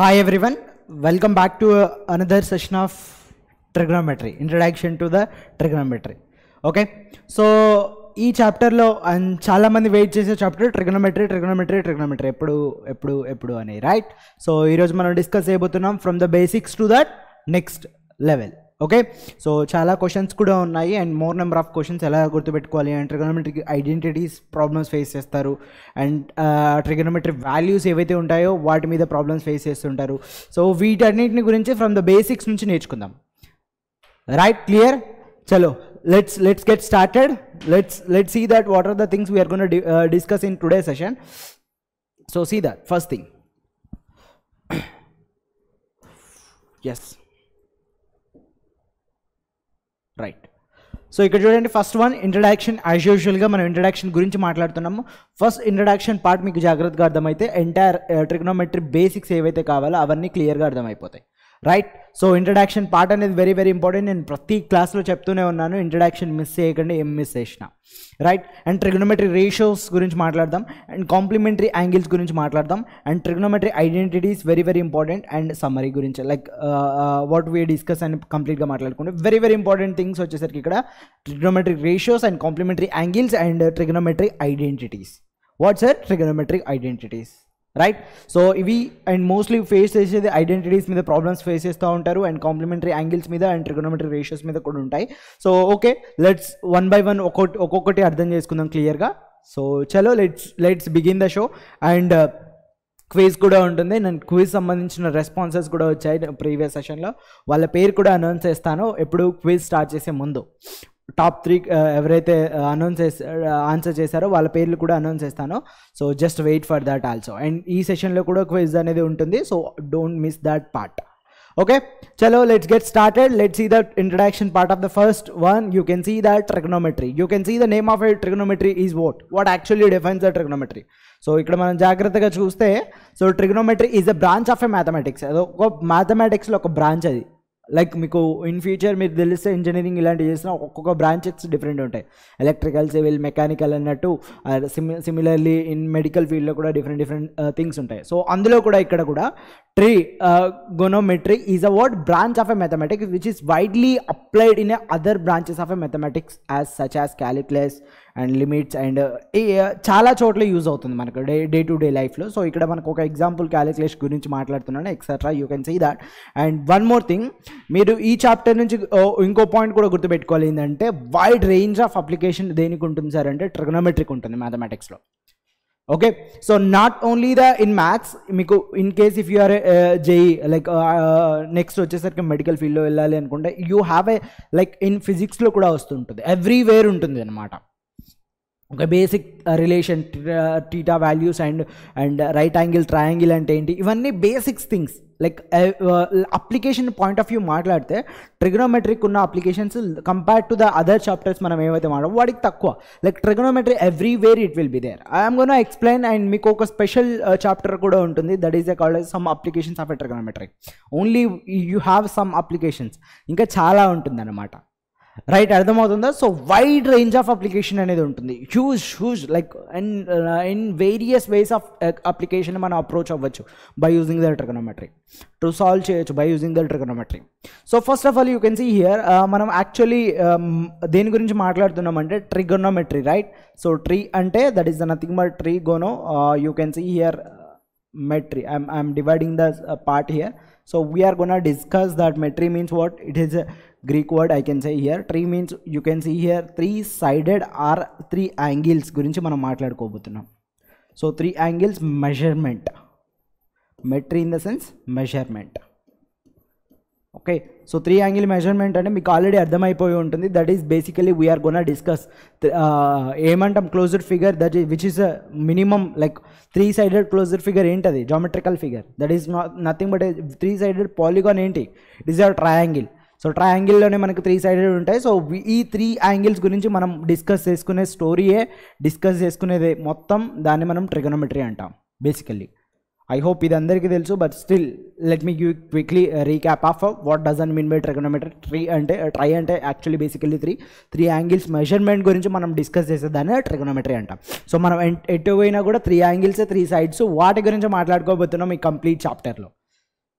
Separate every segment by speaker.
Speaker 1: Hi everyone, welcome back to another session of of trigonometry, to the the okay so ఈ చాప్టర్లో చాలామంది wait చేసే chapter trigonometry trigonometry trigonometry ఎప్పుడు ఎప్పుడు ఎప్పుడు అని రైట్ సో ఈరోజు మనం డిస్కస్ చేయబోతున్నాం from the basics to that next level okay so చాలా క్వశ్చన్స్ కూడా ఉన్నాయి and more number of questions ఎలా గుర్తుపెట్టుకోవాలి and trigonometric identities problems face చేస్తారు అండ్ ట్రిగనోమెట్రిక్ వాల్యూస్ ఏవైతే ఉంటాయో వాటి మీద ప్రాబ్లమ్స్ ఫేస్ చేస్తుంటారు సో వీటన్నిటిని గురించి ఫ్రమ్ ద బేసిక్స్ నుంచి నేర్చుకుందాం రైట్ క్లియర్ చలో let's let's get started let's let's see that what are the things we're gonna discuss in today session so see that first thing is right so ఇక్కడ చూడండి first one introduction as యూజువల్గా మనం introduction గురించి మాట్లాడుతున్నాము first introduction part మీకు జాగ్రత్తగా అర్థమైతే entire trigonometry basics ఏవైతే కావాలో అవన్నీ క్లియర్గా అర్థమైపోతాయి రైట్ సో ఇంట్రడక్షన్ పార్ట్ అనేది వెరీ వెరీ ఇంపార్టెంట్ నేను ప్రతి క్లాస్లో చెప్తూనే ఉన్నాను ఇంట్రడక్షన్ మిస్ చేయకండి ఏం మిస్ చేసిన రైట్ అండ్ ట్రిగ్నోమెట్రీ రేషియోస్ గురించి మాట్లాడదాం అండ్ కాంప్లిమెంటరీ యాంగిల్స్ గురించి మాట్లాడదాం and trigonometry identities very very important and summary గురించి లైక్ వాట్ వీ డిస్కస్ అని కంప్లీట్గా మాట్లాడుకుంటే వెరీ వెరీ ఇంపార్టెంట్ థింగ్స్ వచ్చేసరికి ఇక్కడ trigonometric ratios and complementary angles and trigonometry identities what's are trigonometric identities right so ఇవి and mostly face చేసేది identities మీద problems face చేస్తూ ఉంటారు అండ్ కాంప్లిమెంటరీ యాంగిల్స్ మీద అండ్ ట్రిగోనోమెట్రీ రేషియోస్ మీద కూడా ఉంటాయి so okay let's one by one ఒక్కొక్కటి ఒక్కొక్కటి అర్థం చేసుకుందాం క్లియర్గా సో చలో let's let's begin the show and quiz కూడా ఉంటుంది నేను క్విజ్ సంబంధించిన రెస్పాన్సెస్ కూడా వచ్చాయి ప్రీవియస్ సెషన్లో వాళ్ళ పేరు కూడా అనౌన్స్ చేస్తాను ఎప్పుడు క్విజ్ స్టార్ట్ చేసే ముందు టాప్ త్రీ ఎవరైతే అనౌన్స్ చేసి ఆన్సర్ చేశారో వాళ్ళ పేర్లు కూడా అనౌన్స్ చేస్తాను so just wait for that also and ఈ సెషన్లో కూడా క్విజ్ అనేది ఉంటుంది so don't miss that part okay చలో let's get started let's see the introduction part of the first one you can see that trigonometry you can see the name of a trigonometry is what what actually defines the trigonometry so ఇక్కడ మనం జాగ్రత్తగా చూస్తే so trigonometry is a branch of a mathematics అదొక ఒక మ్యాథమెటిక్స్లో ఒక branch అది like మీకు in future మీరు తెలిస్తే ఇంజనీరింగ్ ఇలాంటివి చేసిన ఒక్కొక్క బ్రాంచెస్ డిఫరెంట్ ఉంటాయి ఎలక్ట్రికల్ సివిల్ మెకానికల్ అన్నట్టు సిమిలర్లీ ఇన్ మెడికల్ ఫీల్డ్లో కూడా డిఫరెంట్ డిఫరెంట్ థింగ్స్ ఉంటాయి సో అందులో కూడా ఇక్కడ కూడా trigonometry is a word branch of a mathematics which is widely applied in other branches of a mathematics as such as calculus and limits and చాలా చోట్ల use అవుతుంది మనకు day day to day లైఫ్లో so ఇక్కడ మనకు ఒక example calculation గురించి మాట్లాడుతున్నాను etcetera you can see that and one more thing మీరు ఈ చాప్టర్ నుంచి ఇంకో పాయింట్ కూడా గుర్తుపెట్టుకోవాలి ఏంటంటే వైడ్ రేంజ్ ఆఫ్ అప్లికేషన్ దేనికి ఉంటుంది సార్ అంటే ట్రిగ్నోమెట్రిక్ ఉంటుంది మ్యాథమెటిక్స్లో okay so not only the in maths మీకు in case if you're JEE like next వచ్చేసరికి మెడికల్ ఫీల్డ్లో వెళ్ళాలి అనుకుంటే you have a like in ఫిజిక్స్లో కూడా వస్తుంటుంది ఎవ్రీవేర్ ఉంటుంది అనమాట ఒక basic relation theta values and and right angle triangle అంటే ఏంటి ఇవన్నీ basics things like application point of view మాట్లాడితే ట్రిగ్నోమెట్రిక్ ఉన్న applications compared to the other chapters మనం ఏవైతే మాట్లాడో వాడికి తక్కువ like trigonometry everywhere it will be there I'm gonna explain and మీకు ఒక స్పెషల్ చాప్టర్ uh, కూడా ఉంటుంది that is the called some applications of a trigonometry only you have some applications ఇంకా చాలా ఉంటుందన్నమాట రైట్ అర్థమవుతుందా so wide range of application అనేది ఉంటుంది huge huge like and in various ways of application మనం approach అవ్వచ్చు by using the trigonometry to solve చేయొచ్చు by using the trigonometry so first of all you can see here మనం actually దేని గురించి మాట్లాడుతున్నాం అంటే ట్రిగనోమెట్రీ రైట్ సో ట్రీ అంటే that is the nothing but tri gono you can see here metry I'm I'm dividing the part here So we are gonna discuss that metry means what? It is a Greek word I can say here. Tree means you can see here three sided are three angles గురించి మనం మాట్లాడుకోబోతున్నాం so three angles measurement metry in the sense measurement okay so three angle measurement అంటే మీకు already అర్థమైపోయి ఉంటుంది that is basically we're gonna discuss ఏమంటాం closed figure that ఈ which is minimum like three sided closed figure ఏంటది geometrical figure that is not nothing but three sided polygon ఏంటి it is a triangle so ట్రయాంగిల్లోనే మనకు three sided ఉంటాయి so ఈ three angles గురించి మనం discuss చేసుకునే స్టోరీయే డిస్కస్ చేసుకునేదే మొత్తం దాన్ని మనం ట్రిగనోమెట్రీ అంటాం బేసికల్లీ ఐ హోప్ ఇది అందరికీ తెలుసు but still let me give quickly recap of what doesn't mean by trigonometry tri అంటే ట్రై uh, అంటే actually basically three three angles measurement గురించి మనం డిస్కస్ చేసేదాన్ని ట్రిగనోమెట్రీ అంటాం సో మనం ఎటు పోయినా కూడా త్రీ యాంగిల్స్ త్రీ సైడ్స్ వాటి గురించి మాట్లాడుకోబోతున్నాం ఈ కంప్లీట్ చాప్టర్లో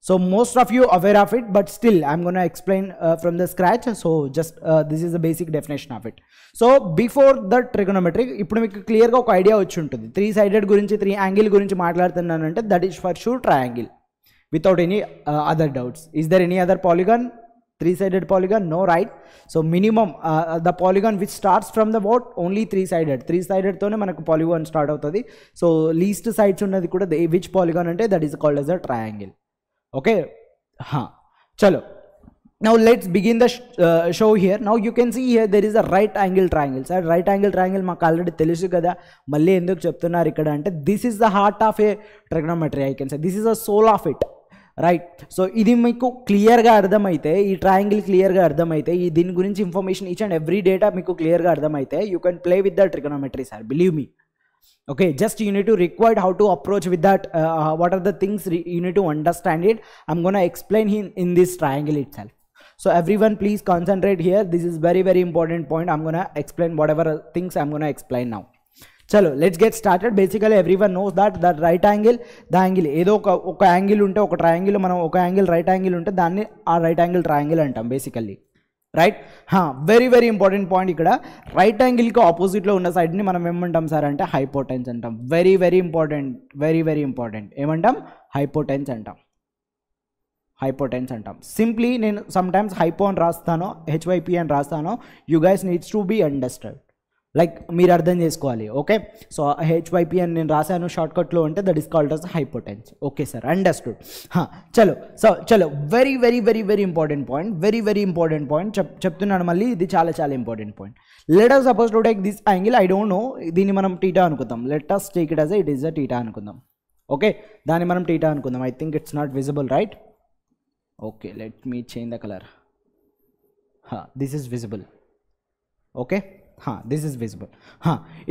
Speaker 1: so most of you aware of it but still I'm going explain from the scratch so scratch. This just the uh, basic is of it so before the So ఇప్పుడు మీకు క్లియర్గా ఒక idea వచ్చి ఉంటుంది three sided గురించి three angle గురించి మాట్లాడుతున్నానంటే that is for sure triangle without any other doubts is there any other polygon three sided polygon no right so minimum the polygon which starts from the boat only three sided three సైడెడ్తోనే మనకు polygon start అవుతుంది so least sides ఉన్నది కూడా which polygon అంటే that is called as a triangle okay huh. chalo now let's begin the sh uh, show here now you can see here there is a right angle triangle sir right angle triangle మాకు ఆల్రెడీ తెలుసు కదా మళ్ళీ ఎందుకు చెప్తున్నారు ఇక్కడ అంటే this is the heart of a trigonometry I can say this is a soul of it right so ఇది మీకు క్లియర్గా అర్థమైతే ఈ ట్రయాంగిల్ క్లియర్గా అర్థమైతే ఈ దీని గురించి information each and every data మీకు క్లియర్గా అర్థమైతే you can play with the trigonometry sir believe me okay just you need to required how to approach with that what are the things you need to understand it I'm gonna explain in in this triangle itself so everyone please concentrate here this is very very important point I'm gonna explain whatever things I'm gonna explain now చలో let's get started basically everyone knows that the right angle the angle ఏదో ఒక ఒక angle ఉంటే ఒక triangle మనం ఒక angle right angle ఉంటే దాన్ని ఆ రైట్ యాంగిల్ ట్రయాంగిల్ అంటాం basically right very very important point ఇక్కడ రైట్ యాంగిల్కి ఆపోజిట్లో ఉన్న సైడ్ని మనం ఏమంటాం సార్ అంటే హైపోటెన్స్ అంటాం very very important very very important ఏమంటాం హైపోటెన్స్ అంటాం హైపోటెన్స్ అంటాం సింప్లీ నేను సమ్టైమ్స్ హైపో అని రాస్తాను హెచ్వైపీ అని రాస్తాను you guys needs to be understand like మీరు అర్థం చేసుకోవాలి ఓకే సో హెచ్వైపి అని నేను రాశాను షార్ట్ కట్లో అంటే that is called as hypotenuse okay sir understood చలో సో చలో very very very very important point very very important point చెప్ చెప్తున్నాను మళ్ళీ ఇది చాలా చాలా important point let us suppose to take this angle I don't know దీన్ని మనం టీటా అనుకుందాం as take it as it is a theta అనుకుందాం ఓకే దాన్ని మనం టీటా అనుకుందాం I think it's not visible right okay let me change the colour this is visible okay this is visible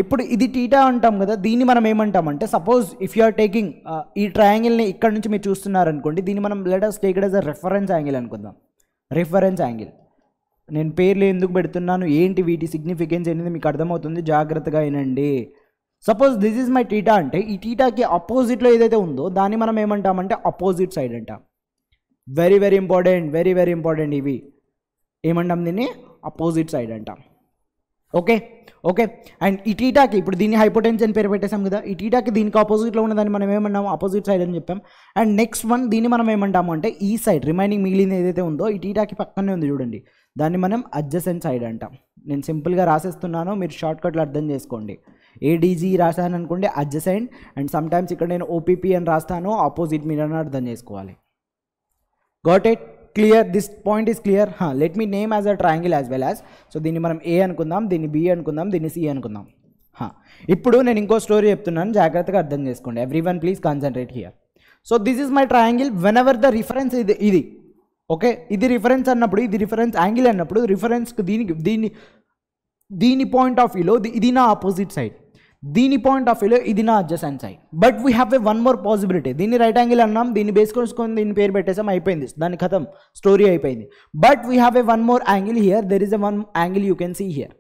Speaker 1: ఇప్పుడు ఇది theta అంటాం కదా దీన్ని మనం ఏమంటామంటే suppose if you are taking ఈ ట్రయాంగిల్ని ఇక్కడ నుంచి మీరు చూస్తున్నారనుకోండి దీన్ని మనం letters take it as a reference angle అనుకుందాం రెఫరెన్స్ యాంగిల్ నేను పేర్లు ఎందుకు పెడుతున్నాను ఏంటి వీటి సిగ్నిఫికెన్స్ అనేది మీకు అర్థమవుతుంది జాగ్రత్తగా అయినండి suppose this is my theta అంటే ఈ టీటాకి అపోజిట్లో ఏదైతే ఉందో దాన్ని మనం ఏమంటామంటే అపోజిట్ సైడ్ అంటాం very very important very very important ఇవి ఏమంటాం దీన్ని అపోజిట్ సైడ్ అంటాం ఓకే ఓకే అండ్ ఈ టీటాకి ఇప్పుడు దీన్ని హైపోటెన్స్ అని పేరు పెట్టేశాం కదా ఈ టీటాకి దీనికి ఆపోజిట్లో ఉన్నదాన్ని మనం ఏమన్నాం ఆపోజిట్ సైడ్ అని చెప్పాం అండ్ నెక్స్ట్ వన్ దీన్ని మనం ఏమంటాము అంటే ఈ సైడ్ రిమైనింగ్ మిగిలింది ఏదైతే ఉందో ఈ టీటాకి పక్కనే ఉంది చూడండి దాన్ని మనం అడ్జసెంట్ సైడ్ అంటాం నేను సింపుల్గా రాసేస్తున్నాను మీరు షార్ట్ అర్థం చేసుకోండి ఏడీజీ రాశాను అనుకోండి అడ్జసెంట్ అండ్ సమ్టైమ్స్ ఇక్కడ నేను ఓపీపీ అని రాస్తాను ఆపోజిట్ మీరు అని అర్థం చేసుకోవాలి got it clear this point is clear let me name as a triangle as well as so దీన్ని మనం ఏ అనుకుందాం దీన్ని బి అనుకుందాం దీన్ని సి అనుకుందాం ఇప్పుడు నేను ఇంకో స్టోరీ చెప్తున్నాను జాగ్రత్తగా అర్థం చేసుకోండి everyone please concentrate here so this is my triangle whenever the reference ఇది ఇది ఓకే ఇది రిఫరెన్స్ అన్నప్పుడు ఇది రిఫరెన్స్ యాంగిల్ అన్నప్పుడు రిఫరెన్స్కి దీనికి దీన్ని దీని పాయింట్ ఆఫ్ వ్యూలో ఇది నా ఆపోజిట్ సైడ్ దీని పాయింట్ ఆఫ్ వ్యూలో ఇది నా and side but we have a one more possibility దీన్ని రైట్ యాంగిల్ అన్నాం దీన్ని బేస్ కొనుకొని దీన్ని పేరు పెట్టేసాం అయిపోయింది దాని కథం స్టోరీ అయిపోయింది but we have a one more angle here there is a one angle you can see here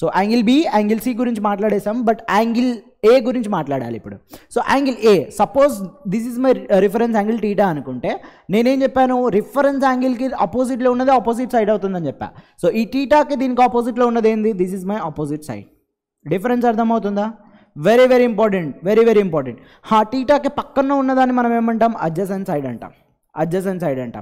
Speaker 1: so angle B angle C గురించి మాట్లాడేసాం బట్ యాంగిల్ ఏ గురించి మాట్లాడాలి ఇప్పుడు so angle A suppose this is my reference angle theta అనుకుంటే నేనేం చెప్పాను reference యాంగిల్కి ఆపోజిట్లో ఉన్నది ఆపోజిట్ సైడ్ అవుతుందని చెప్పా సో ఈ టీటాకి దీనికి ఆపోజిట్లో ఉన్నది ఏంది this is my opposite side difference అర్థమవుతుందా very very important very very important ఆ టీటాకి పక్కన ఉన్నదాన్ని మనం ఏమంటాం అడ్జసెంట్ సైడ్ అంటాం అడ్జసెన్ సైడ్ అంట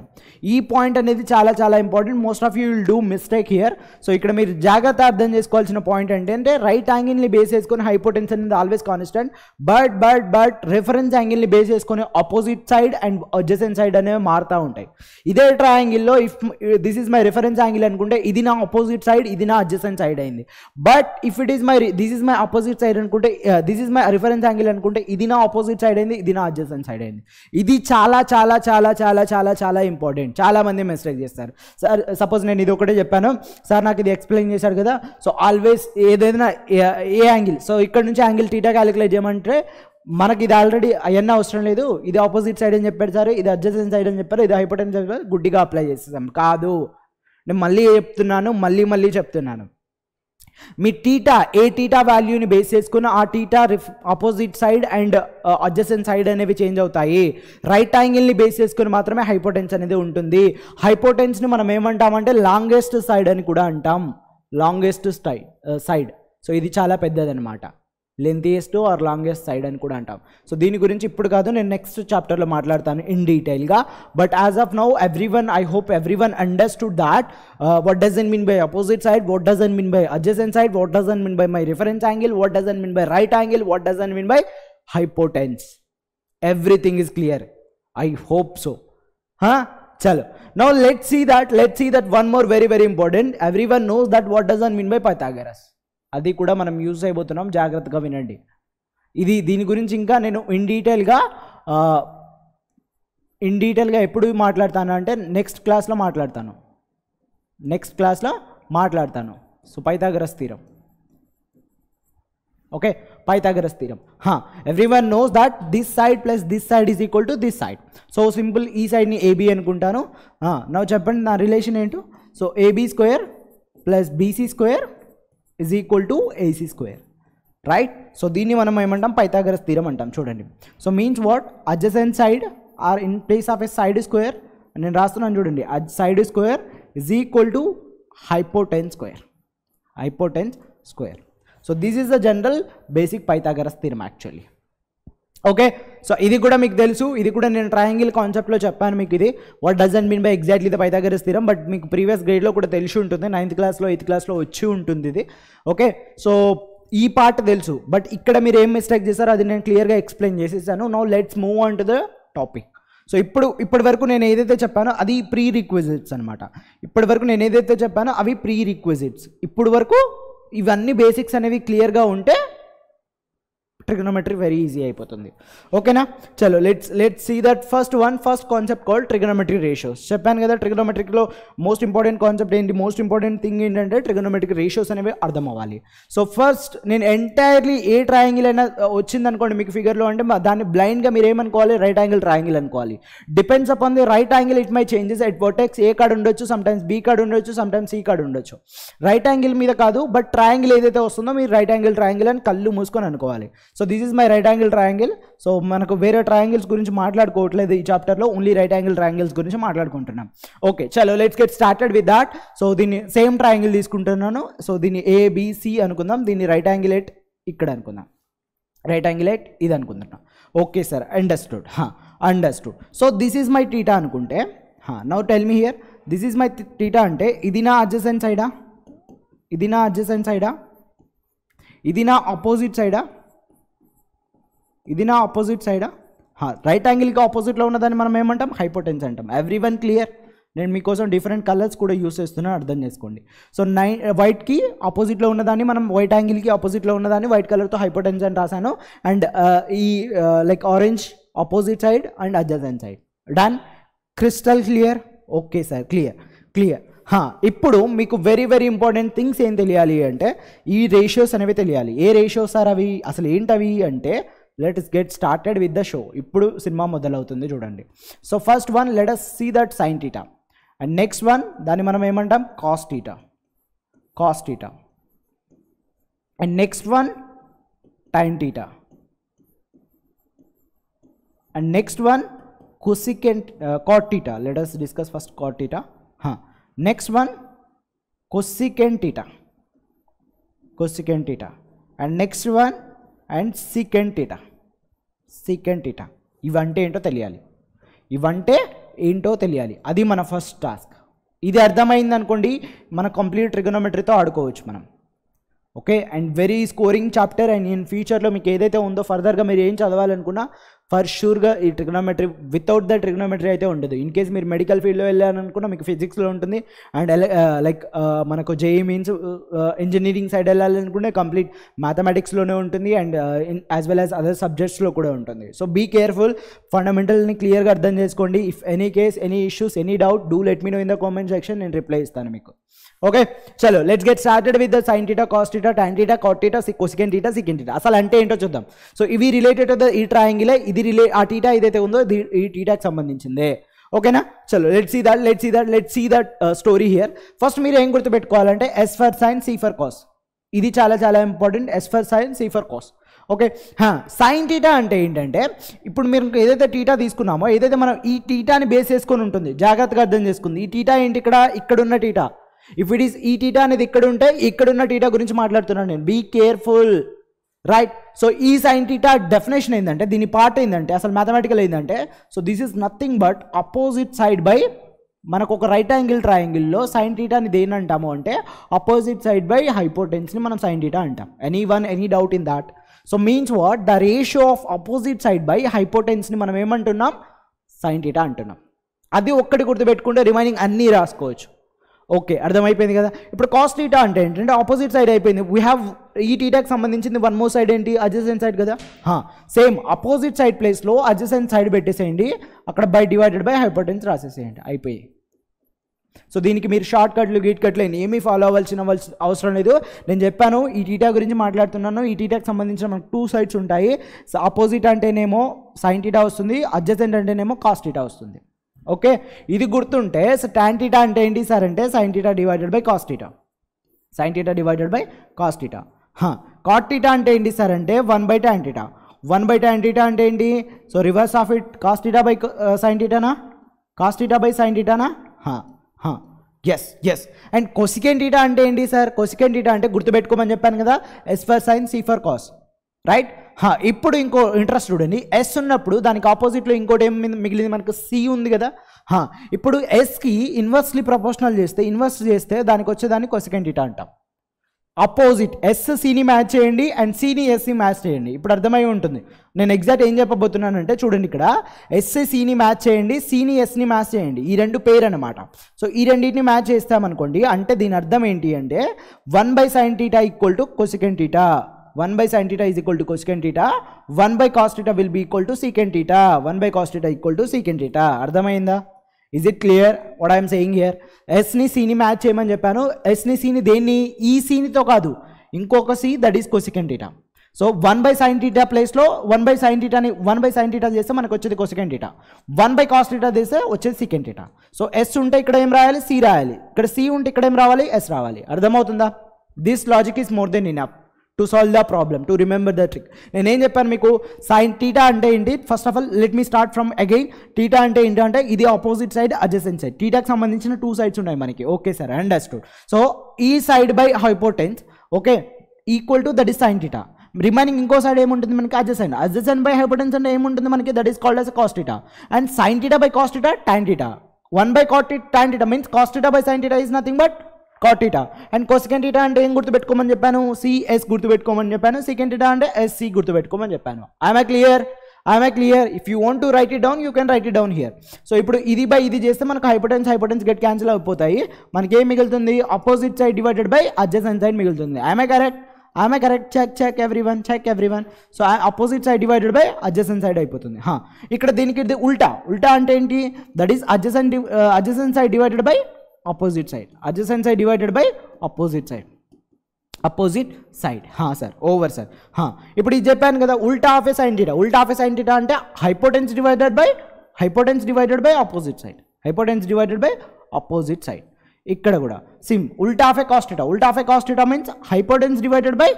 Speaker 1: ఈ పాయింట్ అనేది చాలా చాలా important most of you will do mistake here so ఇక్కడ మీరు జాగ్రత్త అర్థం చేసుకోవాల్సిన పాయింట్ ఏంటంటే రైట్ యాంగిల్ని బేస్ చేసుకొని హైపోటెన్స్ అనేది always constant but but but reference యాంగిల్ని బేస్ చేసుకొని opposite side and adjacent side అనేవి మారుతూ ఉంటాయి ఇదే ట్రయాంగిల్లో if this is my reference angle అనుకుంటే ఇది నా అపోజిట్ సైడ్ ఇది నా అడ్జసెన్ సైడ్ అయింది but if it is my this is my opposite side అనుకుంటే this is my reference angle అనుకుంటే ఇది నా అపోజిట్ సైడ్ అయింది ఇది నా అడ్జసెన్ సైడ్ అయింది ఇది చాలా చాలా చాలా చాలా చాలా చాలా ఇంపార్టెంట్ చాలామంది మిస్టేక్ చేస్తారు సార్ సపోజ్ నేను ఇది ఒకటే చెప్పాను సార్ నాకు ఇది ఎక్స్ప్లెయిన్ చేశారు కదా సో ఆల్వేస్ ఏదైనా ఏ యాంగిల్ సో ఇక్కడ నుంచి యాంగిల్ టీటా క్యాలిక్యులేట్ చేయమంటే మనకి ఇది ఆల్రెడీ అవన్నీ అవసరం లేదు ఇది ఆపోజిట్ సైడ్ అని చెప్పారు సార్ ఇది అడ్జసెంట్ సైడ్ అని చెప్పారు ఇది సైడ్ గుడ్డిగా అప్లై చేసేసాం కాదు నేను మళ్ళీ చెప్తున్నాను మళ్ళీ మళ్ళీ చెప్తున్నాను మీ టీటా ఏ టీటా వాల్యూని బేస్ చేసుకున్న ఆ theta ref opposite side and adjacent side అనేవి చేంజ్ అవుతాయి రైట్ యాంగిల్ని బేస్ చేసుకుని మాత్రమే హైపోటెన్స్ అనేది ఉంటుంది హైపోటెన్స్ని మనం ఏమంటామంటే లాంగెస్ట్ సైడ్ అని కూడా అంటాం లాంగెస్ట్ సైడ్ సో ఇది చాలా పెద్దదనమాట లెంతియెస్ట్ ఆర్ లాంగెస్ట్ సైడ్ అని కూడా అంటాం సో దీని గురించి ఇప్పుడు కాదు నేను నెక్స్ట్ చాప్టర్లో మాట్లాడతాను ఇన్ డీటెయిల్గా but as of now everyone I hope every one understood that what an mean by opposite side what an mean by adjacent side what doesn't mean by my reference angle what an mean by right angle what doesn't mean by hypotenuse everything is clear I hope so చలో now let see that let see that one more very very important everyone knows that what doesn't mean by Pythagoras అది కూడా మనం use అయిపోతున్నాం జాగ్రత్తగా వినండి ఇది దీని గురించి ఇంకా నేను ఇన్ డీటెయిల్గా ఇన్ డీటెయిల్గా ఎప్పుడు మాట్లాడతాను అంటే నెక్స్ట్ క్లాస్లో మాట్లాడతాను నెక్స్ట్ క్లాస్లో మాట్లాడతాను so Pythagoras theorem okay Pythagoras theorem హా everyone knows that this side plus this side is equal to this side so simple ఈ సైడ్ని ఏబీ అనుకుంటాను నా చెప్పండి నా రిలేషన్ ఏంటో so AB square plus BC square is equal to AC square right so దీన్ని మనం ఏమంటాం పైతాగర స్థిరం అంటాం చూడండి so means what adjacent side or in place of a side square నేను రాస్తున్నాను చూడండి side square is equal to hypotenuse square hypotenuse square so this is the general basic Pythagoras theorem actually okay so ఇది కూడా మీకు తెలుసు ఇది కూడా నేను ట్రయాంగిల్ కాన్సెప్ట్లో చెప్పాను మీకు ఇది what doesn't mean by exactly the Pythagoras theorem but మీకు ప్రీవియస్ గ్రేడ్లో కూడా తెలిసి ఉంటుంది నైన్త్ క్లాస్లో ఎయిత్ క్లాస్లో వచ్చి ఉంటుంది ఇది ఓకే సో ఈ పార్ట్ తెలుసు బట్ ఇక్కడ మీరు ఏం మిస్టేక్ చేశారో అది నేను క్లియర్గా ఎక్స్ప్లెయిన్ చేసేసాను no let's move on to the topic so ఇప్పుడు ఇప్పటి వరకు నేను ఏదైతే చెప్పానో అది ప్రీ రిక్వెజిట్స్ అనమాట ఇప్పటి వరకు నేను ఏదైతే చెప్పానో అవి ప్రీ రిక్విజిట్స్ ఇప్పుడు వరకు ఇవన్నీ బేసిక్స్ అనేవి క్లియర్గా ఉంటే ట్రిగ్నోమెట్రీ వెరీ ఈజీ అయిపోతుంది ఓకేనా చలో let's let's see that first one first concept call trigonometry ratios చెప్పాను కదా ట్రిగ్నోమెట్రిక్లో మోస్ట్ ఇంపార్టెంట్ కాన్సెప్ట్ ఏంటి మోస్ట్ ఇంపార్టెంట్ థింగ్ ఏంటంటే ట్రిగ్నోమెట్రిక్ రేషియోస్ అనేవి అర్థం అవ్వాలి సో ఫస్ట్ నేను ఎంటైర్లీ ఏ ట్రయాంగిల్ అయినా వచ్చిందనుకోండి మీకు ఫిగర్లో అంటే దాన్ని బ్లైండ్గా మీరు ఏమనుకోవాలి రైట్ యాంగిల్ ట్రయాంగిల్ అనుకోవాలి depends upon the right angle it may changes at vertex A కార్డ్ ఉండొచ్చు సమ్టైమ్స్ బీ కార్డ్ ఉండొచ్చు సమ్టైమ్స్ సి కార్డ్ ఉండొచ్చు రైట్ యాంగిల్ మీద కాదు బట్ ట్రయాంగిల్ ఏదైతే వస్తుందో మీరు రైట్ యాంగిల్ ట్రయాంగిల్ అని కళ్ళు మూసుకొని అనుకోవాలి so this is my right angle triangle so మనకు వేరే ట్రయాంగిల్స్ గురించి మాట్లాడుకోవట్లేదు ఈ చాప్టర్లో ఓన్లీ రైట్ యాంగిల్ ట్రయాంగిల్స్ గురించి మాట్లాడుకుంటున్నాం ఓకే చలో let's get started with that so దీన్ని సేమ్ ట్రయాంగిల్ తీసుకుంటున్నాను సో దీన్ని ఏబిసి అనుకుందాం దీన్ని రైట్ యాంగిల్ ఎట్ ఇక్కడ అనుకుందాం రైట్ యాంగిల్ ఎట్ ఇది అనుకుంటున్నాం okay sir understood understood so this is my theta అనుకుంటే now tell me here this is my theta అంటే ఇది నా అడ్జసెంట్ సైడా ఇది నా అడ్జసెంట్ సైడా ఇది నా ఆపోజిట్ సైడా ఇది నా ఆపోజిట్ సైడా రైట్ యాంగిల్కి ఆపోజిట్లో ఉన్నదాన్ని మనం ఏమంటాం హైపోటెన్స్ అంటాం ఎవ్రీ వన్ క్లియర్ నేను మీకోసం డిఫరెంట్ కలర్స్ కూడా యూస్ చేస్తున్నాను అర్థం చేసుకోండి సో నైన్ వైట్కి ఆపోజిట్లో ఉన్నదాన్ని మనం వైట్ యాంగిల్కి ఆపోజిట్లో ఉన్నదాన్ని వైట్ కలర్తో హైపోటెన్స్ అని రాశాను అండ్ uh, ఈ like orange opposite side and adjacent side done crystal clear okay sir clear clear ఇప్పుడు మీకు వెరీ వెరీ ఇంపార్టెంట్ థింగ్స్ ఏం తెలియాలి అంటే ఈ రేషియోస్ అనేవి తెలియాలి ఏ రేషియోస్ సార్ అవి అసలు ఏంటవి అంటే let us get started with the show ఇప్పుడు సినిమా మొదలవుతుంది చూడండి so first one let us see that sine theta and next one దాన్ని మనం ఏమంటాం cos theta cos theta and next one tan theta and next one cosecant cot theta let us discuss first cot theta next one cosecant theta cosecant theta and next one and secant theta secant theta ఇవంటే ఏంటో తెలియాలి ఇవంటే ఏంటో తెలియాలి అది మన first task ఇది అర్థమైంది అనుకోండి మన కంప్లీట్ ట్రిగనోమెట్రీతో ఆడుకోవచ్చు మనం okay and very scoring chapter and in ఫ్యూచర్లో మీకు ఏదైతే ఉందో ఫర్దర్గా మీరు ఏం చదవాలనుకున్నా ఫర్ షూర్గా ఈ ట్రిగ్నోమెట్రీ వితౌట్ ద ట్రిగ్నోమెట్రీ అయితే ఉండదు ఇన్ కేస్ మీరు మెడికల్ ఫీల్డ్లో వెళ్ళాలనుకున్నా మీకు ఫిజిక్స్లో ఉంటుంది అండ్ లైక్ uh, uh, మనకు జేఈ మీన్స్ ఇంజనీరింగ్ సైడ్ వెళ్ళాలనుకుంటే కంప్లీట్ మ్యాథమెటిక్స్లోనే ఉంటుంది and as well as other సబ్జెక్ట్స్లో కూడా ఉంటుంది సో బీ కేర్ఫుల్ ఫండమెంటల్ని క్లియర్గా అర్థం చేసుకోండి if any case any issues any doubt do let me know in the comment section నేను రిప్లై ఇస్తాను మీకు ఓకే చలో let's get started with the sine theta cos theta tan theta cot theta cosecant theta secant theta అసలు అంటే ఏంటో చూద్దాం so ఇవి related the ఈ ట్రయాంగిలే ఇది రిలే ఆ టీటా ఏదైతే ఉందో ఈ టీటాకి సంబంధించిందే ఓకేనా చలో let see that let see that let see that story here first మీరు ఏం గుర్తుపెట్టుకోవాలంటే S for sine C for cos ఇది చాలా చాలా important S for sine C for cos okay sine theta అంటే ఏంటంటే ఇప్పుడు మీరు ఏదైతే టీటా తీసుకున్నామో ఏదైతే మనం ఈ టీటాని బేస్ చేసుకొని ఉంటుంది జాగ్రత్తగా అర్థం చేసుకుంది ఈ టీటా ఏంటి ఇక్కడ ఇక్కడున్న టీటా ఇఫ్ ఇట్ ఈస్ ఈ టీటా అనేది ఇక్కడ ఉంటే ఇక్కడున్న టీటా గురించి మాట్లాడుతున్నాను నేను బీ కేర్ఫుల్ రైట్ సో ఈ సైన్ టీటా డెఫినేషన్ ఏంటంటే దీని పార్ట్ ఏంటంటే అసలు మ్యాథమెటికల్ ఏంటంటే so this is nothing but opposite side by మనకు ఒక రైట్ యాంగిల్ ట్రయాంగిల్లో సైన్ టీటాని దేని అంటాము అంటే అపోజిట్ సైడ్ బై హైపోటెన్స్ని మనం సైన్ టీటా అంటాం any one any doubt in that so means what the ratio of opposite side by హైపోటెన్స్ని మనం ఏమంటున్నాం సైన్ టీటా అంటున్నాం అది ఒక్కటి గుర్తుపెట్టుకుంటే రిమైనింగ్ అన్నీ రాసుకోవచ్చు ఓకే అర్థమైపోయింది కదా ఇప్పుడు కాస్ట్ ఈటా అంటే ఏంటంటే ఆపోజిట్ సైడ్ అయిపోయింది వీ హ్యావ్ ఈ టీటాకి సంబంధించింది వన్ మోర్ సైడ్ ఏంటి అడ్జసెంట్ సైడ్ కదా సేమ్ అపోజిట్ సైడ్ ప్లేస్లో అడ్జసెంట్ సైడ్ పెట్టేసేయండి అక్కడ బై డివైడెడ్ బై హైపోటెన్స్ రాసేసేయండి అయిపోయి సో దీనికి మీరు షార్ట్ కట్లు గీట్ కట్లు ఏమీ ఫాలో అవ్వాల్సిన అవసరం లేదు నేను చెప్పాను ఈ టీటా గురించి మాట్లాడుతున్నాను ఈ టీటాకి సంబంధించిన మనకు టూ సైడ్స్ ఉంటాయి అపోజిట్ అంటేనేమో సైన్ టీటా వస్తుంది అడ్జసెంట్ అంటేనేమో కాస్ట్ టీటా వస్తుంది ఓకే ఇది గుర్తుంటే టాంటీటా అంటే ఏంటి సార్ అంటే sine theta divided by cos theta sine theta divided by cos theta cot theta అంటే ఏంటి సార్ అంటే one by tan theta one by tan theta అంటే ఏంటి so reverse of it cos theta by సైంటీటానా కాస్టీటా బై సైంటీటానా yes yes and cosecant theta అంటే ఏంటి సార్ కొసికెన్ టీటా అంటే గుర్తుపెట్టుకోమని చెప్పాను కదా yes for sine C for cos right ఇప్పుడు ఇంకో ఇంట్రెస్ట్ చూడండి ఎస్ ఉన్నప్పుడు దానికి ఆపోజిట్లో ఇంకోటి ఏమి మిగిలింది మనకు సి ఉంది కదా ఇప్పుడు ఎస్కి ఇన్వర్స్లీ ప్రపోర్షనల్ చేస్తే ఇన్వర్స్ చేస్తే దానికి వచ్చేదాన్ని కొసెకండ్ ఇటా అంటాం అపోజిట్ ఎస్ సిని మ్యాచ్ చేయండి అండ్ సిని ఎస్సి మ్యాచ్ చేయండి ఇప్పుడు అర్థమై ఉంటుంది నేను ఎగ్జాక్ట్ ఏం చెప్పబోతున్నానంటే చూడండి ఇక్కడ ఎస్సి సిని మ్యాచ్ చేయండి సిని ఎస్ని మ్యాచ్ చేయండి ఈ రెండు పేరు అనమాట సో ఈ రెండింటిని మ్యాచ్ చేస్తామనుకోండి అంటే దీని అర్థం ఏంటి అంటే one by sine theta equal to cosecant theta one by sine theta is equal to cosecant theta one by cos theta will be equal to secant theta 1 by cos theta equal to అర్థమైందా is it clear what I'm saying here ఎస్ని సీని match చేయమని చెప్పాను ఎస్ని సీని దేన్ని ఈ సీనితో కాదు ఇంకొక C that is cosecant theta so one by sine theta ప్లేస్లో వన్ బై సైన్ టీటాని వన్ బై సైన్ టీటా చేస్తే మనకు వచ్చేది cosecant theta one by cos theta చేస్తే వచ్చేది సీకెన్ టీటా సో ఎస్ ఉంటే ఇక్కడ ఏం రాయాలి సి రాయాలి ఇక్కడ సి ఉంటే ఇక్కడ ఏం రావాలి ఎస్ రావాలి అర్థమవుతుందా this logic is more than enough to solve the problem to remember the trick నేనేం చెప్పాను మీకు సైన్ టీటా అంటే ఏంటి first of all let me start from again theta అంటే ఏంటి అంటే ఇది ఆపోజిట్ సైడ్ అడ్జసెంట్ సైడ్ టీటాకి సంబంధించిన టూ సైడ్స్ ఉన్నాయి మనకి ఓకే సార్ అండర్స్టూడ్ సో ఈ side by hypotenuse okay equal to that is sine theta remaining ఇంకో సైడ్ ఏముంటుంది మనకి అడ్జసెంట్ అడ్జసెంట్ బై హైపోటెన్స్ అంటే ఏముంటుంది మనకి that is called as cos theta and sine theta by cos theta tan theta one by cot tan theta means cos theta by sine theta is nothing but cot theta and cosecant theta అంటే ఏం గుర్తుపెట్టుకోమని చెప్పాను CS గుర్తుపెట్టుకోమని చెప్పాను secant theta అంటే SC గుర్తుపెట్టుకోమని చెప్పాను I'm clear I'm clear if you want to write it down you can write it down here so ఇప్పుడు ఇది బై ఇది చేస్తే మనకు హైపోటెన్స్ హైపోటెన్స్ గెట్ క్యాన్సిల్ అయిపోతాయి మనకి ఏం మిగులుతుంది opposite side divided by adjacent side మిగులుతుంది ఐఎమ్ కరెక్ట్ ఆమె correct check check every one check every one so opposite side divided by adjacent side అయిపోతుంది ఇక్కడ దీనికి ఉల్టా ఉల్టా అంటే ఏంటి that is adjacent adjacent side divided by opposite side adjacent side divided by opposite side opposite side sir over sir ఇప్పుడు ఇది చెప్పాను కదా ఉల్టా ఆఫ్ ఏ సైన్ టీటా ఉల్టా ఆఫ్ ఏ సైన్ అంటే hypotenuse divided by hypotenuse divided by opposite side hypotenuse divided by opposite side ఇక్కడ కూడా సిమ్ ఉల్టా ఆఫ్ ఏ కాస్టిటా ఉల్టా of a cos theta means hypotenuse divided by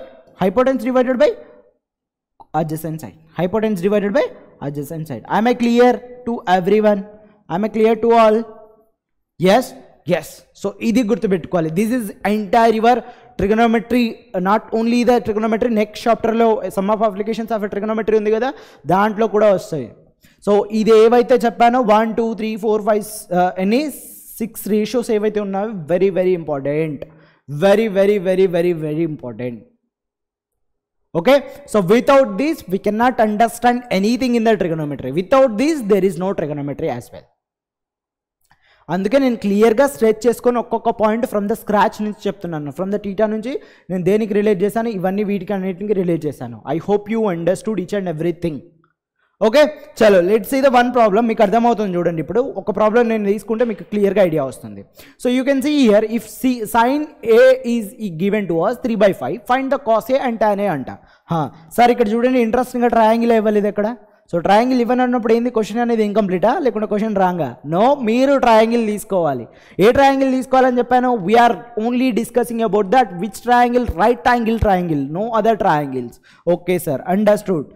Speaker 1: hypotenuse divided by side hypotenuse divided by adjacent side I'm I clear to every one I'm I clear to all yes yes so ఇది గుర్తుపెట్టుకోవాలి this is entire your trigonometry not only the trigonometry next చాప్టర్లో some of applications of trigonometry ఉంది కదా దాంట్లో కూడా వస్తాయి so ఇది ఏవైతే చెప్పానో one two three four five ఎన్ని సిక్స్ రేషియోస్ ఏవైతే ఉన్నాయో very very important very very very very very important okay so without these we can not understand anything in the trigonometry without these there is no trigonometry as well అందుకే నేను క్లియర్గా stretch చేసుకొని ఒక్కొక్క point from the scratch నుంచి చెప్తున్నాను from the theta నుంచి నేను దేనికి రిలేట్ చేశాను ఇవన్నీ వీటికి అన్నిటికి రిలేట్ చేశాను I hope you understood each and everything okay చలో let's see the one problem మీకు అర్థమవుతుంది చూడండి ఇప్పుడు ఒక ప్రాబ్లం నేను తీసుకుంటే మీకు క్లియర్గా ఐడియా వస్తుంది so you can see here if C sine A is ఈ given to us three by five find the cos A and tan A అంట సార్ ఇక్కడ చూడండి ఇంట్రెస్టింగ్గా ట్రయాంగిల్ ఇవ్వలేదు ఇక్కడ సో ట్రయాంగిల్ ఇవ్వని అన్నప్పుడు ఏంది క్వశ్చన్ అనేది ఇన్కంప్లీటా లేకుండా క్వశ్చన్ రాంగా నో మీరు ట్రయాంగిల్ తీసుకోవాలి ఏ ట్రయాంగిల్ తీసుకోవాలని చెప్పాను we're only discussing about that which triangle right triangle triangle no other triangles okay sir understood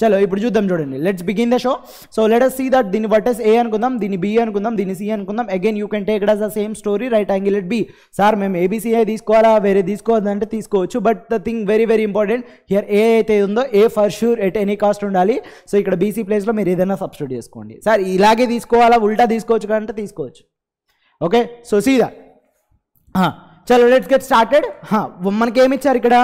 Speaker 1: చలో ఇప్పుడు చూద్దాం చూడండి let's begin the show so let us see that దీని ఎస్ ఏ అనుకుందాం దీని బి అనుకుందాం దీని సి అనుకుందాం again you can take as the same story right angle at B sir మేము ఏబీసీఐ తీసుకోవాలా వేరే తీసుకోవద్దంటే తీసుకోవచ్చు but the thing very very important here ఏ అయితే ఉందో A for sure at any cost ఉండాలి సో ఇక్కడ బీసీ ప్లేస్లో మీరు ఏదైనా సబ్స్టిట్యూట్ చేసుకోండి సార్ ఇలాగే తీసుకోవాలా ఉల్టా తీసుకోవచ్చు కంటే తీసుకోవచ్చు ఓకే సో సీదా చలో లెట్స్ గెట్ స్టార్టెడ్ మనకేమిచ్చారు ఇక్కడ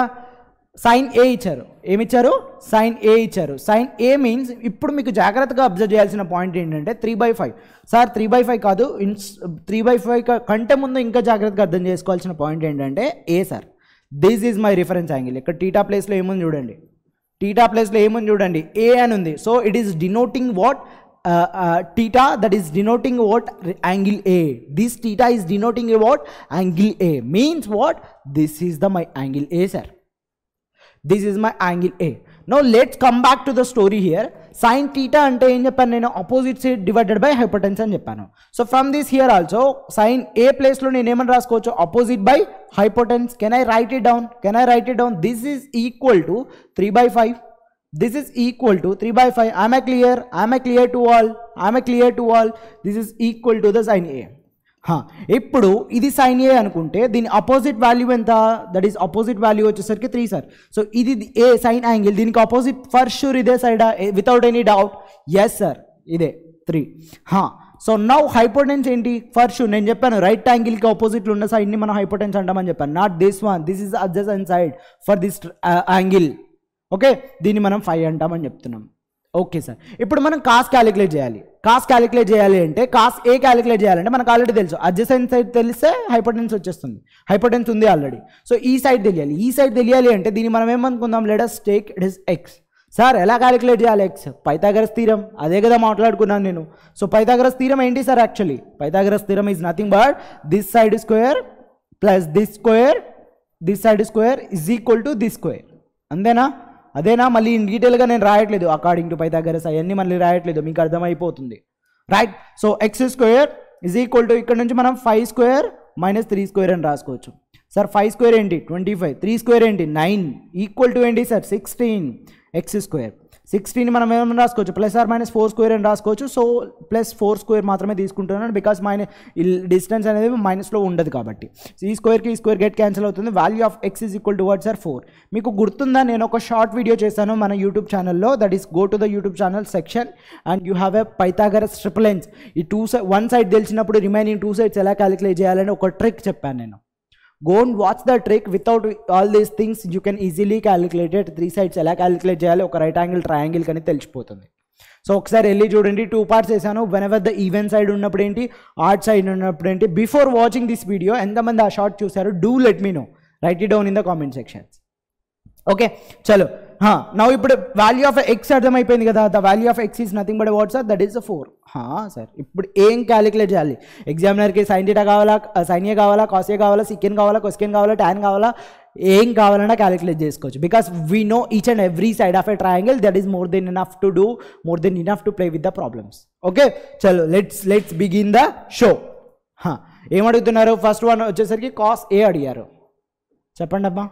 Speaker 1: సైన్ ఏ ఇచ్చారు ఏమి ఇచ్చారు సైన్ ఏ ఇచ్చారు సైన్ ఏ మీన్స్ ఇప్పుడు మీకు జాగ్రత్తగా అబ్జర్వ్ చేయాల్సిన పాయింట్ ఏంటంటే three by five sir three by five కాదు ఇన్స్ త్రీ బై ఫైవ్ కంటే ముందు ఇంకా జాగ్రత్తగా అర్థం చేసుకోవాల్సిన పాయింట్ ఏంటంటే A sir this is my reference angle ఇక్కడ టీటా ప్లేస్లో ఏముంది చూడండి టీటా ప్లేస్లో ఏముంది చూడండి ఏ అని ఉంది so it is denoting what theta that is denoting what angle A this theta is denoting what angle A means what this is the my angle A sir This is my angle A. Now let's come back to the story here. Sin theta and the opposite side divided by hypotenuse. So from this here also, sin A place name opposite by hypotenuse. Can I write it down? Can I write it down? This is equal to 3 by 5. This is equal to 3 by 5. I Am a clear? I Am a clear to all? I Am a clear to all? This is equal to the sin A. ఇప్పుడు ఇది sign A అనుకుంటే దీని opposite value ఎంత that is opposite value వచ్చేసరికి three sir so ఇది A sine angle దీనికి opposite for sure ఇదే సైడా without any doubt yes sir ఇదే త్రీ సో నౌ హైపోటెన్స్ ఏంటి ఫర్ షూర్ నేను చెప్పాను రైట్ యాంగిల్కి ఆపోజిట్లో ఉన్న సైడ్ని మనం హైపోటెన్స్ అంటామని చెప్పాను not this one this is adjust side for this angle okay దీన్ని మనం ఫైవ్ అంటామని చెప్తున్నాం ఓకే సార్ ఇప్పుడు మనం కాస్ట్ క్యాలిక్యులేట్ చేయాలి కాస్ట్ క్యాలిక్యులేట్ చేయాలి అంటే కాస్ట్ ఏ క్యాలిక్యులేట్ చేయాలంటే మనకు ఆల్రెడీ తెలుసు సైన్ సైడ్ తెలిస్తే హైపోటెన్స్ వచ్చేస్తుంది హైపోటెన్స్ ఉంది ఆల్రెడీ సో ఈ సైడ్ తెలియాలి ఈ సైడ్ తెలియాలి అంటే దీన్ని మనం ఏమనుకుందాం let us take it is x sir ఎలా క్యాలిక్యులేట్ చేయాలి ఎక్స్ పైతాగర స్థిరం అదే కదా మాట్లాడుకున్నాను నేను సో పైతాగర స్థిరం ఏంటి sir actually Pythagoras theorem is nothing but this side square plus this square this side square is equal to this square అంతేనా అదేనా మళ్ళీ ఇన్ డీటెయిల్గా నేను రాయట్లేదు అకార్డింగ్ టు పైథాగరస్ అవన్నీ మళ్ళీ రాయట్లేదు మీకు అర్థమైపోతుంది right so x square is equal to ఇక్కడ నుంచి మనం five square minus three square అని రాసుకోవచ్చు సార్ ఫైవ్ స్క్వేర్ ఏంటి ట్వంటీ ఫైవ్ త్రీ స్క్వేర్ ఏంటి నైన్ ఈక్వల్ టు ఏంటి sir sixteen x square sixteen మనం ఏమైనా రాసుకోవచ్చు plus or minus four square అని రాసుకోవచ్చు సో ప్లస్ ఫోర్ స్క్వేర్ మాత్రమే తీసుకుంటున్నాను బికాస్ మైన డిస్టెన్స్ అనేది మైనస్లో ఉండదు కాబట్టి ఈ స్క్వేర్కి ఈ స్క్వేర్ గెట్ క్యాన్సిల్ అవుతుంది value of x is equal to what's or four మీకు గుర్తుందా నేను ఒక షార్ట్ వీడియో చేశాను మన యూట్యూబ్ ఛానల్లో that is go to the YouTube channel section and you have a Pythagoras triple ఈ టూ సైడ్ వన్ సైడ్ తెలిసినప్పుడు రిమైనింగ్ టూ సైడ్స్ ఎలా క్యాలిక్యులేట్ చేయాలని ఒక ట్రిక్ చెప్పాను నేను go and watch the trick without all these things you can easily calculated three sides ఎలా calculate చేయాలి ఒక రైట్ యాంగిల్ ట్రయాంగిల్ కానీ తెలిసిపోతుంది సో ఒకసారి వెళ్ళి చూడండి టూ పార్ట్స్ వేసాను whenever the even side ఉన్నప్పుడు ఏంటి ఆర్ట్ సైడ్ ఉన్నప్పుడు ఏంటి బిఫోర్ వాచింగ్ దిస్ వీడియో ఎంతమంది ఆ షార్ట్ చూసారు do let me know write it down in the comment sections okay చలో నవ్ ఇప్పుడు వాల్యూ ఆఫ్ ఎక్స్ అర్థమైపోయింది కదా the value of x is nothing but what's sir that is four sir ఇప్పుడు ఏం calculate చేయాలి ఎగ్జామినర్కి sine theta కావాలా sine uh, A కావాలా కాస్ ఏ కావాలా సికెన్ కావాలా క్వశ్చన్ కావాలా ట్యాన్ కావాలా ఏం కావాలన్నా క్యాలిక్యులేట్ చేసుకోవచ్చు because we know each and every side of a triangle that is more than enough to do more than enough to play with the problems okay చలో let's let's begin the show ఏమడుగుతున్నారు first one వచ్చేసరికి cos A అడిగారు చెప్పండి అమ్మా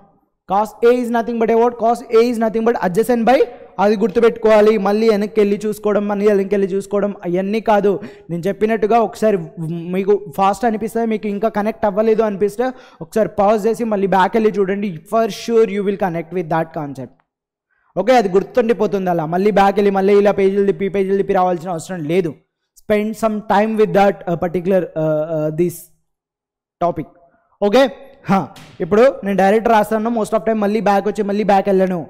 Speaker 1: cos A is nothing but award cos A is nothing but adjacent by అది గుర్తుపెట్టుకోవాలి మళ్ళీ వెనక్కి వెళ్ళి చూసుకోవడం మళ్ళీ వెనక్కి వెళ్ళి చూసుకోవడం అవన్నీ కాదు నేను చెప్పినట్టుగా ఒకసారి మీకు ఫాస్ట్ అనిపిస్తే మీకు ఇంకా కనెక్ట్ అవ్వలేదు అనిపిస్తే ఒకసారి పాజ్ చేసి మళ్ళీ బ్యాక్ వెళ్ళి చూడండి for sure you will connect with that concept okay అది గుర్తుండిపోతుంది అలా మళ్ళీ బ్యాక్ వెళ్ళి మళ్ళీ ఇలా పేజీలు తిప్పి పేజీలు తిప్పి రావాల్సిన అవసరం లేదు spend some time with that particular this topic okay ఇప్పుడు నేను డైరెక్ట్ రాస్తాను మోస్ట్ ఆఫ్ టైం మళ్ళీ బ్యాక్ వచ్చి మళ్ళీ బ్యాక్ వెళ్ళను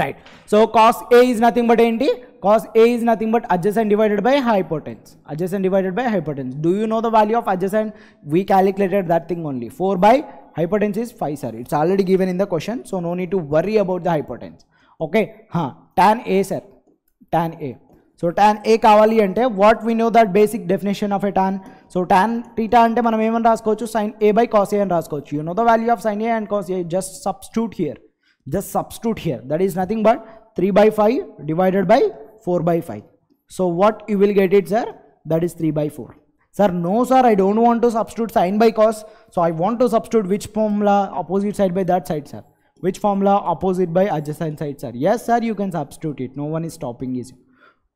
Speaker 1: right so cos A is nothing but ఏంటి cos A is nothing but adjacent divided by hypotenuse adjacent divided by hypotenuse do you know the value of adjacent we calculated that thing only four by hypotenuse is five sir it's already given in the question so no need to worry about the hypotenuse okay tan A sir tan A so tan A కావాలి అంటే what we know that basic definition of a tan So tan theta అంటే మనం ఏమని రాసుకోవచ్చు sin a by cos a అని రాసుకోవచ్చు you know the value of sin a and cos a just substitute here just substitute here that is nothing but 3 by 5 divided by 4 by 5 so what you will get it sir that is 3 by 4 sir no sir i don't want to substitute sin by cos so i want to substitute which formula opposite side by that side sir which formula opposite by adjacent side sir yes sir you can substitute it no one is stopping you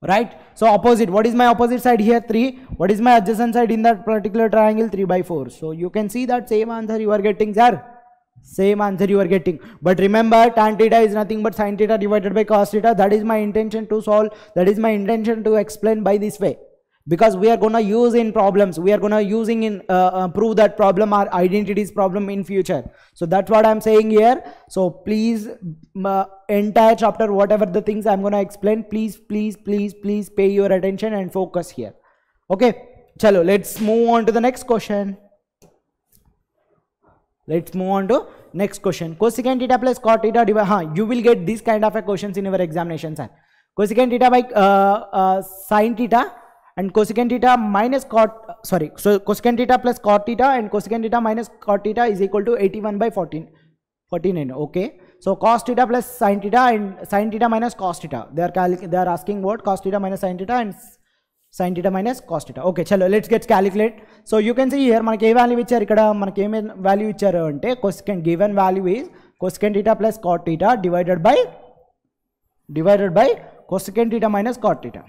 Speaker 1: right so opposite what is my opposite side here 3 what is my adjacent side in that particular triangle 3 by 4 so you can see that same answer you are getting there. same answer you are getting but remember tan theta is nothing but sin theta divided by cos theta that is my intention to solve that is my intention to explain by this way because we are gonna use in problems we are gonna using in uh, uh, prove that problem or identities problem in future so that's what i'm saying here so please uh, entire chapter whatever the things i'm gonna explain please please please please pay your attention and focus here okay chalo let's move on to the next question let's move on to next question cosecant theta plus cot theta divided huh, you will get these kind of a questions in your examination sir cosecant theta by uh, uh, theta and cosecant theta minus cot sorry so cosecant theta plus cot theta and cosecant theta minus cot theta is equal to eighty one by fourteen forty nine okay so cos theta plus sine theta and sine theta minus cos theta they are క్యాలి they are asking what cos theta minus sine theta and sine theta minus cos theta okay చలో let's gets calculate so you can see here మనకి ఏ value ఇచ్చారు ఇక్కడ మనకి ఏమే value ఇచ్చారు అంటే cosecant given value is cosecant theta plus cot theta divided by divided by cosecant theta minus cot theta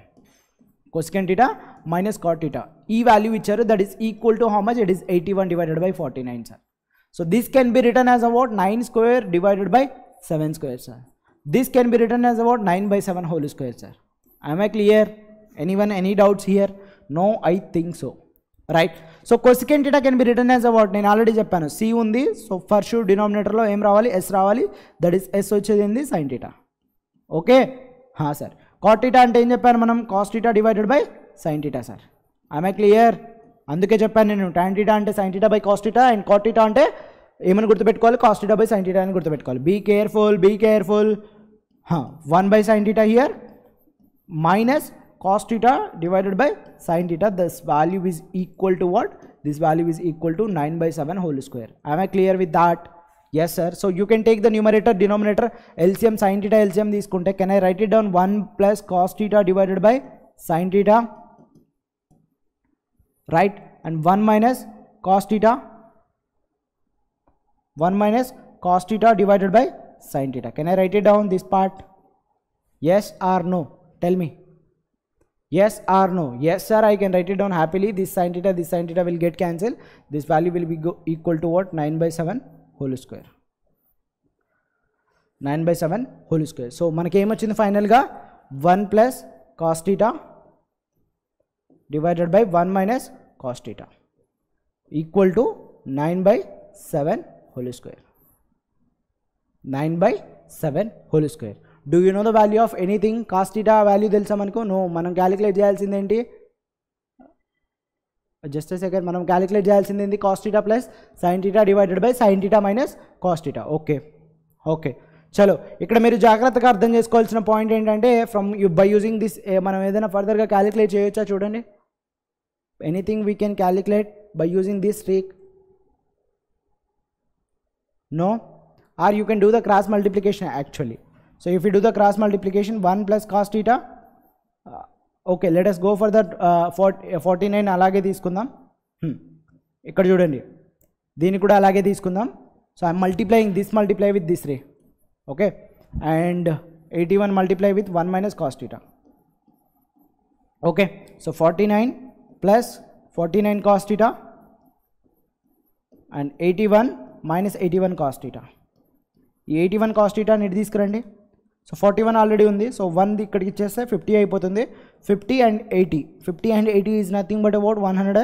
Speaker 1: cosecant theta minus cot theta e value icharu that is equal to how much it is 81 divided by 49 sir so this can be written as about 9 square divided by 7 square sir this can be written as about 9 by 7 whole square sir am i clear anyone any doubts here no i think so right so cosecant theta can be written as about నేను already చెప్పాను సి ఉంది so for sure డినామినేటర్లో ఏం రావాలి S రావాలి that is S వచ్చేది ఏంది sine theta okay sir cot theta అంటే ఏం చెప్పాను మనం cos theta divided by sine theta sir am I clear అందుకే చెప్పాను నేను టాంటీటా అంటే sine theta by cos theta and cot theta అంటే ఏమని గుర్తుపెట్టుకోవాలి కాస్టీటా బై సైంటీటా అని గుర్తుపెట్టుకోవాలి be careful be careful one by sine theta here minus cos theta divided by sine theta this value is equal to what this value is equal to nine by seven whole square am I clear with that Yes, sir. So you can take the numerator, denominator, LCM, sine theta, LCM తీసుకుంటే can I write it down 1 plus cos theta divided by sine theta, right? And 1 minus cos theta, 1 minus cos theta divided by sine theta. Can I write it down this part? Yes or no? Tell me. yes or no yes sir i can write it down happily this sine theta this sine theta will get cancelled this value will be equal to what 9 by 7 whole square nine by seven whole square so మనకి ఏమొచ్చింది ఫైనల్గా one plus cos theta divided by one minus cos theta equal to nine by seven whole square nine by seven whole square do you know the value of anything cos theta value తెలుసా మనకు no మనం calculate చేయాల్సిందేంటి just second మనం calculate చేయాల్సింది ఏంది cos theta plus sine theta divided by sine theta minus cos theta okay okay చలో ఇక్కడ మీరు జాగ్రత్తగా అర్థం చేసుకోవాల్సిన పాయింట్ ఏంటంటే from you by using this మనం ఏదైనా ఫర్దర్గా క్యాలిక్యులేట్ చేయొచ్చా చూడండి anything we can calculate by using this trick no or you can do the cross multiplication actually so if you do the cross multiplication one plus cos theta okay let's go for that forty nine అలాగే తీసుకుందాం hmm. ఇక్కడ చూడండి దీన్ని కూడా అలాగే తీసుకుందాం so I'm multiplying this multiply with this ray okay and eighty one multiply with one minus cos theta okay so forty nine plus forty nine cos theta and eighty one minus eighty one cos theta ఈ eighty one cos theta అనేది తీసుకురండి so forty one already ఉంది so one ఇక్కడికి ఇచ్చేస్తే fifty అయిపోతుంది fifty and eighty fifty and eighty is nothing but about one hundred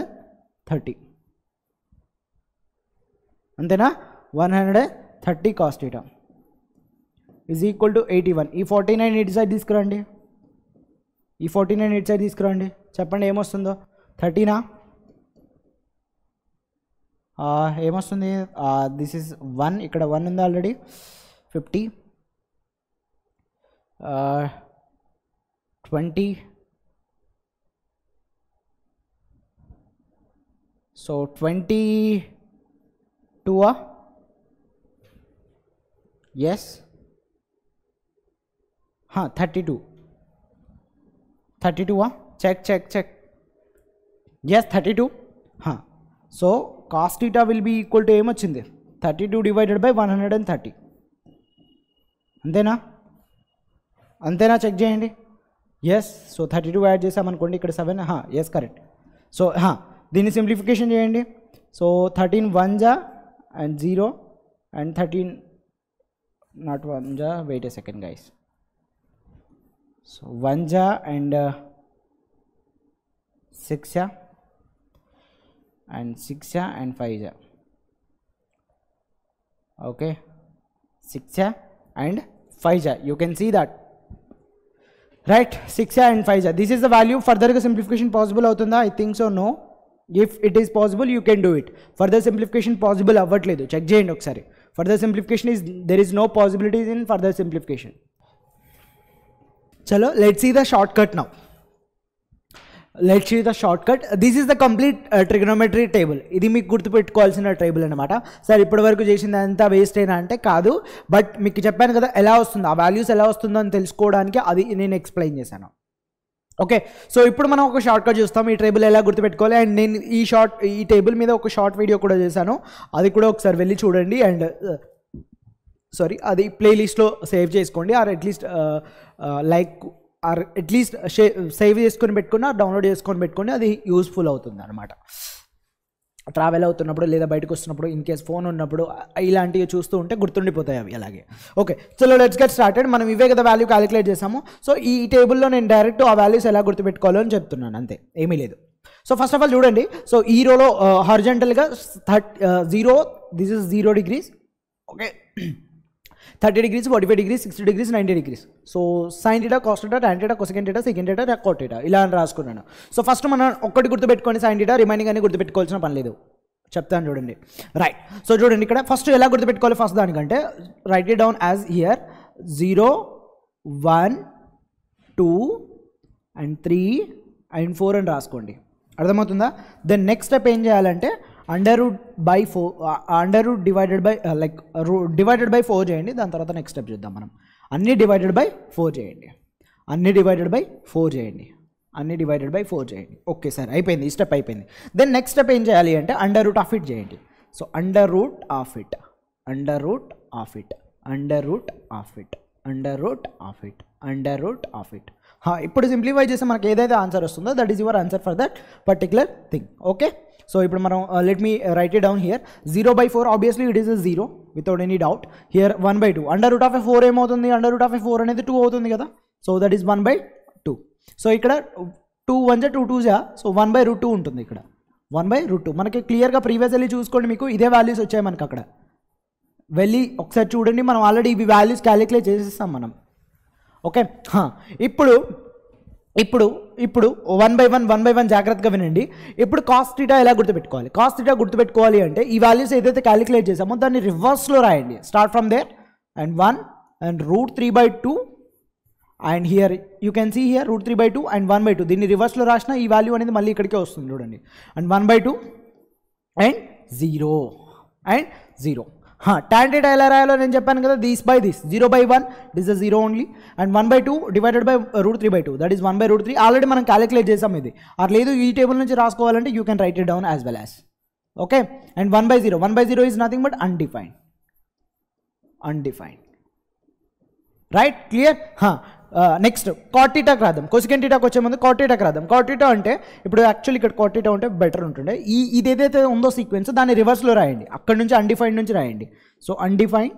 Speaker 1: thirty అంతేనా one hundred thirty cos theta is equal to eighty one ఈ forty nine ఇటు side తీసుకురండి ఈ forty nine ఇటు side తీసుకురండి చెప్పండి ఏమొస్తుందో థర్టీనా ఏమొస్తుంది దిస్ ఇస్ వన్ ఇక్కడ వన్ ఉంది already fifty twenty so twenty two ah हाँ थर्टी टू थर्टी टू हाँ check check check yes thirty two हाँ so cos theta will be equal to एम वे thirty two divided by one hundred and thirty अंतना అంతేనా check చేయండి yes so thirty two add చేసామనుకోండి ఇక్కడ సెవెన్ హా ఎస్ కరెక్ట్ సో హా దీన్ని సింప్లిఫికేషన్ చేయండి సో థర్టీన్ వన్ జా and zero and thirteen not one జా wait a second guys so one జా అండ్ సిక్స్ uh, జా అండ్ సిక్స్ జా అండ్ ఫైవ్ జా ఓకే జా అండ్ ఫైవ్ జా you can see that right six and five జా this is the value ఫర్దర్గా simplification possible అవుతుందా I think so no if it is possible you can do it further simplification possible అవ్వట్లేదు check చేయండి ఒకసారి further simplification is there is no possibilities in further simplification చలో let see the shortcut now let see the shortcut this is the complete trigonometry table ఇది మీకు గుర్తుపెట్టుకోవాల్సిన table అనమాట sir ఇప్పటి వరకు అంత వేస్ట్ అయినా అంటే కాదు బట్ మీకు చెప్పాను కదా ఎలా వస్తుంది ఆ వాల్యూస్ ఎలా వస్తుందో అని తెలుసుకోవడానికి అది నేను ఎక్స్ప్లెయిన్ చేశాను ఓకే సో ఇప్పుడు మనం ఒక షార్ట్ కట్ చూస్తాం ఈ టేబుల్ ఎలా గుర్తుపెట్టుకోవాలి అండ్ నేను ఈ షార్ట్ ఈ టేబుల్ మీద ఒక షార్ట్ వీడియో కూడా చేశాను అది కూడా ఒకసారి వెళ్ళి చూడండి అండ్ సారీ uh, అది ప్లేలిస్ట్లో సేవ్ చేసుకోండి or at least like or at least save చేసుకొని పెట్టుకున్న డౌన్లోడ్ చేసుకొని పెట్టుకుని అది యూస్ఫుల్ అవుతుంది అనమాట ట్రావెల్ అవుతున్నప్పుడు లేదా బయటకు వస్తున్నప్పుడు ఇన్ కేస్ ఫోన్ ఉన్నప్పుడు ఇలాంటివి చూస్తూ ఉంటే గుర్తుండిపోతాయి అవి అలాగే okay so let's get started మనం ఇవే కదా వాల్యూ క్యాలిక్యులేట్ చేసాము సో ఈ టేబుల్లో నేను డైరెక్ట్ ఆ వాల్యూస్ ఎలా గుర్తుపెట్టుకోవాలో అని చెప్తున్నాను అంతే ఏమీ లేదు సో ఫస్ట్ ఆఫ్ ఆల్ చూడండి సో ఈ రోలో హార్జెంటల్గా third zero this is zero degrees okay thirty degrees forty five degrees sixty degrees 90 degrees so sine theta cos theta tan theta cosecant theta secant theta cot theta ఇలా అని రాసుకున్నాను so first మనం ఒక్కటి గుర్తుపెట్టుకోండి sign data remaining అని గుర్తుపెట్టుకోవాల్సిన పని లేదు చెప్తాను చూడండి రైట్ సో చూడండి ఇక్కడ ఫస్ట్ ఎలా గుర్తుపెట్టుకోవాలి ఫస్ట్ దానికంటే write it down as here zero one two and three and four అని రాసుకోండి అర్థమవుతుందా దెన్ నెక్స్ట్ స్టెప్ ఏం చేయాలంటే under root by four under root divided by like divided by four చేయండి దాని తర్వాత నెక్స్ట్ స్టెప్ చేద్దాం మనం అన్ని డివైడెడ్ బై ఫోర్ చేయండి అన్ని డివైడెడ్ బై ఫోర్ చేయండి అన్ని డివైడెడ్ బై ఫోర్ చేయండి ఓకే సార్ అయిపోయింది ఈ స్టెప్ అయిపోయింది దెన్ నెక్స్ట్ స్టెప్ ఏం చేయాలి అంటే అండర్ రూట్ ఆఫ్ ఇట్ చేయండి so under root of it under root of it under root of it under root of it under root of it ఇప్పుడు simplify చేస్తే మనకి ఏదైతే ఆన్సర్ వస్తుందో that is your answer for that particular thing okay so ఇప్పుడు మనం let me write down here zero by four obviously it is zero without any doubt here one by two under root of a four ఏమవుతుంది under root of a four అనేది two అవుతుంది కదా so that is one by two so ఇక్కడ two one జా two two జా so one by root two ఉంటుంది ఇక్కడ one by root two మనకి క్లియర్గా ప్రీవియస్ వెళ్ళి చూసుకోండి మీకు ఇదే వాల్యూస్ వచ్చాయి మనకి అక్కడ వెళ్ళి ఒకసారి చూడండి మనం ఆల్రెడీ ఇవి వాల్యూస్ క్యాలిక్యులేట్ చేసేస్తాం మనం ఓకే ఇప్పుడు ఇప్పుడు ఇప్పుడు one by one one by one జాగ్రత్తగా వినండి ఇప్పుడు కాస్ట్ థీటా ఎలా గుర్తుపెట్టుకోవాలి కాస్ట్ థీటా గుర్తుపెట్టుకోవాలి అంటే ఈ వాల్యూస్ ఏదైతే క్యాలిక్యులేట్ చేసామో దాన్ని రివర్స్లో రాయండి start from there and one and root three by two and here you can see here root three by two and one by two దీన్ని రివర్స్లో రాసిన ఈ వాల్యూ అనేది మళ్ళీ ఇక్కడికే వస్తుంది చూడండి and one by two and zero and zero tan theta ఎలా రాయాలో నేను చెప్పాను కదా this by this zero by one this uh zero only and one by two divided by root three by two that is one by root three already మనం calculate చేసాం ఇది అది లేదు ఈ టేబుల్ నుంచి రాసుకోవాలంటే you can write it down as well as okay and one by zero one by zero is nothing but undefined undefined right clear next కాటిటాక్ రాద్దాం కొసికెన్ టీటాక్ వచ్చే ముందు కాటిటాక్ రాద్దాం కాటిటా అంటే ఇప్పుడు యాక్చువల్లీ ఇక్కడ కాటిటా ఉంటే బెటర్ ఉంటుండే ఈ ఇది ఏదైతే ఉందో సీక్వెన్స్ దాన్ని రివర్స్లో రాయండి అక్కడ నుంచి అన్డిఫైన్ నుంచి రాయండి సో అన్డిఫైన్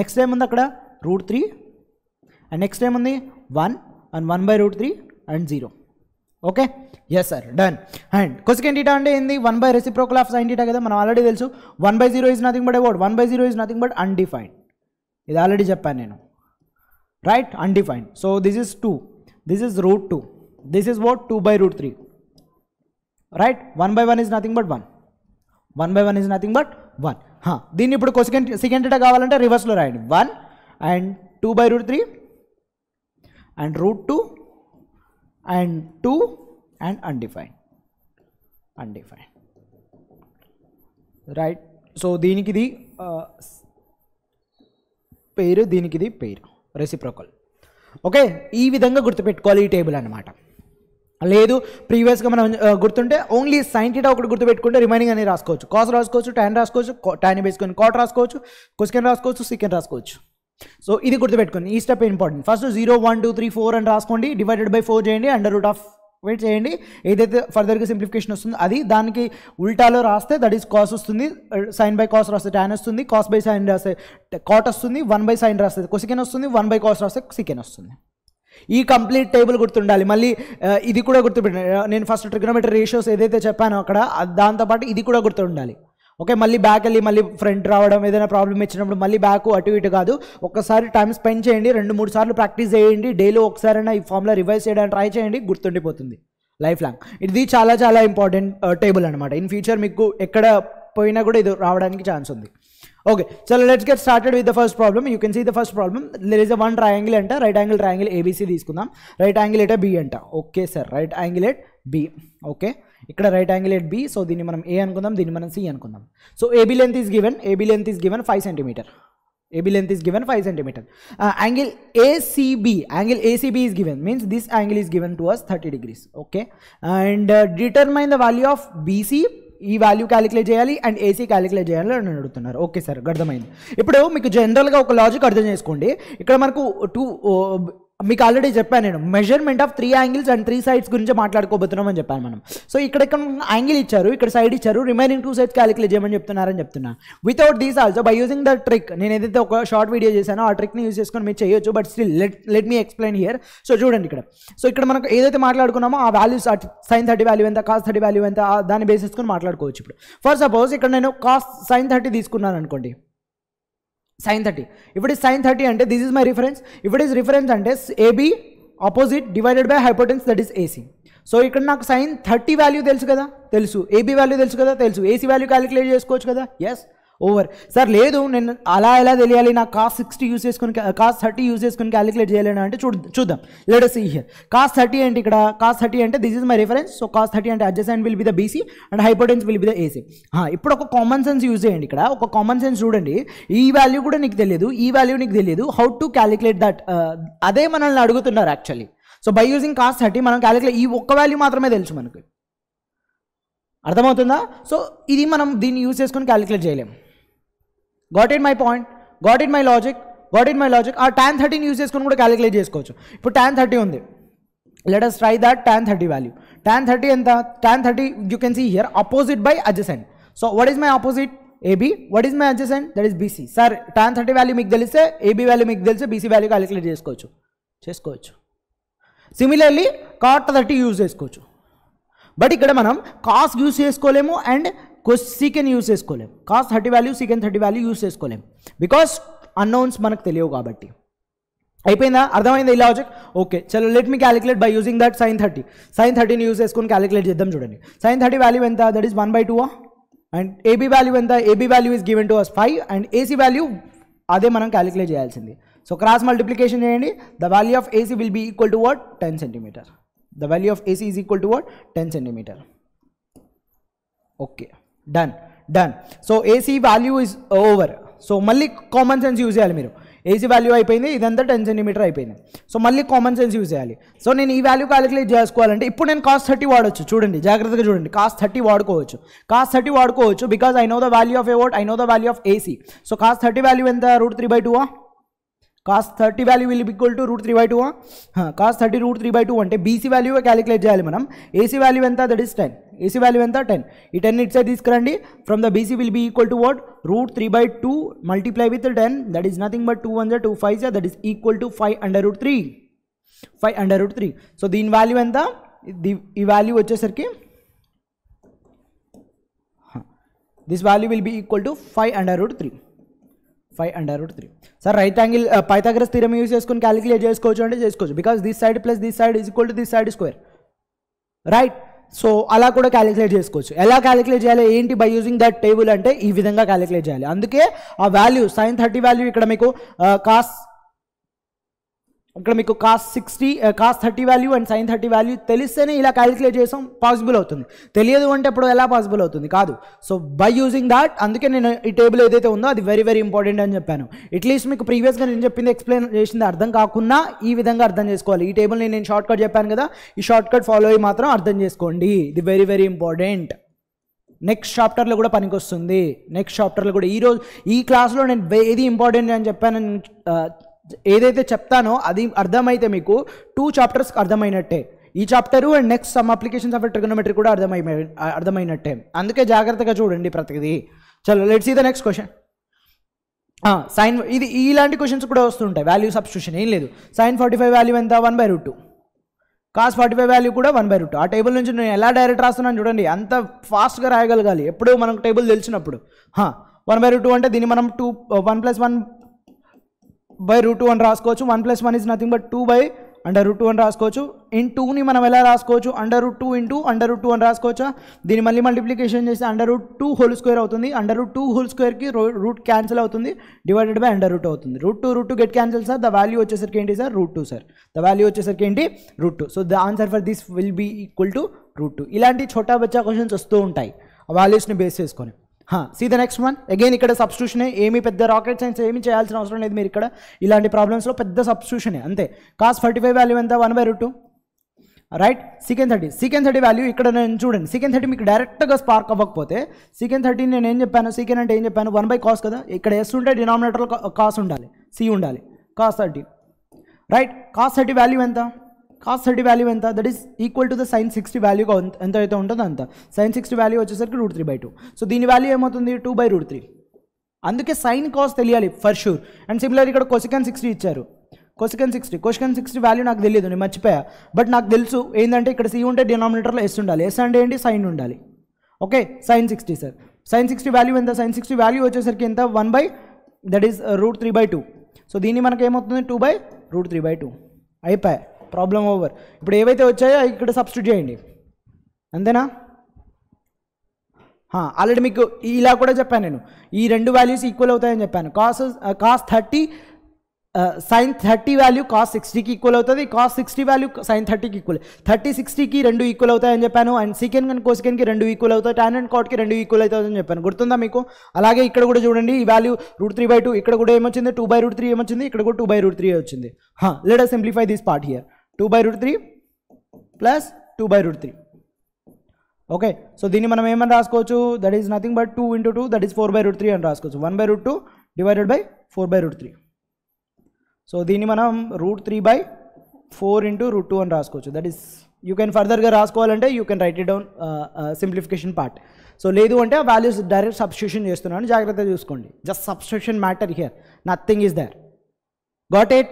Speaker 1: నెక్స్ట్ ఏముంది అక్కడ రూట్ త్రీ అండ్ నెక్స్ట్ ఏముంది one and one by root three and zero okay yes sir done and cosecant theta అంటే ఏంది one by reciprocal of sine theta కదా మనం ఆల్రెడీ తెలుసు one by zero is nothing but అవార్డ్ one by zero is nothing but undefined ఇది already చెప్పాను నేను right undefined so this is 2 this is root 2 this is what 2 by root 3 right 1 by 1 is nothing but 1 1 by 1 is nothing but 1 ha then you put cosecant secant theta kavalante reverse lo raayandi 1 and 2 by root 3 and root 2 and 2 and undefined undefined right so deeniki di pair deeniki di pair reciprocal okay ఈ విధంగా గుర్తుపెట్టుకోవాలి ఈ table అనమాట లేదు ప్రీవియస్గా మనం గుర్తుంటే only sine theta ఒకటి గుర్తుపెట్టుకుంటే రిమైనింగ్ అనేది రాసుకోవచ్చు కాస్ రాసుకోవచ్చు ట్యాన్ రాసుకోవచ్చు ట్యాన్ వేసుకొని కాట్ రాసుకోవచ్చు క్వశ్చన్ రాసుకోవచ్చు సికెన్ రాసుకోవచ్చు సో ఇది గుర్తుపెట్టుకోండి ఈ step important first zero one two three four అని రాసుకోండి డివైడెడ్ బై ఫోర్ చేయండి అండర్ రూట్ ఆఫ్ వెయిట్ చేయండి ఏదైతే ఫర్దర్గా సింప్లిఫికేషన్ వస్తుందో అది దానికి ఉల్టాలో రాస్తే దట్ ఈస్ కాస్ వస్తుంది సైన్ బై కాస్ రాస్తే టాన్ వస్తుంది కాస్ బై సైన్ రాస్తే కాట్ వస్తుంది వన్ బై సైన్ రాస్తే కొసికెన్ వస్తుంది వన్ బై కాస్ రాస్తే సికెన్ వస్తుంది ఈ కంప్లీట్ టేబుల్ గుర్తుండాలి మళ్ళీ uh, ఇది కూడా గుర్తుపెట్టాను నేను ఫస్ట్ ట్రిగ్నోమెట్రీ రేషియోస్ ఏదైతే చెప్పానో అక్కడ దాంతోపాటు ఇది కూడా గుర్తుండాలి ఓకే మళ్ళీ బ్యాక్ వెళ్ళి మళ్ళీ ఫ్రంట్ రావడం ఏదైనా ప్రాబ్లం ఇచ్చినప్పుడు మళ్ళీ బ్యాక్ అటు ఇటు కాదు ఒకసారి టైం స్పెండ్ చేయండి రెండు మూడు సార్లు ప్రాక్టీస్ చేయండి డైలీ ఒకసారైనా ఈ ఫామ్లో రివైజ్ చేయడానికి ట్రై చేయండి గుర్తుండిపోతుంది లైఫ్ లాంగ్ ఇది చాలా చాలా ఇంపార్టెంట్ టేబుల్ అనమాట ఇన్ ఫ్యూచర్ మీకు ఎక్కడ పోయినా కూడా ఇది రావడానికి ఛాన్స్ ఉంది okay so let's get started with the first problem you can see the first problem there is a one triangle అంట రైట్ యాంగిల్ ట్రయాంగిల్ ఏబీసీ తీసుకుందాం రైట్ యాంగిల్ ఎట బి అంట okay sir right angle at B okay ఇక్కడ right angle at B so దీన్ని మనం A అనుకుందాం దీన్ని మనం C అనుకుందాం so AB length is given AB length is given five centimetre AB length is given five centimetre angle angle angle ACB is given means this angle is given to us thirty degrees okay and determine the value of BC ఈ value calculate చేయాలి and AC calculate చేయాలి అని అడుగుతున్నారు okay sir అర్థమైంది ఇప్పుడు మీకు జనరల్గా ఒక లాజిక్ అర్థం చేసుకోండి ఇక్కడ మనకు టూ మీకు ఆల్రెడీ చెప్పాను నేను measurement of three angles and three sides గురించి మాట్లాడుకోబోతున్నాం అని చెప్పాను మనం సో ఇక్కడ యాంగిల్ ఇచ్చారు ఇక్కడ సైడ్ ఇచ్చారు రిమైనింగ్ టూ సైడ్స్ క్యాలిక్యులేట్ చేయమని చెప్తున్నారని చెప్తున్నా without these also by using the trick నేను ఏదైతే ఒక షార్ట్ వీడియో చేశానో ఆ ట్రిక్ని యూజ్ చేసుకొని మీరు చేయొచ్చు but still let let me explain here so చూడండి ఇక్కడ సో ఇక్కడ మనకు ఏదైతే మాట్లాడుకున్నామో ఆ వాల్యూస్ సైన్ థర్టీ వాల్యూ ఎంత కాస్ థర్టీ వాల్యూ ఎంత దాన్ని బేసిస్కొని మాట్లాడుకోవచ్చు ఇప్పుడు ఫర్ సపోజ్ ఇక్కడ నేను కాస్ సైన్ థర్టీ తీసుకున్నాను అనుకోండి సైన్ థర్టీ ఇప్పుడు ఇస్ సైన్ థర్టీ అంటే దిస్ ఇస్ మై రిఫరెన్స్ ఇప్పుడు ఇస్ రిఫరెన్స్ అంటే AB opposite divided by hypotenuse that is AC so ఇక్కడ నాకు సైన్ థర్టీ వాల్యూ తెలుసు కదా తెలుసు ఏబీ వాల్యూ తెలుసు కదా తెలుసు ఏసీ వాల్యూ క్యాలిక్యులేట్ చేసుకోవచ్చు కదా ఎస్ ఓవర్ సార్ లేదు నేను అలా ఎలా తెలియాలి నా కాస్ట్ సిక్స్టీ యూస్ చేసుకుని కాస్ట్ థర్టీ యూస్ చేసుకుని క్యాలిక్యులేట్ చేయలేను అంటే చూ చూద్దాం let us see here cos thirty అంటే ఇక్కడ కాస్ట్ థర్టీ అంటే this is my reference so cos thirty అంటే adjacent will be the BC and hypotenuse will be the AC ఇప్పుడు ఒక కామన్ సెన్స్ యూజ్ చేయండి ఇక్కడ ఒక కామన్ సెన్స్ చూడండి ఈ వాల్యూ కూడా నీకు తెలియదు ఈ వాల్యూ నీకు తెలియదు హౌ టు క్యాలిక్యులేట్ దట్ అదే మనల్ని అడుగుతున్నారు actually so by using cos thirty మనం క్యాలిక్యులేట్ ఈ ఒక్క వాల్యూ మాత్రమే తెలుసు మనకు అర్థమవుతుందా సో ఇది మనం దీన్ని యూజ్ చేసుకొని క్యాలిక్యులేట్ చేయలేము got in my point got in my logic got in my logic ఆ టెన్ థర్టీని యూజ్ చేసుకుని కూడా క్యాలిక్యులేట్ చేసుకోవచ్చు ఇప్పుడు టెన్ థర్టీ ఉంది let us try that tan thirty value tan thirty ఎంత tan thirty you can see here opposite by adjacent so what is my opposite AB what is my adjacent that is BC sir tan thirty value మీకు తెలిస్తే AB value మీకు తెలిస్తే BC value calculate చేసుకోవచ్చు చేసుకోవచ్చు similarly cot thirty use చేసుకోవచ్చు but ఇక్కడ మనం cos use చేసుకోలేము అండ్ సీకెన్ యూస్ చేసుకోలేం cos thirty value secant thirty value use చేసుకోలేం బికాస్ అన్నౌన్స్ మనకు తెలియవు కాబట్టి అయిపోయిందా అర్థమైందా ఈ లాజిక్ ఓకే చలో let me calculate by using that sine thirty sine థర్టీని యూస్ చేసుకొని క్యాలిక్యులేట్ చేద్దాం చూడండి సైన్ థర్టీ వాల్యూ ఎంత that is one by two and AB value ఎంత AB value is given to as five and AC value అదే మనం calculate చేయాల్సింది so cross multiplication చేయండి the value of AC will be equal to what ten centimetre the value of AC is equal to what ten centimetre okay done done so AC value is over so మళ్ళీ common sense use చేయాలి మీరు AC value అయిపోయింది ఇదంతా ten centimetre అయిపోయింది so మళ్ళీ common sense use చేయాలి so నేను ఈ వాల్యూ క్యాలిక్యులేట్ చేసుకోవాలంటే ఇప్పుడు నేను కాస్ట్ థర్టీ వాడచ్చు చూడండి జాగ్రత్తగా చూడండి కాస్ట్ థర్టీ వాడుకోవచ్చు కాస్ట్ థర్టీ వాడుకోవచ్చు because I know the value of ఎవోట్ I know the value of AC so cos thirty value ఎంత root three by two cos thirty value will equal to root three by two cos thirty root three by two అంటే BC value calculate చేయాలి మనం AC value ఎంత that is ten AC value ఎంత 10 ఈ 10 it side తీసుకురండి from the BC will be equal to what root 3 by 2 multiply with 10 that is nothing but 2 1 2 5 that is equal to 5 under root 3 5 under root 3 so దీని value ఎంత ఈ value వచ్చేసరికి this value will be equal to 5 under root 3 five under root three sir right angle Pythagoras theorem use చేసుకొని calculate చేసుకోవచ్చు అంటే చేసుకోవచ్చు because this side plus this side is equal to this side square right so అలా కూడా calculate చేసుకోవచ్చు ఎలా calculate చేయాలి ఏంటి బై యూజింగ్ దట్ టేబుల్ అంటే ఈ విధంగా క్యాలిక్యులేట్ చేయాలి అందుకే ఆ వాల్యూ సైన్ థర్టీ వాల్యూ ఇక్కడ మీకు కాస్ uh, ఇక్కడ మీకు cos sixty cos thirty value and sine thirty value తెలిస్తేనే ఇలా క్యాలిక్యులేట్ చేసాం పాసిబుల్ అవుతుంది తెలియదు అంటే ఇప్పుడు ఎలా పాసిబుల్ అవుతుంది కాదు సో బై యూజింగ్ దాట్ అందుకే నేను ఈ టేబుల్ ఏదైతే ఉందో అది వెరీ వెరీ ఇంపార్టెంట్ అని చెప్పాను అట్లీస్ట్ మీకు ప్రీవియస్గా నేను చెప్పింది ఎక్స్ప్లెయిన్ చేసింది అర్థం కాకుండా ఈ విధంగా అర్థం చేసుకోవాలి ఈ టేబుల్ని నేను షార్ట్ కట్ చెప్పాను కదా ఈ షార్ట్ కట్ ఫాలో అయ్యి మాత్రం అర్థం చేసుకోండి ఇది వెరీ వెరీ ఇంపార్టెంట్ నెక్స్ట్ చాప్టర్లో కూడా పనికొస్తుంది నెక్స్ట్ చాప్టర్లో కూడా ఈరోజు ఈ క్లాస్లో నేను ఏది ఇంపార్టెంట్ అని చెప్పాను ఏదైతే చెప్తానో అది అర్థమైతే మీకు టూ చాప్టర్స్ అర్థమైనట్టే ఈ chapter and next some applications of trigonometry కూడా అర్థమై అర్థమైనట్టే అందుకే జాగ్రత్తగా చూడండి ప్రతిదీ చలో లెట్స్ ఈ ద నెక్స్ట్ క్వశ్చన్ సైన్ ఇది ఇలాంటి క్వశ్చన్స్ కూడా వస్తుంటాయి వాల్యూ సబ్స్టిట్యూషన్ ఏం లేదు సైన్ ఫార్టీ ఫైవ్ వాల్యూ ఎంత one by root cos forty five value కూడా వన్ బై రూట్ ఆ టేబుల్ నుంచి నేను ఎలా డైరెక్ట్ రాస్తున్నాను చూడండి అంత ఫాస్ట్గా రాయగలగాలి ఎప్పుడు మనకు టేబుల్ తెలిసినప్పుడు వన్ బై రూట్ అంటే దీన్ని మనం two one plus one by root two అని రాసుకోవచ్చు one plus one is nothing but two by under root two అని రాసుకోవచ్చు ఇన్ టూని మనం ఎలా రాసుకోవచ్చు under root two into under root two అని రాసుకోవచ్చా దీన్ని మళ్ళీ మల్టిప్లికేషన్ చేస్తే under root two whole square అవుతుంది అండర్ రూట్ టూ హోల్ స్క్వేర్కి రూట్ క్యాన్సిల్ అవుతుంది డివైడెడ్ బై అండర్ రూట్ అవుతుంది root two root two get cancel sir the value వచ్చేసరికి ఏంటి sir root two sir the value వచ్చేసరికి ఏంటి root two so the answer for this will be equal to root two ఇలాంటి చోటా బచ్చా questions వస్తూ ఉంటాయి ఆ వాల్యూస్ని బేస్ చేసుకొని see the next one again ఇక్కడ సబ్స్టిట్యూషనే ఏమి పెద్ద రాకెట్ సైన్స్ ఏమి చేయాల్సిన అవసరం లేదు మీరు ఇక్కడ ఇలాంటి ప్రాబ్లమ్స్లో పెద్ద సబ్స్టిట్యూషనే అంతే కాస్ ఫార్టీ ఫైవ్ వాల్యూ ఎంత one by root two right secant thirty secant thirty value ఇక్కడ నేను చూడండి సికెన్ థర్టీ మీకు డైరెక్ట్గా స్పార్క్ అవ్వకపోతే సికెన్ థర్టీ నేను ఏం చెప్పాను సికెన్ అంటే ఏం చెప్పాను వన్ బై కాస్ కదా ఇక్కడ ఎస్ ఉంటే డినామినేటర్ కాస్ ఉండాలి సి ఉండాలి cos thirty right cos thirty value ఎంత కాస్ థర్టీ వాల్యూ ఎంత that is equal to the sine sixty వాల్యూగా ఎంత అయితే ఉంటుందో అంత సైన్ సిక్స్టీ వాల్యూ వచ్చేసరికి root three by two so దీని వాల్యూ ఏమవుతుంది టూ బై రూట్ త్రీ అందుకే సైన్ కాస్ తెలియాలి ఫర్ షూర్ అండ్ సిమిలర్ ఇక్కడ కొసికన్ సిక్స్టీ ఇచ్చారు cosecant sixty cosecant sixty value నాకు తెలియదు నేను మర్చిపోయా బట్ నాకు తెలుసు ఏంటంటే ఇక్కడ సి ఉంటే డినామినేటర్లో ఎస్ ఉండాలి ఎస్ అంటే ఏంటి సైన్ ఉండాలి okay sine sixty sir sine sixty value ఎంత సైన్ సిక్స్టీ వాల్యూ వచ్చేసరికి ఎంత one by that is root three by two so దీన్ని మనకేమవుతుంది two by root three by two అయిపోయాయి ప్రాబ్లం ఓవర్ ఇప్పుడు ఏవైతే వచ్చాయో ఇక్కడ సబ్స్టిట్యూట్ చేయండి అంతేనా ఆల్రెడీ మీకు ఇలా కూడా చెప్పాను నేను ఈ రెండు వాల్యూస్ ఈక్వల్ అవుతాయని చెప్పాను cos cos thirty sine thirty value cos సిక్స్టీకి ఈక్వల్ అవుతుంది కాస్ సిక్స్టీ వాల్యూ సైన్ థర్టీకి ఈక్వల్ థర్టీ సిక్స్టీకి రెండు ఈక్వల్ అవుతాయని చెప్పాను అండ్ సెకండ్ అండ్ కోసికెన్కి రెండు ఈక్వల్ అవుతాయి టాన్ అండ్ కాట్కి రెండు ఈక్వల్ అవుతుంది అని చెప్పాను గుర్తుందా మీకు అలాగే ఇక్కడ కూడా చూడండి ఈ value root three by two ఇక్కడ కూడా ఏమొచ్చింది టూ బై రూట్ త్రీ ఏమొచ్చింది ఇక్కడ కూడా టూ బై రూట్ త్రీ వచ్చింది let simplify this part here two by root three plus two by root three okay so దీన్ని మనం ఏమని రాసుకోవచ్చు that is nothing but two into two that is four by root three అని రాసుకోవచ్చు one by root two divided by four by root three so దీన్ని మనం root three by four into root two అని రాసుకోవచ్చు that is you can ఫర్దర్గా రాసుకోవాలంటే you can write it down simplification part so లేదు అంటే ఆ వాల్యూస్ డైరెక్ట్ సబ్స్టిట్యూషన్ చేస్తున్నాను జాగ్రత్తగా చూసుకోండి just substitution matter here nothing is there got it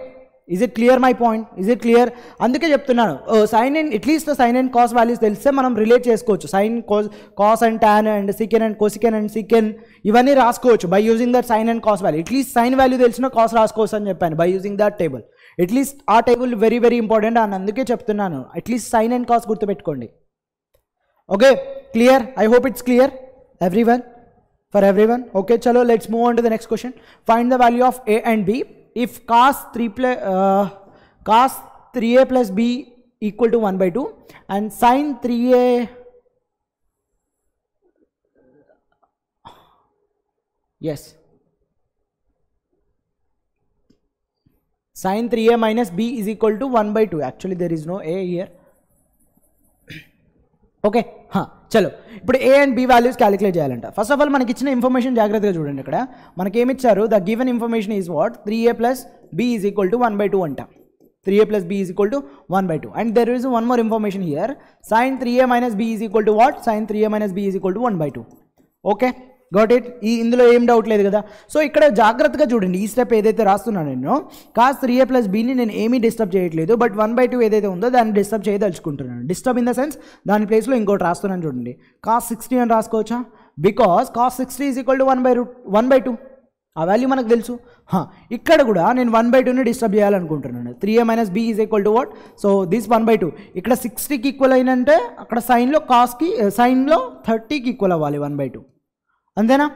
Speaker 1: is it clear my point is it clear అందుకే చెప్తున్నాను sine and at least sine and cos values తెలిస్తే మనం రిలేట్ చేసుకోవచ్చు sine cos cos and tan and secant and cosecant and secant ఇవన్నీ రాసుకోవచ్చు by using that sine and cos value at least sign value తెలిసిన cos రాసుకోవచ్చు అని చెప్పాను by using that table at least ఆ టేబుల్ వెరీ వెరీ ఇంపార్టెంట్ అని అందుకే చెప్తున్నాను అట్లీస్ట్ సైన్ అండ్ కాస్ గుర్తుపెట్టుకోండి okay clear I hope it's clear everyone for everyone okay చలో let's move on to the next question find the value of A and B if cos 3 plus uh, cos 3a plus b equal to 1 by 2 and sine 3a yes sine 3a minus b is equal to 1 by 2 actually there is no a here okay చలో ఇప్పుడు A and B values calculate చేయాలంట first of all మనకి ఇచ్చిన information జాగ్రత్తగా చూడండి ఇక్కడ మనకి ఇచ్చారు the given information is what three A plus B is equal to one by two అంట three A plus B is equal to one by two and there is one more information here sine three A minus B is equal to what sine three A minus B is equal to one by two okay got it ఈ ఇందులో ఏం doubt లేదు కదా so ఇక్కడ జాగ్రత్తగా చూడండి ఈ step ఏదైతే రాస్తున్నాను నేను కాస్ త్రీ ఏ ప్లస్ బీని నేను ఏమీ డిస్టర్బ్ చేయట్లేదు బట్ వన్ బై టూ ఏదైతే ఉందో దాన్ని డిస్టర్బ్ చేయదలుచుకుంటున్నాను డిస్టర్బ్ ఇన్ ద సెన్స్ దాని ప్లేస్లో ఇంకోటి రాస్తున్నాను చూడండి కాస్ సిక్స్టీ అని రాసుకోవచ్చా because cos sixty is equal to one by root one by two ఆ వాల్యూ మనకు తెలుసు ఇక్కడ కూడా నేను వన్ బై టూని డిస్టర్బ్ చేయాలనుకుంటున్నాను three A minus B is equal to what so this one by two ఇక్కడ సిక్స్టీకి ఈక్వల్ అయినంటే అక్కడ సైన్లో కాస్కి సైన్లో థర్టీకి ఈక్వల్ అవ్వాలి వన్ బై టూ అంతేనా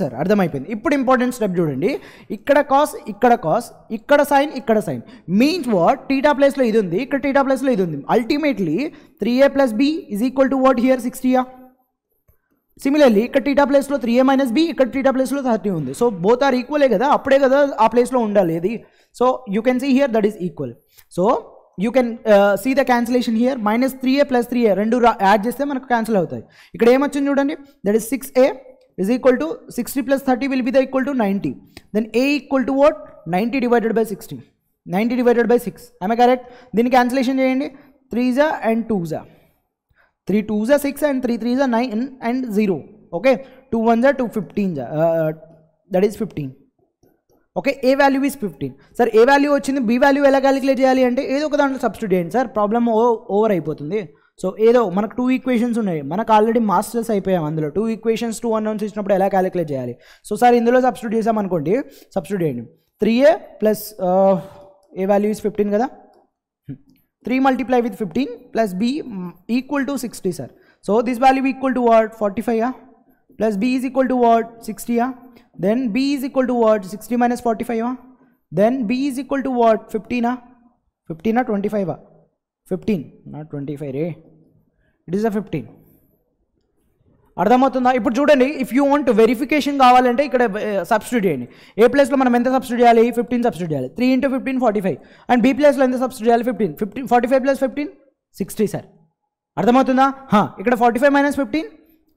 Speaker 1: సార్ అర్థమైపోయింది ఇప్పుడు ఇంపార్టెంట్ స్టెప్ చూడండి ఇక్కడ కాస్ ఇక్కడ కాస్ ఇక్కడ సైన్ ఇక్కడ సైన్ మీన్స్ వాట్ టీటా ప్లేస్లో ఇది ఉంది ఇక్కడ టీటా ప్లేస్లో ఇది ఉంది ultimately three A plus B is equal to what here సిక్స్టీయా సిమిలర్లీ ఇక్కడ టీటా ప్లేస్లో త్రీ ఏ మైనస్ బి ఇక్కడ టీటా ప్లేస్లో థర్టీ ఉంది సో బోత్ ఆర్ ఈక్వలే కదా అప్పుడే కదా ఆ ప్లేస్లో ఉండాలి ఇది so you can see here that is equal so you can see the cancellation here minus three A plus three A రెండు యాడ్ చేస్తే మనకు క్యాన్సిల్ అవుతాయి ఇక్కడ ఏమొచ్చింది చూడండి that is six A is equal to 60 plus 30 will be the equal to 90 then a equal to what 90 divided by 60 90 divided by 6 am i correct then cancellation cheyandi 3 and 2 3 2 za 6 and 3 3 za 9 and 0 okay 2 1 za 2 15 za uh, that is 15 okay A value is fifteen sir A value వచ్చింది B value ఎలా calculate చేయాలి అంటే ఏదో ఒక దాంట్లో substitute చేయండి sir problem over అయిపోతుంది so ఏదో మనకు టూ ఈక్వేషన్స్ ఉన్నాయి మనకు ఆల్రెడీ మాస్టర్స్ అయిపోయాం అందులో టూ ఈక్వేషన్స్ టూ అన్నౌన్స్ ఇచ్చినప్పుడు ఎలా క్యాలిక్యులేట్ చేయాలి సో సార్ ఇందులో సబ్స్టిట్యూట్ చేసాం అనుకోండి సబ్స్టిట్యూట్ చేయండి three A plus A value is fifteen కదా three multiply with fifteen plus B equal to sixty sir so this value equal to word forty five plus B is equal to what సిక్స్టీయా then B is equal to word sixty minus forty five then B is equal to what ఫిఫ్టీనా ఫిఫ్టీనా twenty ఫైవా fifteen నా twenty five రే it is a fifteen అర్థమవుతుందా ఇప్పుడు చూడండి if you want verification కావాలంటే ఇక్కడ సబ్సిడీ చేయండి ఏ ప్లేస్లో మనం ఎంత సబ్సిడీ చేయాలి ఫిఫ్టీన్ సబ్సిడీ చేయాలి three into fifteen forty five and B ప్లేస్లో ఎంత సబ్సిడీ చేయాలి fifteen fifteen forty five plus fifteen sixty sir అర్థమవుతుందా ఇక్కడ forty five minus fifteen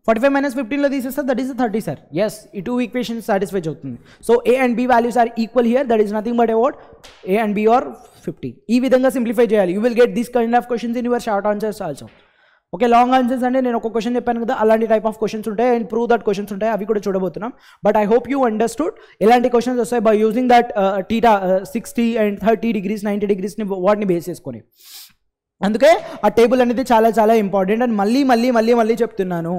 Speaker 1: forty five minus ఫిఫ్టీన్లో తీసేస్తే that is thirty sir yes ఈ టూ ఈక్వేషన్ సాటిస్ఫై అవుతుంది so A and B values are equal here that is nothing but అవార్డ్ A and B are fifty ఈ విధంగా simplify చేయాలి you will get these kind of questions in your short answers also okay long answers అంటే నేను ఒక question చెప్పాను కదా అలాంటి టైప్ ఆఫ్ క్వశ్చన్స్ ఉంటాయి అండ్ ప్రూవ్ దట్ క్వశ్చన్స్ ఉంటాయి అవి కూడా చూడబోతున్నాం but I hope you understood ఇలాంటి క్వశ్చన్స్ వస్తాయి by using that theta sixty and thirty degrees ninety డిగ్రీస్ని వాటిని బేస్ చేసుకొని అందుకే ఆ టేబుల్ అనేది చాలా చాలా ఇంపార్టెంట్ అండ్ మళ్ళీ మళ్ళీ మళ్ళీ మళ్ళీ చెప్తున్నాను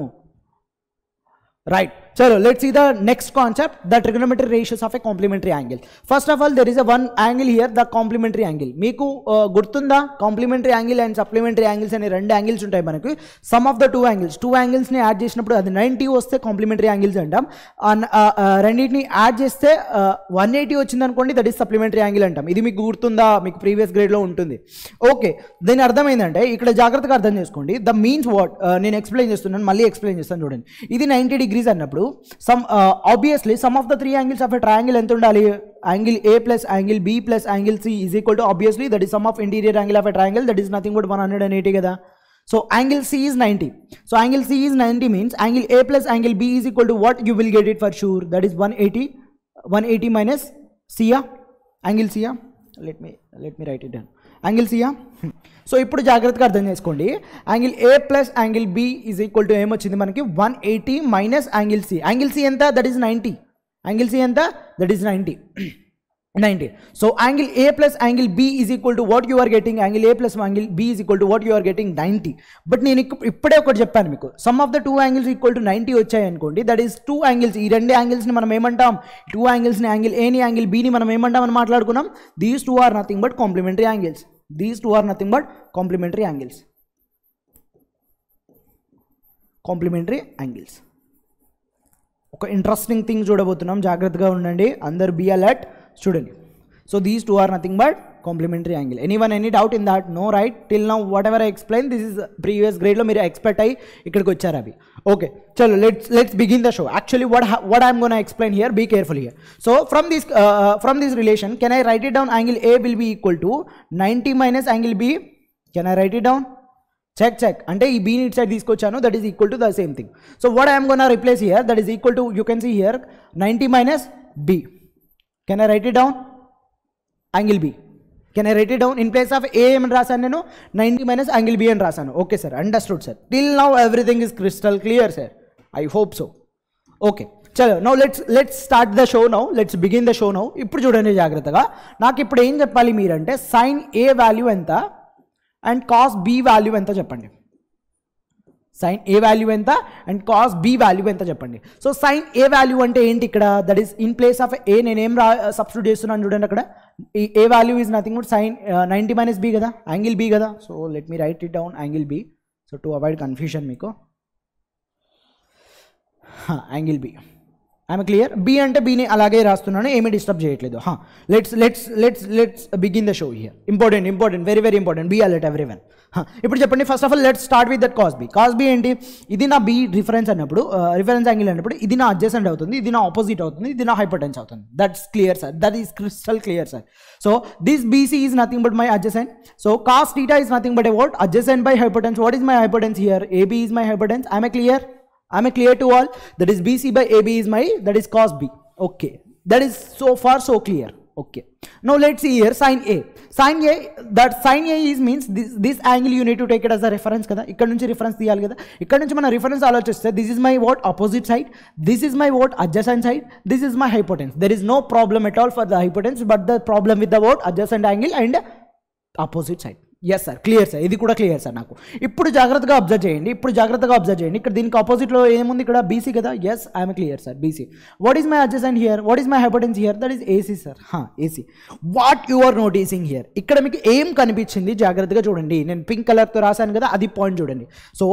Speaker 1: రైట్ चलो let's see the next concept the trigonometry ratios of a complementary angle first of all there is a one angle here the complementary angle మీకు uh, గుర్తుందా complementary angle and supplementary angles అనే రెండు angles ఉంటాయి మనకి sum of the two angles two యాంగిల్స్ని add చేసినప్పుడు అది ninety వస్తే కాంప్లిమెంటరీ యాంగిల్స్ అంటాం uh, uh, రెండింటిని యాడ్ చేస్తే వన్ ఎయిటీ వచ్చిందనుకోండి దట్ ఈస్ సప్లిమెంటరీ యాంగిల్ అంటాం ఇది మీకు గుర్తుందా మీకు ప్రీవియస్ గ్రేడ్లో ఉంటుంది ఓకే దీని అర్థమైందంటే ఇక్కడ జాగ్రత్తగా అర్థం చేసుకోండి ద మీన్స్ వాట్ నేను ఎక్స్ప్లెయిన్ చేస్తున్నాను మళ్ళీ ఎక్స్ప్లెయిన్ చేస్తాను చూడండి ఇది నైంటీ డిగ్రీస్ అన్నప్పుడు some uh, obviously some of the three angles of a triangle ఎంత the angle A plus angle B plus angle C is equal to obviously that is sum of interior angle of a triangle that is nothing but 180 together. so angle C is 90 so angle C is 90 means angle A plus angle B is equal to what you will get it for sure that is 180 180 minus C yeah? angle C yeah? let me let me write it down angle సియా so ఇప్పుడు జాగ్రత్తగా అర్థం చేసుకోండి angle A plus angle B is equal to ఏమొచ్చింది మనకి one eighty minus angle C angle C ఎంత that is ninety angle C ఎంత that is ninety 90 so angle a plus angle b is equal to what you are getting angle a plus angle b is equal to what you are getting 90 but నేను ఇప్పుడే ఒకటి చెప్పాను మీకు sum of the two angles equal to ninety వచ్చాయి అనుకోండి that is two angles ఈ రెండు యాంగిల్స్ని మనం ఏమంటాం టూ యాంగిల్స్ని యాంగిల్ ఏని యాంగిల్ బీని మనం ఏమంటాం అని మాట్లాడుకున్నాం these two are nothing but complementary angles these two are nothing but complementary angles complementary angles ఒక ఇంట్రెస్టింగ్ థింగ్ చూడబోతున్నాం జాగ్రత్తగా ఉండండి అందరు be alert student. So these two are nothing but complementary angle. Anyone any doubt in that? No, right? Till now whatever I explained, this is previous grade lo mere expert hai ikkadiki vachcharu abhi. Okay, chalo let's let's begin the show. Actually what what I am going to explain here, be careful here. So from this uh, uh, from this relation, can I write it down angle A will be equal to 90 minus angle B? Can I write it down? Check check. And a b బీని this side తీసుకొచ్చాను that is equal to the same thing. So what I'm gonna replace here that is equal to you can see here 90 minus B. Can I write it down angle B can I write it down in place of A అని రాశాను నేను ninety minus angle B అని రాశాను okay sir understood sir till now everything is crystal clear sir I hope so okay చలో now let's let's start the show now let's begin the show now ఇప్పుడు చూడండి జాగ్రత్తగా నాకు ఇప్పుడు ఏం చెప్పాలి మీరంటే సైన్ ఏ వాల్యూ ఎంత అండ్ కాస్ బి వాల్యూ ఎంత చెప్పండి సైన్ ఏ వాల్యూ ఎంత అండ్ కాస్ బి వాల్యూ ఎంత చెప్పండి సో సైన్ ఏ వాల్యూ అంటే ఏంటి ఇక్కడ that is in place of A నేనేం రా సబ్స్టిట్యూట్ uh, చేస్తున్నాను చూడండి అక్కడ A value is nothing but sine ninety minus B కదా యాంగిల్ బి కదా so let me write it down angle B so to avoid confusion మీకు angle B I'm clear B అంటే బీని అలాగే రాస్తున్నాను ఏమీ డిస్టర్బ్ చేయట్లేదు హా let's let's let's let's begin the show here important important very very important be alert everyone ఇప్పుడు చెప్పండి first of all let's start with that cos B cos B ఏంటి ఇది నా బీ రిఫరెన్స్ అన్నప్పుడు reference uh, angle అన్నప్పుడు ఇది నా adjacent అవుతుంది ఇది నా ఆపోజిట్ అవుతుంది ఇది నా హైపర్టెన్స్ అవుతుంది that's clear sir that is crystal clear sir so this BC is nothing but my adjacent so cos theta is nothing but a what adjacent by hypotenuse what is my hypotenuse here AB is my hypotenuse I'm a clear am i clear to all that is bc by ab is my that is cos b okay that is so far so clear okay now let's see here sin a sin a that sin a is means this this angle you need to take it as a reference kada ikkada nunchi reference తీయాలి kada ikkada nunchi mana reference ఆలోచిస్తే this is my what opposite side this is my what adjacent side this is my hypotenuse there is no problem at all for the hypotenuse but the problem with the what adjacent angle and opposite side yes sir clear sir ఇది కూడా clear sir నాకు ఇప్పుడు జాగ్రత్తగా observe చేయండి ఇప్పుడు జాగ్రత్తగా observe చేయండి ఇక్కడ దీనికి ఆపోజిట్లో ఏముంది ఇక్కడ బీసీ కదా yes I'm clear sir BC what is my adjacent here what is my hypotenuse here that is AC sir AC what you are noticing here ఇక్కడ మీకు ఏం కనిపించింది జాగ్రత్తగా చూడండి నేను పింక్ కలర్తో రాశాను కదా అది పాయింట్ చూడండి so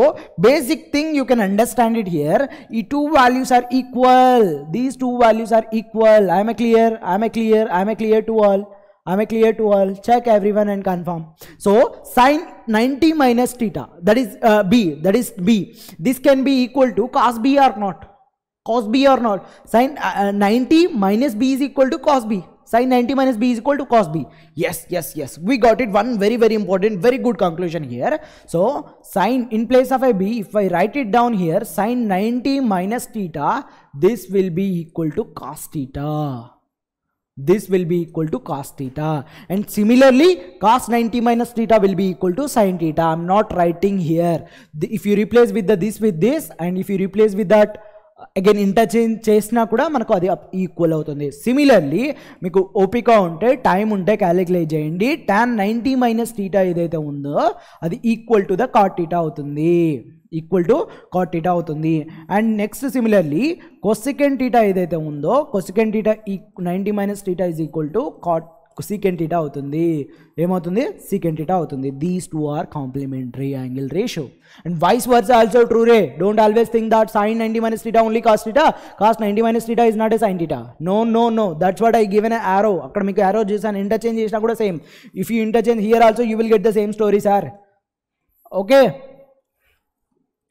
Speaker 1: basic thing you can understand it here ఈ two values are equal these two values are equal I'm clear I'm clear I'm clear to all Am I clear to all? Check everyone and confirm. So sine 90 minus theta, that is uh, B, that is B. This can be equal to cos B or not. Cos B or not. Sine uh, uh, 90 minus B is equal to cos B. Sine 90 minus B is equal to cos B. Yes, yes, yes. We got it. One very, very important, very good conclusion here. So sine in place of a B, if I write it down here, sine 90 minus theta, this will be equal to cos theta. this will be equal to cos theta and similarly cos 90 minus theta will be equal to sin theta i'm not writing here the, if you replace with the this with this and if you replace with that again interchange చేసినా కూడా మనకు అది equal అవుతుంది similarly మీకు ఓపిక ఉంటే time ఉంటే calculate చేయండి ట్యాన్ నైంటీ మైనస్ టీటా ఏదైతే ఉందో అది equal to the cot theta అవుతుంది ఈక్వల్ టు కాట్ టీటా అవుతుంది and next similarly cosecant theta ఏదైతే ఉందో కొసికెన్ టీటా ఈ ninety minus theta is equal to cot secant theta అవుతుంది ఏమవుతుంది సీకెన్ టీటా అవుతుంది these two are complementary angle ratio and vice versa also true రే don't always think that sine ninety minus theta only cos theta cos ninety minus theta is not a sine theta no no no that's what I given arrow అక్కడ మీకు arrow చేశాను interchange చేసినా కూడా same if you interchange here also you will get the same story sir okay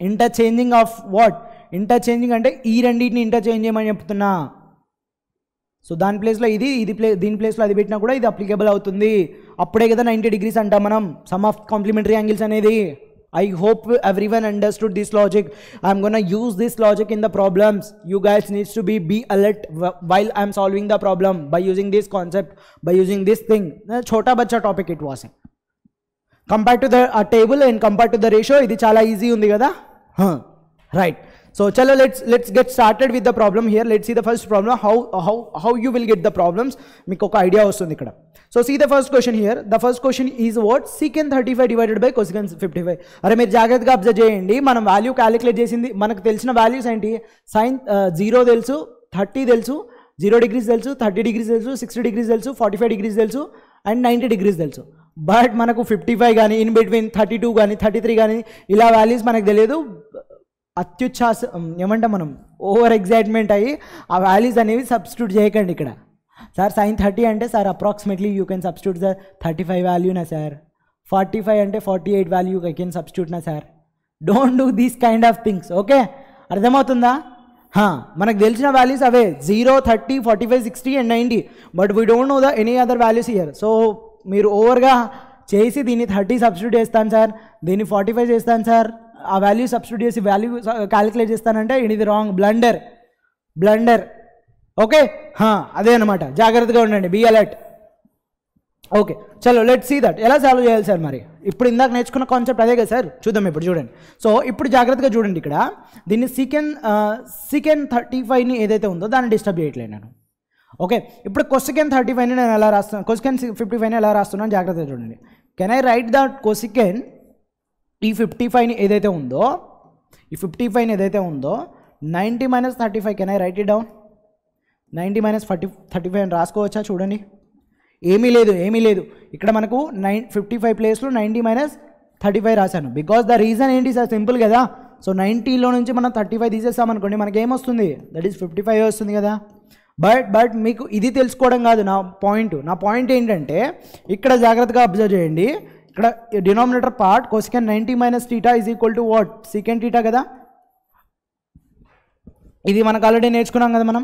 Speaker 1: interchanging of what interchanging అంటే ఈ రెండింటిని interchange చేయమని చెప్తున్నా సో దాని ప్లేస్లో ఇది ఇది ప్లే దీని ప్లేస్లో అది పెట్టినా కూడా ఇది అప్లికేబుల్ అవుతుంది అప్పుడే కదా నైంటీ డిగ్రీస్ అంటాం మనం సమ్ ఆఫ్ కాంప్లిమెంటరీ యాంగిల్స్ అనేది I hope every one understood this logic I'm gonna use this logic in the problems you guys needs to be be alert while I'm solving the problem by using this concept by using this thing ఛోటా బచ్చా topic it was in compare to the table and compare to the ratio ఇది చాలా easy ఉంది కదా right so చలో let's let's get started with the problem here let's see the first problem how how how you will get the problems మీకు ఒక idea వస్తుంది ఇక్కడ so see the first question here the first question is what secant thirty five divided by cosecant fifty five అరే మీరు జాగ్రత్తగా observe చేయండి మనం value calculate చేసింది మనకు తెలిసిన వాల్యూస్ ఏంటి సైన్ జీరో uh, తెలుసు థర్టీ తెలుసు జీరో డిగ్రీస్ తెలుసు థర్టీ డిగ్రీస్ తెలుసు సిక్స్టీ డిగ్రీస్ తెలుసు ఫార్టీ ఫైవ్ డిగ్రీస్ తెలుసు అండ్ నైంటీ డిగ్రీస్ తెలుసు బట్ మనకు ఫిఫ్టీ ఫైవ్ కానీ ఇన్ బిట్వీన్ థర్టీ టూ కానీ థర్టీ త్రీ కానీ ఇలా వాల్యూస్ మనకు తెలియదు అత్యుచ్ఛాస ఏమంటాం మనం ఓవర్ ఎగ్జైట్మెంట్ అయ్యి ఆ వాల్యూస్ అనేవి సబ్స్టిట్యూట్ చేయకండి ఇక్కడ సార్ సైన్ థర్టీ అంటే sir approximately you can substitute sir thirty five వాల్యూనా సార్ ఫార్టీ ఫైవ్ అంటే forty eight value I can సబ్స్టిట్యూట్నా sir don't do these kind of things okay అర్థమవుతుందా మనకు తెలిసిన వాల్యూస్ అవే zero thirty forty five sixty and ninety but we don't know the any other values here so మీరు ఓవర్గా చేసి దీన్ని thirty substitute చేస్తాను సార్ దీన్ని ఫార్టీ ఫైవ్ చేస్తాను సార్ ఆ వాల్యూ సబ్స్టిట్యూట్ చేసి వాల్యూ క్యాలిక్యులేట్ చేస్తానంటే ఇది రాంగ్ బ్లండర్ బ్లండర్ ఓకే అదే అనమాట జాగ్రత్తగా ఉండండి బీ అలర్ట్ ఓకే చలో లెట్ సీ దట్ ఎలా సాల్వ్ చేయాలి సార్ మరి ఇప్పుడు ఇందాక నేర్చుకున్న కాన్సెప్ట్ అదే కదా సార్ చూద్దాం ఇప్పుడు చూడండి సో ఇప్పుడు జాగ్రత్తగా చూడండి ఇక్కడ దీన్ని సికెన్ సికెన్ థర్టీ ఫైవ్ని ఏదైతే ఉందో దాన్ని డిస్టర్బ్ చేయట్లేదు నేను ఓకే ఇప్పుడు క్వశ్చన్ థర్టీ ఫైవ్ని నేను ఎలా రాస్తున్నాను క్వశ్చన్ ఫిఫ్టీ ఫైవ్ని ఎలా రాస్తున్నాను జాగ్రత్తగా చూడండి can I write that question ఈ ఫిఫ్టీ ఫైవ్ని ఏదైతే ఉందో ఈ ఫిఫ్టీ ఫైవ్ని ఏదైతే ఉందో ninety minus thirty five can I write it down ninety minus forty thirty five అని రాసుకోవచ్చా చూడండి ఏమీ లేదు ఏమీ లేదు ఇక్కడ మనకు నైన్ ఫిఫ్టీ ఫైవ్ ప్లేస్లో నైంటీ మైనస్ థర్టీ ఫైవ్ రాశాను బికాస్ ద రీజన్ ఏంటి సార్ సింపుల్ కదా సో నైంటీలో నుంచి మనం థర్టీ ఫైవ్ తీసేస్తామనుకోండి మనకేమొస్తుంది దట్ ఈస్ ఫిఫ్టీ ఫైవ్ వస్తుంది కదా బట్ బట్ మీకు ఇది తెలుసుకోవడం కాదు నా పాయింట్ నా పాయింట్ ఏంటంటే ఇక్కడ జాగ్రత్తగా అబ్జర్వ్ చేయండి ఇక్కడ denominator part cosecant ninety minus theta is equal to what secant theta కదా ఇది మనకు ఆల్రెడీ నేర్చుకున్నాం కదా మనం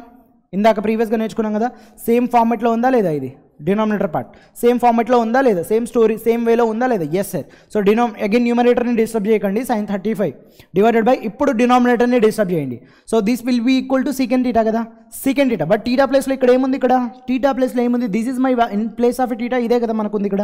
Speaker 1: ఇందాక ప్రీవియస్గా నేర్చుకున్నాం కదా సేమ్ ఫార్మెట్లో ఉందా లేదా ఇది డినామినేటర్ పార్ట్ సేమ్ ఫార్మెట్లో ఉందా లేదా సేమ్ స్టోరీ సేమ్ వేలో ఉందా లేదా yes sir so denom again న్యూమరేటర్ని డిస్టర్బ్ చేయకండి sine thirty five divided by ఇప్పుడు డినామినేటర్ని డిస్టర్బ్ చేయండి so this will be equal to secant theta కదా సెకండ్ టీటా బట్ టీటా ప్లేస్లో ఇక్కడ ఏముంది ఇక్కడ టీటా ప్లేస్లో ఏముంది this is my in place of theta ఇదే కదా మనకుంది ఇక్కడ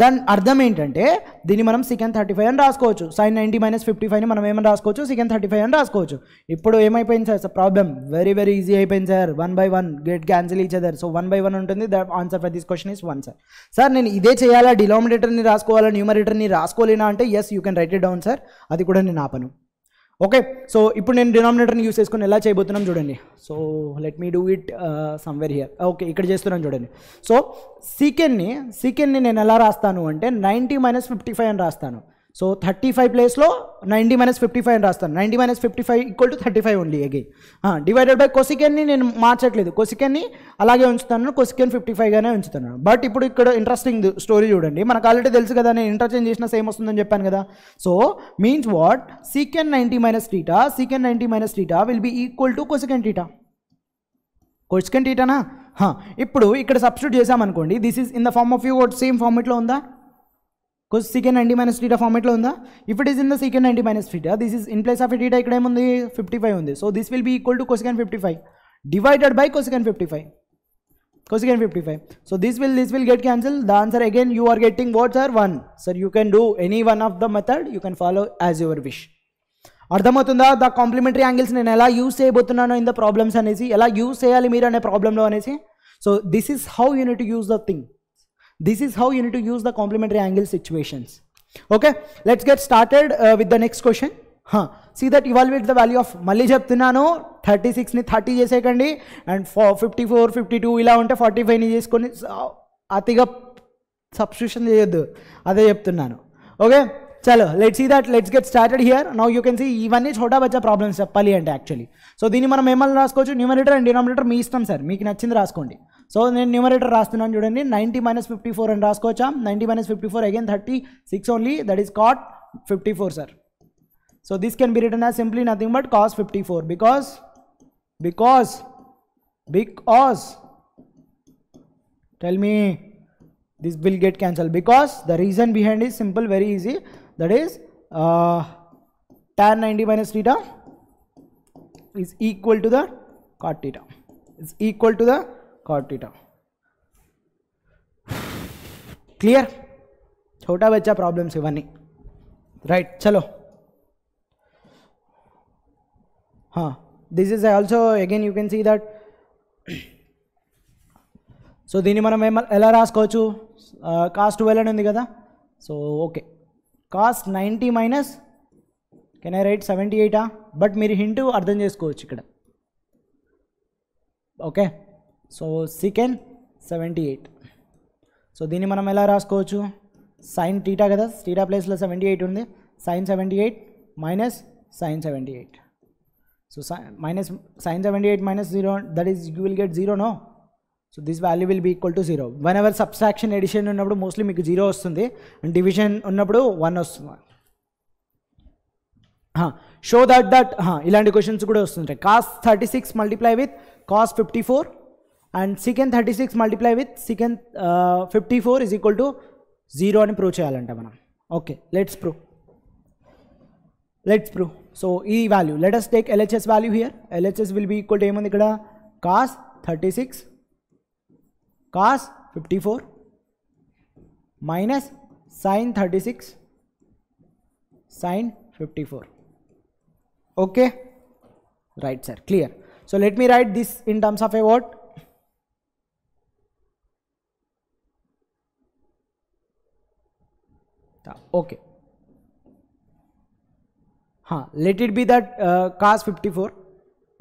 Speaker 1: దాని అర్థం ఏంటంటే దీన్ని మనం సెకండ్ థర్టీ ఫైవ్ అని రాసుకోవచ్చు సైన్ నైంటీ మైనస్ ఫిఫ్టీ ఫైవ్ని మనం ఏమైనా రాసుకోవచ్చు సెకండ్ థర్టీ ఫైవ్ అని రాసుకోవచ్చు ఇప్పుడు ఏమైపోయింది sir problem very very easy అయిపోయింది sir one by one get cancel each other so one by one ఉంటుంది that answer for this question is one sir sir నేను ఇదే చేయాలా డినామినేటర్ని రాసుకోవాలా న్యూమరేటర్ని రాసుకోలేనా అంటే yes you can write it down sir అది కూడా నేను ఆపను ఓకే సో ఇప్పుడు నేను డినామినేటర్ని యూస్ చేసుకుని ఎలా చేయబోతున్నాం చూడండి so let me do it somewhere here okay ఇక్కడ చేస్తున్నాను చూడండి సో సీకెన్ని సీకెన్ని నేను ఎలా రాస్తాను అంటే నైంటీ మైనస్ ఫిఫ్టీ ఫైవ్ అని రాస్తాను సో థర్టీ ఫైవ్ ప్లేస్లో నైంటీ మైనస్ ఫిఫ్టీ ఫైవ్ అని రాస్తాను ninety minus fifty five equal to thirty five only again divided by కొసికెన్ని నేను మార్చట్లేదు కొసికెన్ని అలాగే ఉంచుతాను కొసికెన్ ఫిఫ్టీ ఫైవ్గానే ఉంచుతాను బట్ ఇప్పుడు ఇక్కడ ఇంట్రెస్టింగ్ స్టోరీ చూడండి మనకు ఆల్రెడీ తెలుసు కదా నేను ఇంటర్చేంజ్ చేసిన సేమ్ వస్తుందని చెప్పాను కదా so means what secant ninety minus theta secant ninety minus theta will be equal to cosecant theta cosecant టీటానా ఇప్పుడు ఇక్కడ సబ్స్టిట్యూట్ చేసామనుకోండి this is in the form of you what same ఫార్మేట్లో ఉందా కొంచెం సెకండ్ నైంటీ మైనస్ టీటా ఫార్మేట్లో ఉందా if it is in the second ninety minus theta this is in place of theta ఇక్కడ ఏముంది ఫిఫ్టీ ఫైవ్ ఉంది so this will be equal to cosecant fifty five divided by cosecant fifty five fifty five so this will this will get cancelled the answer again you are getting what's are one sir you can do any one of the method you can follow as your wish అర్థమవుతుందా the complementary angles నేను ఎలా use చేయబోతున్నాను in the problems అనేసి ఎలా use చేయాలి మీరు అనే ప్రాబ్లంలో అనేసి so this is how you neat use the thing this is how you to use the complementary angle situations okay let's get started with the next question హా see that evaluate the value of మళ్ళీ చెప్తున్నాను thirty సిక్స్ని thirty చేసేయకండి and four fifty four fifty two ఇలా ఉంటే forty ఫైవ్ని చేసుకొని అతిగా subscription చేయొద్దు అదే చెప్తున్నాను ఓకే చలో let see that let's get started here now you can see ఇవన్నీ చోటా బచ్చా ప్రాబ్లమ్స్ చెప్పాలి అంటే యాక్చువల్లీ సో దీన్ని మనం ఏమైనా రాసుకోవచ్చు న్యూమరేటర్ అండ్ డినామినేటర్ మీ ఇష్టం సార్ మీకు నచ్చింది రాసుకోండి సో నేను న్యూమరేటర్ రాస్తున్నాను చూడండి నైంటీ మైనస్ ఫిఫ్టీ ఫోర్ అని రాసుకోవచ్చా ninety minus fifty four again thirty six only that is cot fifty four sir so this can be written as simply nothing but cos fifty four because because because tell me this will get cancelled because the reason behind is simple very easy that is uh, tan 90 minus theta is equal to the cot theta is equal to the cot theta clear छोटा बच्चा problems इवన్నీ right चलो हाँ this is also again you can see that so దీన్ని మనం ఎలా రాసుకోవచ్చు cos వెళ్ళని ఉంది కదా so okay cos ninety minus can I write seventy ఎయిటా బట్ మీరు హింట్ అర్థం చేసుకోవచ్చు ఇక్కడ okay so secant seventy eight so దీన్ని మనం ఎలా రాసుకోవచ్చు సైన్ టీటా కదా టీటా ప్లేస్లో సెవెంటీ ఎయిట్ ఉంది sine seventy eight minus sine seventy eight so minus sine seventy eight minus zero that is you will get zero no so this value will be equal to zero one our subtraction addition ఉన్నప్పుడు mostly మీకు zero వస్తుంది and division ఉన్నప్పుడు one వస్తుంది show that that ఇలాంటి questions కూడా వస్తుంటాయి cos thirty six multiply with cos fifty four and secant thirty six multiply with secant fifty four is equal to zero అని prove చేయాలంట మనం okay let's prove let's prove so ఈ value let us take LHS value here LHS will be equal to ఏముంది ఇక్కడ cos thirty six cos 54 minus sine 36 sine 54 okay right sir clear so let me write this in terms of a what okay हाँ let it be that uh, cos 54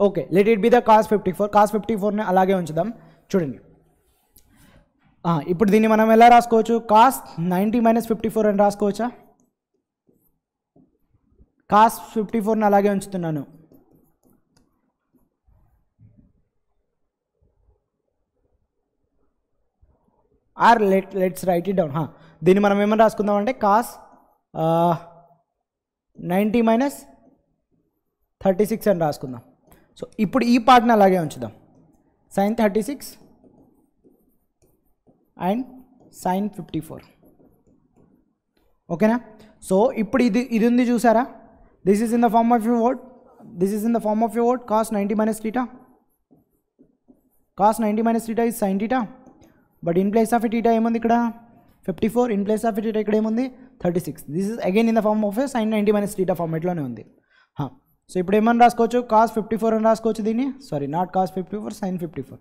Speaker 1: okay let it be the cos 54 cos 54 ने అలాగే ఉంచుదాం చూడండి ఇప్పుడు దీన్ని మనం ఎలా రాసుకోవచ్చు cos ninety minus fifty four అని రాసుకోవచ్చా కాస్ ఫిఫ్టీ ఫోర్ని అలాగే ఉంచుతున్నాను or let let's write it down దీన్ని మనం ఏమని అంటే cos ninety minus thirty six అని రాసుకుందాం సో ఇప్పుడు ఈ పార్ట్ని అలాగే ఉంచుదాం sine thirty six and sine fifty four ఓకేనా సో ఇప్పుడు ఇది ఇది ఉంది చూసారా this is in the form of you vote this is in the form of you vote cos ninety minus theta cos ninety minus theta is sine theta but in place of theta ఏముంది ఇక్కడ fifty four in place of theta ఇక్కడ ఏముంది thirty six this is again in the form of sine ninety minus theta ఫార్మేట్లోనే ఉంది so ఇప్పుడు ఏమని రాసుకోవచ్చు cos fifty four అని రాసుకోవచ్చు దీన్ని sorry not cos fifty four sine fifty four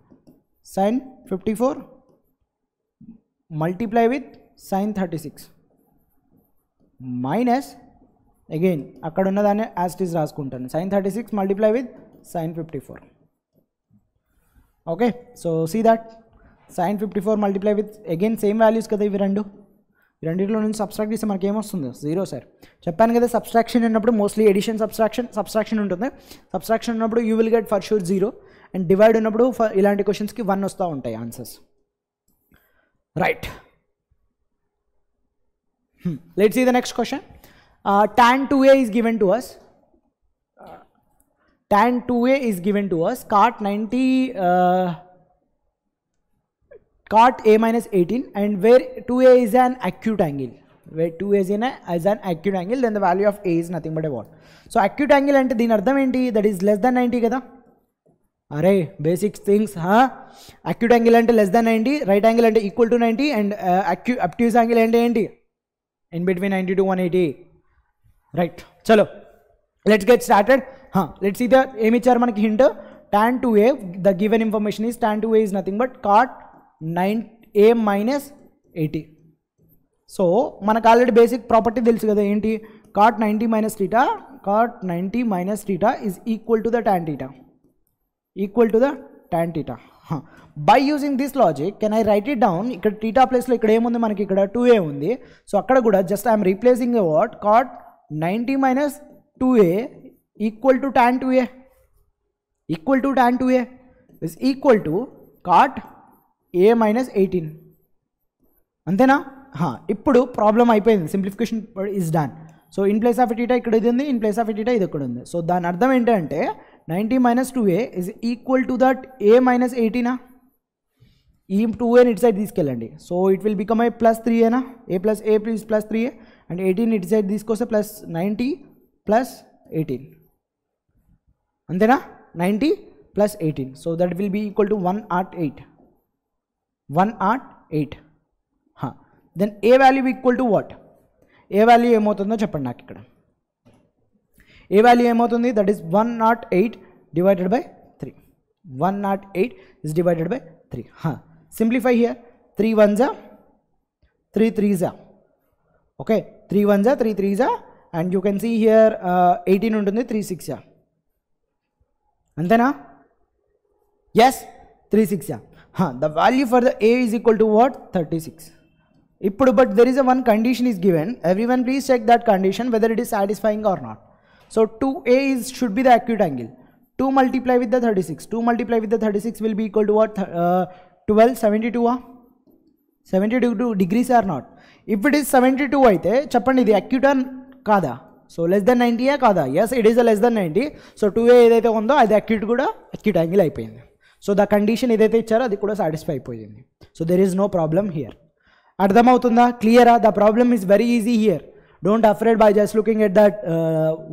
Speaker 1: sine fifty four multiply with sine 36 minus again అక్కడ ఉన్నదాన్ని యాస్టిస్ రాసుకుంటాను sine thirty six multiply with sine fifty four okay so see that sine fifty four multiply with again same values కదా ఇవి రెండు రెండింటిలో నుంచి subtract చేస్తే మనకి ఏమొస్తుంది జీరో సార్ చెప్పాను కదా సబ్స్ట్రాక్షన్ ఉన్నప్పుడు మోస్ట్లీ ఎడిషన్ సబ్స్ట్రాక్షన్ సబ్స్ట్రాక్షన్ ఉంటుంది సబ్స్ట్రాక్షన్ ఉన్నప్పుడు you will get for sure zero and divide ఉన్నప్పుడు ఇలాంటి క్వశ్చన్స్కి వన్ వస్తూ ఉంటాయి answers Right. Hmm. Let's see the next question. Uh, tan 2A is given to us. Uh, tan 2A is given to us. Cart 90, uh, cart A minus 18 and where 2A is an acute angle. Where 2A is, in a, is an acute angle then the value of A is nothing but a what. So acute angle and the ardham ninety. that is less than 90 kada. అరే basic things acute angle అంటే less than ninety right angle అంటే equal to ninety and అక్యూ obtuse angle అంటే ఏంటి in between ninety to one eighty right చలో let's get started let's ఇది ఏమి ఇచ్చారు మనకి hint the given information is tan two A is nothing but cot nine A minus eighty so మనకు already basic property తెలుసు కదా ఏంటి cot ninety minus theta cot ninety minus theta is equal to the tan theta equal to the tan theta by using this logic can I write it down ఇక్కడ theta ప్లేస్లో ఇక్కడ ఏముంది మనకి ఇక్కడ two ఏ ఉంది సో అక్కడ కూడా just I'm replacing A what cot ninety minus two A equal to tan two A equal to tan two A is equal to cot A minus eighteen అంతేనా ఇప్పుడు ప్రాబ్లం అయిపోయింది simplification is done so in place of theta ఇక్కడ ఇది ఉంది in place of theta ఇది ఇక్కడ ఉంది so దాని అర్థం ఏంటంటే 90 minus 2a is equal to that a minus ఈ టూ E 2a సైడ్ తీసుకెళ్ళండి so it will become I plus three ఏనా A plus A please plus three A and eighteen it side తీసుకొస్తే plus ninety plus eighteen అంతేనా ninety plus eighteen so that will be equal to one aught eight one aught eight then A value equal to what A value ఏమవుతుందో చెప్పండి నాకు ఇక్కడ A value ఏమవుతుంది that is one not eight divided by three one not eight is divided by three simplify here three one జా three three జా okay three one జా three three జా and you can see here eighteen ఉంటుంది three six జా అంతేనా yes three six జా the value for the A is equal to what thirty six ఇప్పుడు but there is a one condition is given everyone please check that condition whether it is satisfying are not So 2A is should be the acute angle. 2 multiply with the 36. 2 multiply with the 36 will be equal to what? Uh, 12, 72 ah? 72 degrees or not? If it is 72 అయితే చెప్పండి ఇది acute or కాదా so less than నైంటీయా కాదా yes it is a less than ninety so two A ఏదైతే ఉందో అది acute కూడా అక్యూట్ యాంగిల్ అయిపోయింది సో ద కండిషన్ ఏదైతే ఇచ్చారో అది కూడా సాటిస్ఫై అయిపోయింది so there is no problem here అర్థమవుతుందా క్లియరా the problem is very easy here don't afraid by just looking at that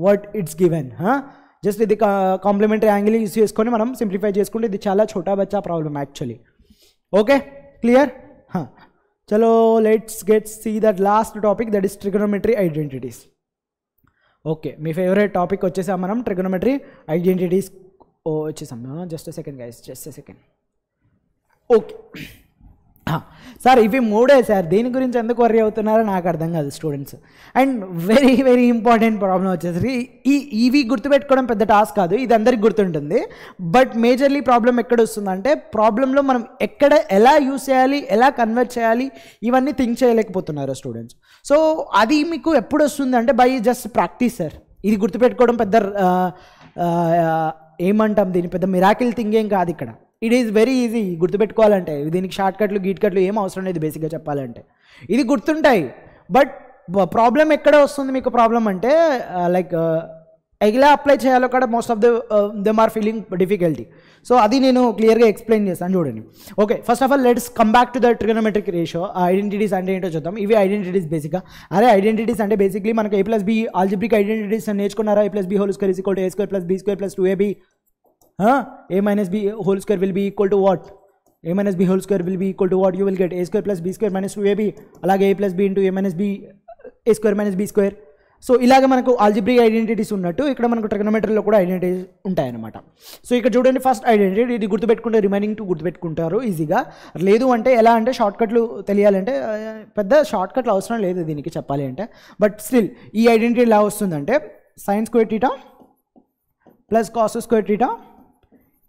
Speaker 1: what it's given हाँ जस्ट इध कांप्लीमेंटरी ऐंगल यूजेको मन सिंप्लीफाई सिंप्लीफेक चला छोटा बच्चा प्रॉब्लम ऐक्चुअली ओके क्लियर हाँ चलो let's get see that last topic that is trigonometry ईडेटी ओके फेवरेट टापिक वा मैं ट्रिग्नोमेट्री ईडेटी वा just second guys just second okay sir ఇవి మూడే సార్ దీని గురించి ఎందుకు వర్రీ అవుతున్నారో నాకు అర్థం కాదు students and very very important problem వచ్చేసరి ఈ ఇవి గుర్తుపెట్టుకోవడం పెద్ద టాస్క్ కాదు ఇది అందరికి గుర్తుంటుంది బట్ మేజర్లీ ప్రాబ్లం ఎక్కడ వస్తుందంటే ప్రాబ్లంలో మనం ఎక్కడ ఎలా యూస్ చేయాలి ఎలా కన్వర్ట్ చేయాలి ఇవన్నీ థింక్ చేయలేకపోతున్నారు స్టూడెంట్స్ సో అది మీకు ఎప్పుడు వస్తుంది అంటే బై జస్ట్ ప్రాక్టీస్ సార్ ఇది గుర్తుపెట్టుకోవడం పెద్ద ఏమంటాం దీని పెద్ద మిరాకిల్ థింగ్ ఏం కాదు ఇక్కడ ఇట్ ఈజ్ వెరీ ఈజీ గుర్తుపెట్టుకోవాలంటే దీనికి షార్ట్ కట్లు గీట్ కట్లు ఏం అవసరం లేదు బేసిక్గా చెప్పాలంటే ఇది గుర్తుంటాయి బట్ ప్రాబ్లం ఎక్కడ వస్తుంది మీకు ప్రాబ్లం అంటే లైక్ ఎలా అప్లై చేయాలో కూడా most of the them are feeling difficulty so అది నేను క్లియర్గా ఎక్స్ప్లెయిన్ చేస్తాను చూడండి okay first of all let's come back to the trigonometric ratio identities అంటే ఏంటో చూద్దాం ఇవి ఐడెంటిటీస్ బేసిక్గా అరే ఐడెంటిటీస్ అంటే బేసిక్లీ మనకు A plus B algebraic identities నేర్చుకున్నారా A plus B whole square is equal to A square plus B square plus two AB A minus B whole square will be be equal to what a minus b whole square will be equal to what you will get a square plus b square minus 2ab అలాగే A plus B into a minus b a square minus b square so ఇలాగ మనకు algebraic identities ఉన్నట్టు ఇక్కడ మనకు ట్రగనోమెటరీలో కూడా identities ఉంటాయన్నమాట so ఇక్కడ చూడండి ఫస్ట్ ఐడెంటిటీ ఇది గుర్తుపెట్టుకుంటే రిమైనింగ్ టూ గుర్తుపెట్టుకుంటారు ఈజీగా లేదు అంటే ఎలా అంటే షార్ట్కట్లు తెలియాలంటే పెద్ద షార్ట్కట్లు అవసరం లేదు దీనికి చెప్పాలి అంటే బట్ స్టిల్ ఈ ఐడెంటిటీ ఎలా వస్తుందంటే sines square theta plus cos square theta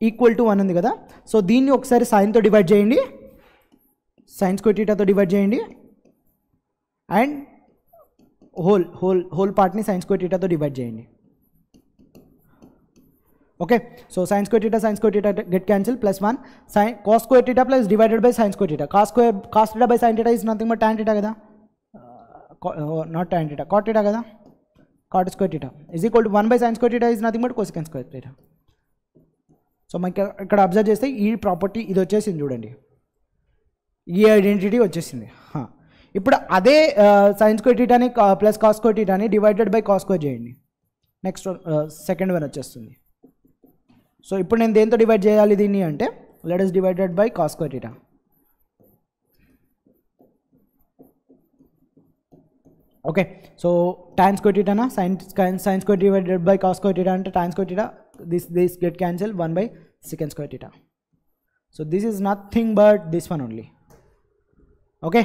Speaker 1: equal to 1 ఉంది కదా సో దీన్ని ఒకసారి సైన్ తో డివైడ్ చేయండి సైన్స్ కోటటా తో డివైడ్ చేయండి అండ్ హోల్ హోల్ పార్ట్ ని సైన్స్ కోటటా తో డివైడ్ చేయండి ఓకే సో సైన్స్ కోటటా సైన్స్ కోటటా get cancel plus 1 sin cos² θ +/ sin² θ cos² cos θ / sin θ is nothing but tan θ కదా not tan θ cot θ కదా cot² θ = 1 / sin² θ is nothing but cosec² θ so మనకి ఇక్కడ అబ్జర్వ్ చేస్తే ఈ ప్రాపర్టీ ఇది వచ్చేసింది చూడండి ఈ ఐడెంటిటీ వచ్చేసింది ఇప్పుడు అదే సైన్స్ కోటీటాని ప్లస్ కాస్ టీటాని డివైడెడ్ బై కాస్కో చేయండి నెక్స్ట్ సెకండ్ వన్ వచ్చేస్తుంది సో ఇప్పుడు నేను దేంతో డివైడ్ చేయాలి దీన్ని అంటే let is divided by cos theta okay so tans కోటీటానా సైన్స్ సైన్స్ కో డివైడెడ్ బై కాస్ టీటా అంటే tans కోటీటా this this get cancelled 1 by secant square theta so this is nothing but this one only okay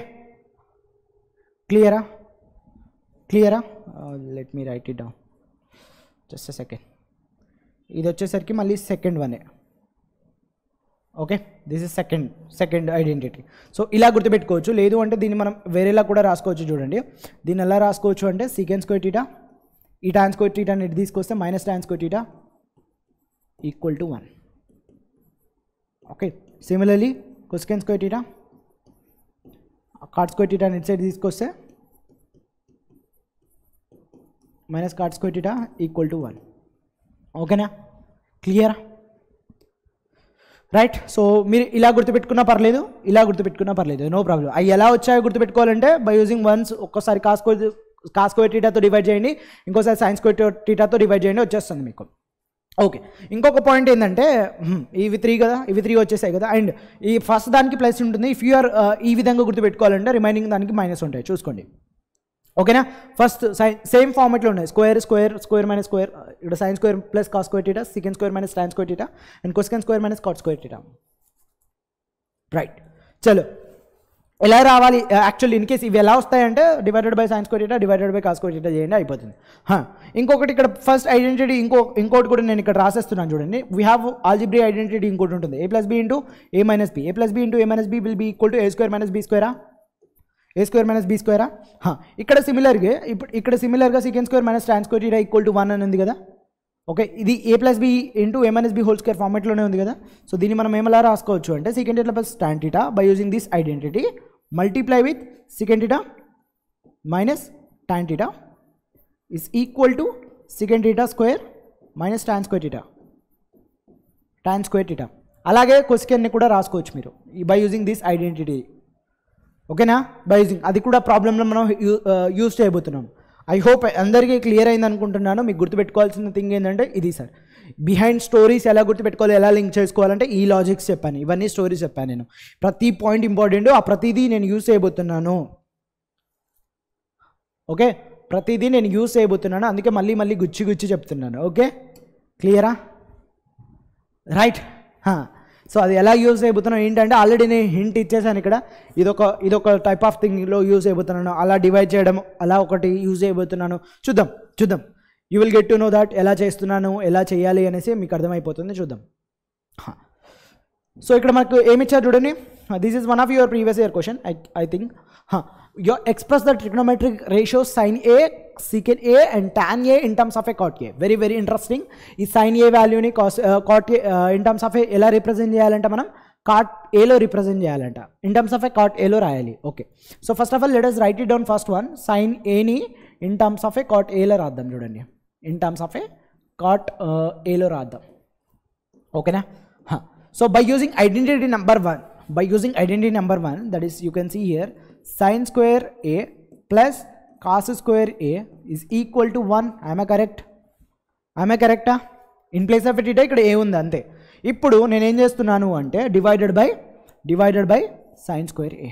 Speaker 1: clear -a? clear -a? Uh, let me write it down just a second ఇది వచ్చేసరికి మళ్ళీ second వనే okay this is second second identity so ఇలా గుర్తుపెట్టుకోవచ్చు లేదు అంటే దీన్ని మనం వేరేలా కూడా రాసుకోవచ్చు చూడండి దీన్ని ఎలా రాసుకోవచ్చు అంటే సీకెన్స్ కోటీటా ఈ టాన్స్ కోటీటా అనేది తీసుకొస్తే మైనస్ టాన్స్ కోటీటా equal to 1 okay similarly cosecant square theta cot square theta and inside this question minus cot square theta equal to 1 okay na clear right so మీరు ఇలా గుర్తుపెట్టుకున్నా పర్లేదు ఇలా గుర్తుపెట్టుకున్నా పర్లేదు నో ప్రాబ్లం అవి ఎలా వచ్చాయో గుర్తుపెట్టుకోవాలంటే బై యూజింగ్ వన్స్ ఒక్కసారి కాస్కో కాస్కోవేట్ టీటాతో డివైడ్ చేయండి ఇంకోసారి సైన్స్ కోట్ టీటాతో డివైడ్ చేయండి వచ్చేస్తుంది మీకు ఓకే ఇంకొక పాయింట్ ఏంటంటే ఇవి త్రీ కదా ఇవి త్రీ వచ్చేసాయి కదా అండ్ ఈ ఫస్ట్ దానికి ప్లస్ ఉంటుంది ఇఫ్ యూఆర్ uh, ఈ విధంగా గుర్తుపెట్టుకోవాలంటే రిమైనింగ్ దానికి మైనస్ ఉంటాయి చూసుకోండి ఓకేనా ఫస్ట్ సై సేమ్ ఫార్మెట్లో ఉన్నాయి square square square minus square ఇక్కడ sine square plus cos square theta secant square minus tan square theta and cosecant square minus cot square theta right చలో ఎలా రావాలి యాక్చువల్లీ ఇన్ కేస్ ఇవి ఎలా వస్తాయంటే డివైడెడ్ బై సైన్స్ కోటేటా divided by cos కోటేటా చేయండి అయిపోతుంది ఇంకొకటి ఇక్కడ ఫస్ట్ ఐడెంటిటీ ఇంకో ఇంకోటి కూడా నేను ఇక్కడ రాసేస్తున్నాను చూడండి వీ హ్యావ్ ఆల్జిబ్రీ ఐడెంటిటీ ఇంకోటి ఉంటుంది A plus B into A minus B A plus B into A minus B will be equal to A square minus B స్క్వేరా ఏ స్క్వేర్ మైనస్ బీ స్క్వేరా ఇక్కడ సిమిలర్గా ఇప్పుడు ఇక్కడ సిమిలర్గా secant square minus tan square ఇరా equal to one అని ఉంది కదా ఓకే ఇది A plus B into A minus B whole square ఫార్మేట్లోనే ఉంది కదా సో దీన్ని మనం ఏమలా రాసుకోవచ్చు అంటే సెకండ్ ఇట్ల plus tan theta by using this identity multiply with secant theta minus tan theta is equal to secant theta square minus tan square theta tan square theta అలాగే క్వశ్చన్ని కూడా రాసుకోవచ్చు మీరు బై యూజింగ్ దిస్ ఐడెంటిటీ ఓకేనా by using అది కూడా ప్రాబ్లంలో మనం యూజ్ చేయబోతున్నాం ఐ హోప్ అందరికీ క్లియర్ అయింది అనుకుంటున్నాను మీకు గుర్తుపెట్టుకోవాల్సిన థింగ్ ఏంటంటే ఇది సార్ బిహైండ్ స్టోరీస్ ఎలా గుర్తుపెట్టుకోవాలి ఎలా లింక్ చేసుకోవాలంటే ఈ లాజిక్స్ చెప్పాను ఇవన్నీ స్టోరీస్ చెప్పాను నేను ప్రతి పాయింట్ ఇంపార్టెంట్ ఆ ప్రతిదీ నేను యూస్ చేయబోతున్నాను ఓకే ప్రతిదీ నేను యూస్ చేయబోతున్నాను అందుకే మళ్ళీ మళ్ళీ గుచ్చి గుచ్చి చెప్తున్నాను ఓకే క్లియరా రైట్ సో అది ఎలా యూజ్ చేయబోతున్నాను ఏంటంటే ఆల్రెడీ నేను హింట్ ఇచ్చేసాను ఇక్కడ ఇదొక ఇదొక టైప్ ఆఫ్ థింగ్లో యూజ్ అయిపోతున్నాను అలా డివైడ్ చేయడం అలా ఒకటి యూజ్ అయిపోతున్నాను చూద్దాం చూద్దాం you will get to know that ఎలా చేస్తున్నాను ఎలా చేయాలి అనేసి మీకు అర్థమైపోతుంది చూద్దాం సో ఇక్కడ మనకు ఇచ్చారు చూడండి this is one of your previous year question I I think you express the trigonometric ratio sine A secant A and tan A in terms of A cot A very very interesting ఈ sine A వాల్యూని cos cot A in terms of A ఎలా represent చేయాలంటే మనం cot ఏలో represent చేయాలంట in terms of A cot ఏలో రాయాలి okay so first of all let us right it down first one sine ఏని in terms of A cot ఏలో రాద్దాం చూడండి in terms of A cot ఏలో రాద్దాం ఓకేనా so by using identity number one by using identity number one that is you can see here sine square A plus cos square A is equal to one I'm A correct I'm A కరెక్టా in place of ఇటీటా ఇక్కడ ఏ ఉంది అంతే ఇప్పుడు నేనేం చేస్తున్నాను అంటే divided by divided by sine square A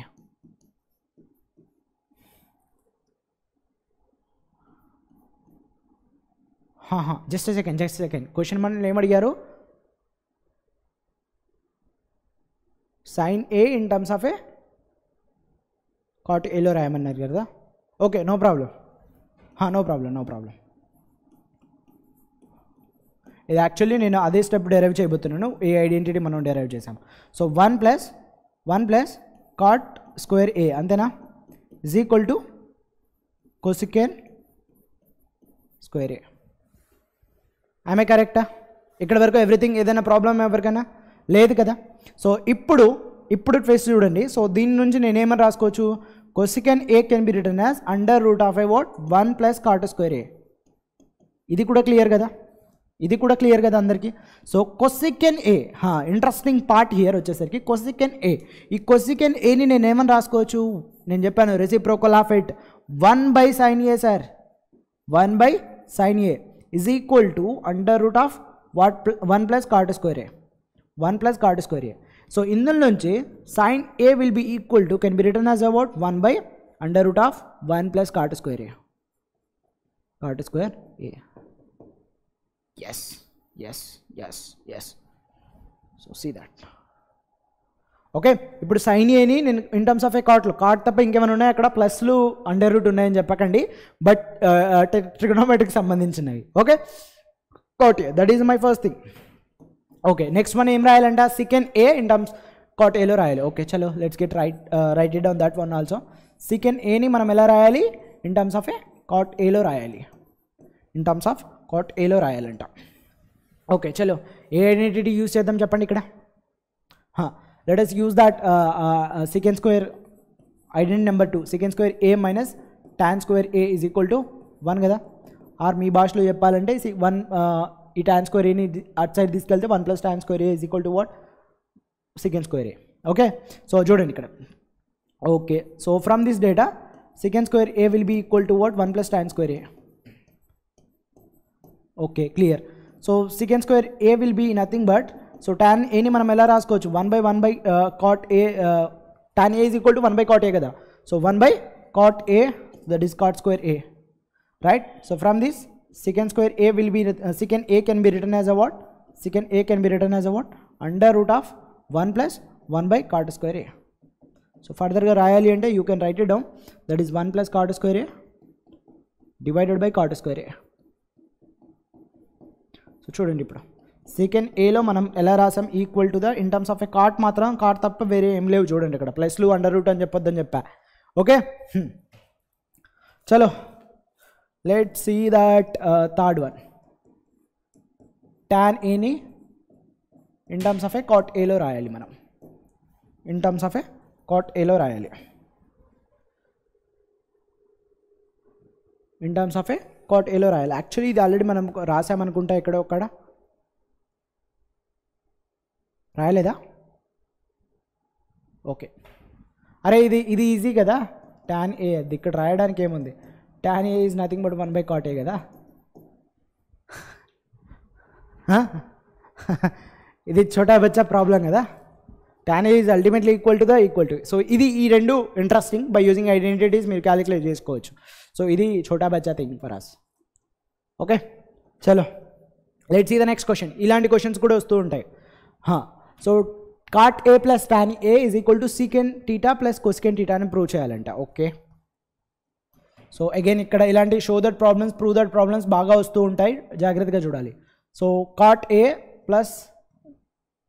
Speaker 1: హా just second just second question మనల్ని ఏమడిగారు sine A in terms of A cot ఏలో రాయమన్నారు కదా okay no problem no problem no problem ఇది యాక్చువల్లీ నేను అదే స్టెప్ డెరైవ్ చేయబోతున్నాను ఏ ఐడెంటిటీ మనం డెరైవ్ చేసాం so one plus one plus cot square A అంతేనా is equal to cosecant square A ఆమె కరెక్టా ఇక్కడ వరకు ఎవ్రీథింగ్ ఏదైనా ప్రాబ్లం ఎవరికైనా లేదు కదా సో ఇప్పుడు ఇప్పుడు ఫేస్ చూడండి సో దీని నుంచి నేనేమని రాసుకోవచ్చు cosecant A can be written as under root of I what one plus cot square A ఇది కూడా క్లియర్ కదా ఇది కూడా క్లియర్ కదా అందరికీ సో కొసికెన్ ఏ హా ఇంట్రెస్టింగ్ పార్ట్ హియర్ వచ్చేసరికి కొసికెన్ ఏ ఈ కొసికెన్ ఏని నేనేమని రాసుకోవచ్చు నేను చెప్పాను reciprocal of it one by sine A sir one by sine A is equal to under root of what 1 plus cot square a 1 plus cot square a so in the lunch sin a will be equal to can be written as about 1 by under root of 1 plus cot square a cot square a yes yes yes yes so see that okay ఇప్పుడు sine అని నేను in terms of A కాట్లు cot తప్ప ఇంకేమైనా ఉన్నాయి అక్కడ ప్లస్లు under root ఉన్నాయని చెప్పకండి బట్ ట్రిగ్నోమెట్రిక్ uh, uh, సంబంధించినవి okay cot A that is my first thing okay next మనం ఏం రాయాలంట secant A in terms cot ఏలో రాయాలి ఓకే చలో let's get right write it on that one also secant ఏని మనం ఎలా రాయాలి in terms of A cot ఏలో రాయాలి ఇన్ టర్మ్స్ ఆఫ్ కాట్ ఏలో రాయాలంట ఓకే చలో ఏ ఐడెంటిటీ యూస్ చేద్దాం చెప్పండి ఇక్కడ let us use that secant square identity number two secant square A minus tan square A is equal to one కదా or మీ భాషలో చెప్పాలంటే వన్ ఈ ట్యాన్ స్క్వేర్ ఏని అట్ సైడ్ తీసుకెళ్తే one plus tan square A is equal to what secant square A okay so చూడండి ఇక్కడ okay so from this data secant square A will be equal to what one plus tan square A okay clear so secant square A will be nothing but so tan ఏని మనం ఎలా రాసుకోవచ్చు one by one by cot A tan A is equal to one by cot A కదా so one by cot A the this cot square A right so from this secant square A will be secant A can be written as award secant A can be written as award under root of one plus one by cot square A so ఫర్దర్గా రాయాలి అంటే you can write it down that is one plus cot square A divided by cot square A so చూడండి ఇప్పుడు secant ఏలో మనం ఎలా రాసాం equal to the in terms of A cot మాత్రం కాట్ తప్ప వేరే ఏం లేవు చూడండి ఇక్కడ ప్లస్లు అండర్ రూట్ అని చెప్పొద్దని చెప్పా ఓకే hmm. చలో let see that third one tan ఏని in terms of A cot ఏలో రాయాలి మనం in terms of A cot ఏలో రాయాలి in terms of A cot ఏలో రాయాలి యాక్చువల్లీ ఇది ఆల్రెడీ మనం రాసామనుకుంటా ఇక్కడ ఒక్కడ రాయలేదా ఓకే అరే ఇది ఇది ఈజీ కదా ట్యాన్ ఏ అది ఇక్కడ రాయడానికి ఏముంది tan A is nothing but one by cot A కదా ఇది చోటా బచ్చా ప్రాబ్లం కదా tan A is ultimately equal to the equal to so ఇది ఈ రెండు ఇంట్రెస్టింగ్ బై యూజింగ్ ఐడెంటిటీస్ మీరు క్యాలిక్యులేట్ చేసుకోవచ్చు సో ఇది చోటా బచ్చా థింగ్ ఫర్ అస్ ఓకే చలో let's see the next question ఇలాంటి క్వశ్చన్స్ కూడా వస్తూ ఉంటాయి so cot A plus tan A is equal to secant theta plus cosec టీటాని ప్రూవ్ చేయాలంట ఓకే సో అగైన్ ఇక్కడ ఇలాంటి show that problems prove that problems బాగా వస్తూ ఉంటాయి జాగ్రత్తగా చూడాలి so cot A plus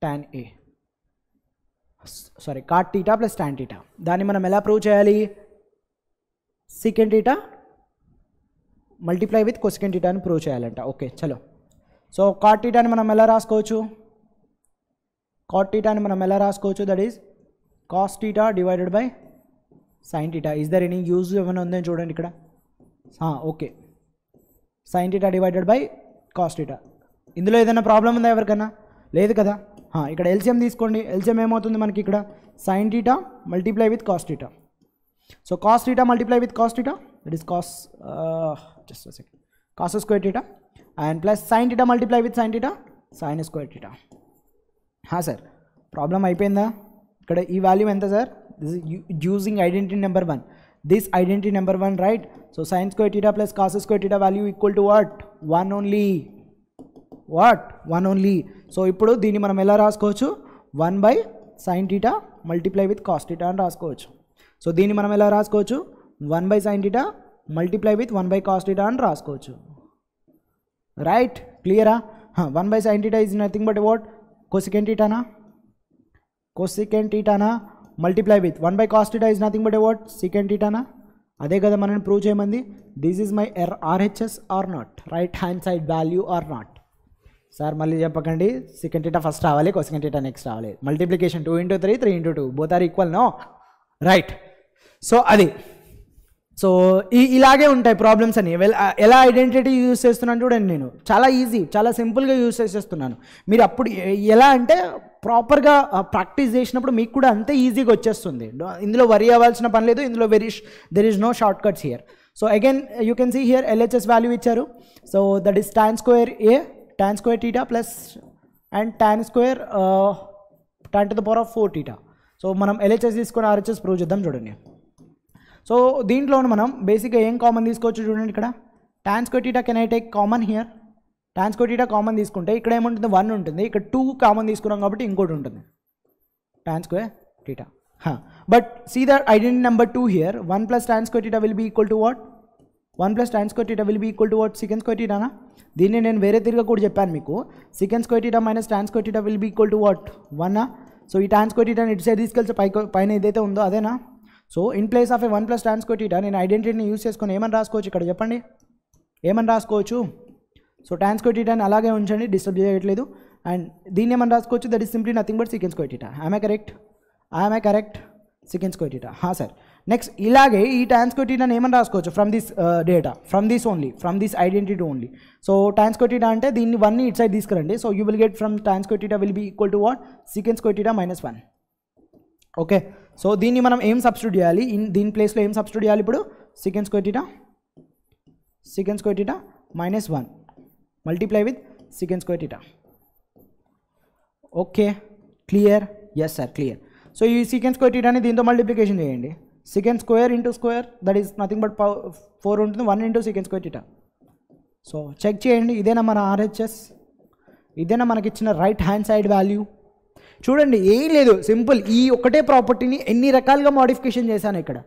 Speaker 1: tan A sorry cot theta plus tan theta దాన్ని మనం ఎలా ప్రూవ్ చేయాలి secant theta multiply with cosecant theta prove చేయాలంట ఓకే చలో సో కాట్ టీటాని మనం ఎలా రాసుకోవచ్చు కాట్ టీటాని మనం ఎలా రాసుకోవచ్చు that is cos theta divided by sine theta is there any use ఏమైనా ఉందని చూడండి ఇక్కడ okay sine theta divided by cos theta ఇందులో ఏదైనా ప్రాబ్లం ఉందా ఎవరికన్నా లేదు కదా ఇక్కడ ఎల్సిఎం తీసుకోండి ఎల్సిఎం ఏమవుతుంది మనకి ఇక్కడ sine theta multiply with cos theta so cos theta multiply with cos theta that is cos just second cos square theta and plus sine theta multiply with sine theta sine square theta sir problem అయిపోయిందా ఇక్కడ ఈ value ఎంత sir this using identity number one this identity number one right so sines co theta plus coses square value equal to what one only what one only so ఇప్పుడు దీన్ని మనం ఎలా రాసుకోవచ్చు one by sine theta multiply with cos theta అని రాసుకోవచ్చు so దీన్ని మనం ఎలా రాసుకోవచ్చు one by sine theta multiply with one by cos theta అని రాసుకోవచ్చు రైట్ క్లియరా one by sine theta is nothing but what cosecant టీటానా కోసికెన్ టీటానా theta with one by cos by cos theta is nothing but a what అదే కదా మనని prove చేయమంది this is my er RHS or not right hand side value or not sir మళ్ళీ చెప్పకండి secant theta first రావాలి secant theta next రావాలి multiplication two into three three into two both are equal no right so అది so ఈ ఇలాగే ఉంటాయి problems అని well ఎలా ఐడెంటిటీ యూజ్ చేస్తున్నాను చూడండి నేను చాలా ఈజీ చాలా సింపుల్గా యూజ్ చేసేస్తున్నాను మీరు అప్పుడు ఎలా అంటే ప్రాపర్గా ప్రాక్టీస్ చేసినప్పుడు మీకు కూడా అంతే ఈజీగా వచ్చేస్తుంది ఇందులో వరి అవ్వాల్సిన పని లేదు ఇందులో very there is no shortcuts here so again you can see here LHS value ఇచ్చారు so that is tan square A tan square theta plus and tan square tan to the power of four theta so మనం LHS తీసుకొని RHS prove చేద్దాం చూడండి so దీంట్లో మనం బేసిక్గా ఏం common తీసుకోవచ్చు చూడండి ఇక్కడ tan cot theta can I take common here tan cot theta common తీసుకుంటే ఇక్కడ ఏముంటుంది వన్ ఉంటుంది ఇక్కడ టూ కామన్ తీసుకున్నాం కాబట్టి ఇంకోటి ఉంటుంది tan square theta but see the identity number two here one plus tan cot theta will be equal to what one plus tan cot theta will be equal to what secants కొట్టిటానా దీన్ని నేను వేరే తిరిగా కూడా చెప్పాను మీకు secant cot theta minus tan cot theta will be equal to what one so ఈ tan కొట్టిటాన్ని ఇటు సైడ్ తీసుకెళ్తే పై పైన ఏదైతే ఉందో అదేనా so in place of A one plus trans theta నేను ఐడెంటిటీని యూస్ చేసుకొని ఏమని రాసుకోవచ్చు ఇక్కడ చెప్పండి ఏమని రాసుకోవచ్చు సో ట్యాన్స్ టీటాని అలాగే ఉంచండి డిస్టర్బ్ చేయట్లేదు అండ్ దీన్ని ఏమని రాసుకోవచ్చు that is simply nothing but secants cot theta I'm correct I'm correct secants cot theta హా సార్ నెక్స్ట్ ఇలాగే ఈ ట్యాన్స్ టీటాని ఏమని రాసుకోవచ్చు from this data from this only from this identity only so tans theta అంటే దీన్ని వన్ ఇట్ సైడ్ తీసుకురండి so you will get from tans theta will be equal to what secants cot theta minus one okay so దీన్ని మనం ఏం substitute చేయాలి in దీని ప్లేస్లో ఏం సబ్స్టిట్యూట్ చేయాలి ఇప్పుడు secants cot theta secants cot theta minus one multiply with secants cot theta okay clear yes sir clear so ఈ సీకెన్స్ స్క్వేర్ టీటాని దీంతో మల్టిప్లికేషన్ చేయండి secants square into square that is nothing but four ఉంటుంది one into secants square theta so check చేయండి ఇదేనా మన RHS ఇదేనా మనకిచ్చిన రైట్ హ్యాండ్ సైడ్ వాల్యూ చూడండి ఏం లేదు సింపుల్ ఈ ఒక్కటే ప్రాపర్టీని ఎన్ని రకాలుగా మోడిఫికేషన్ చేశాను ఇక్కడ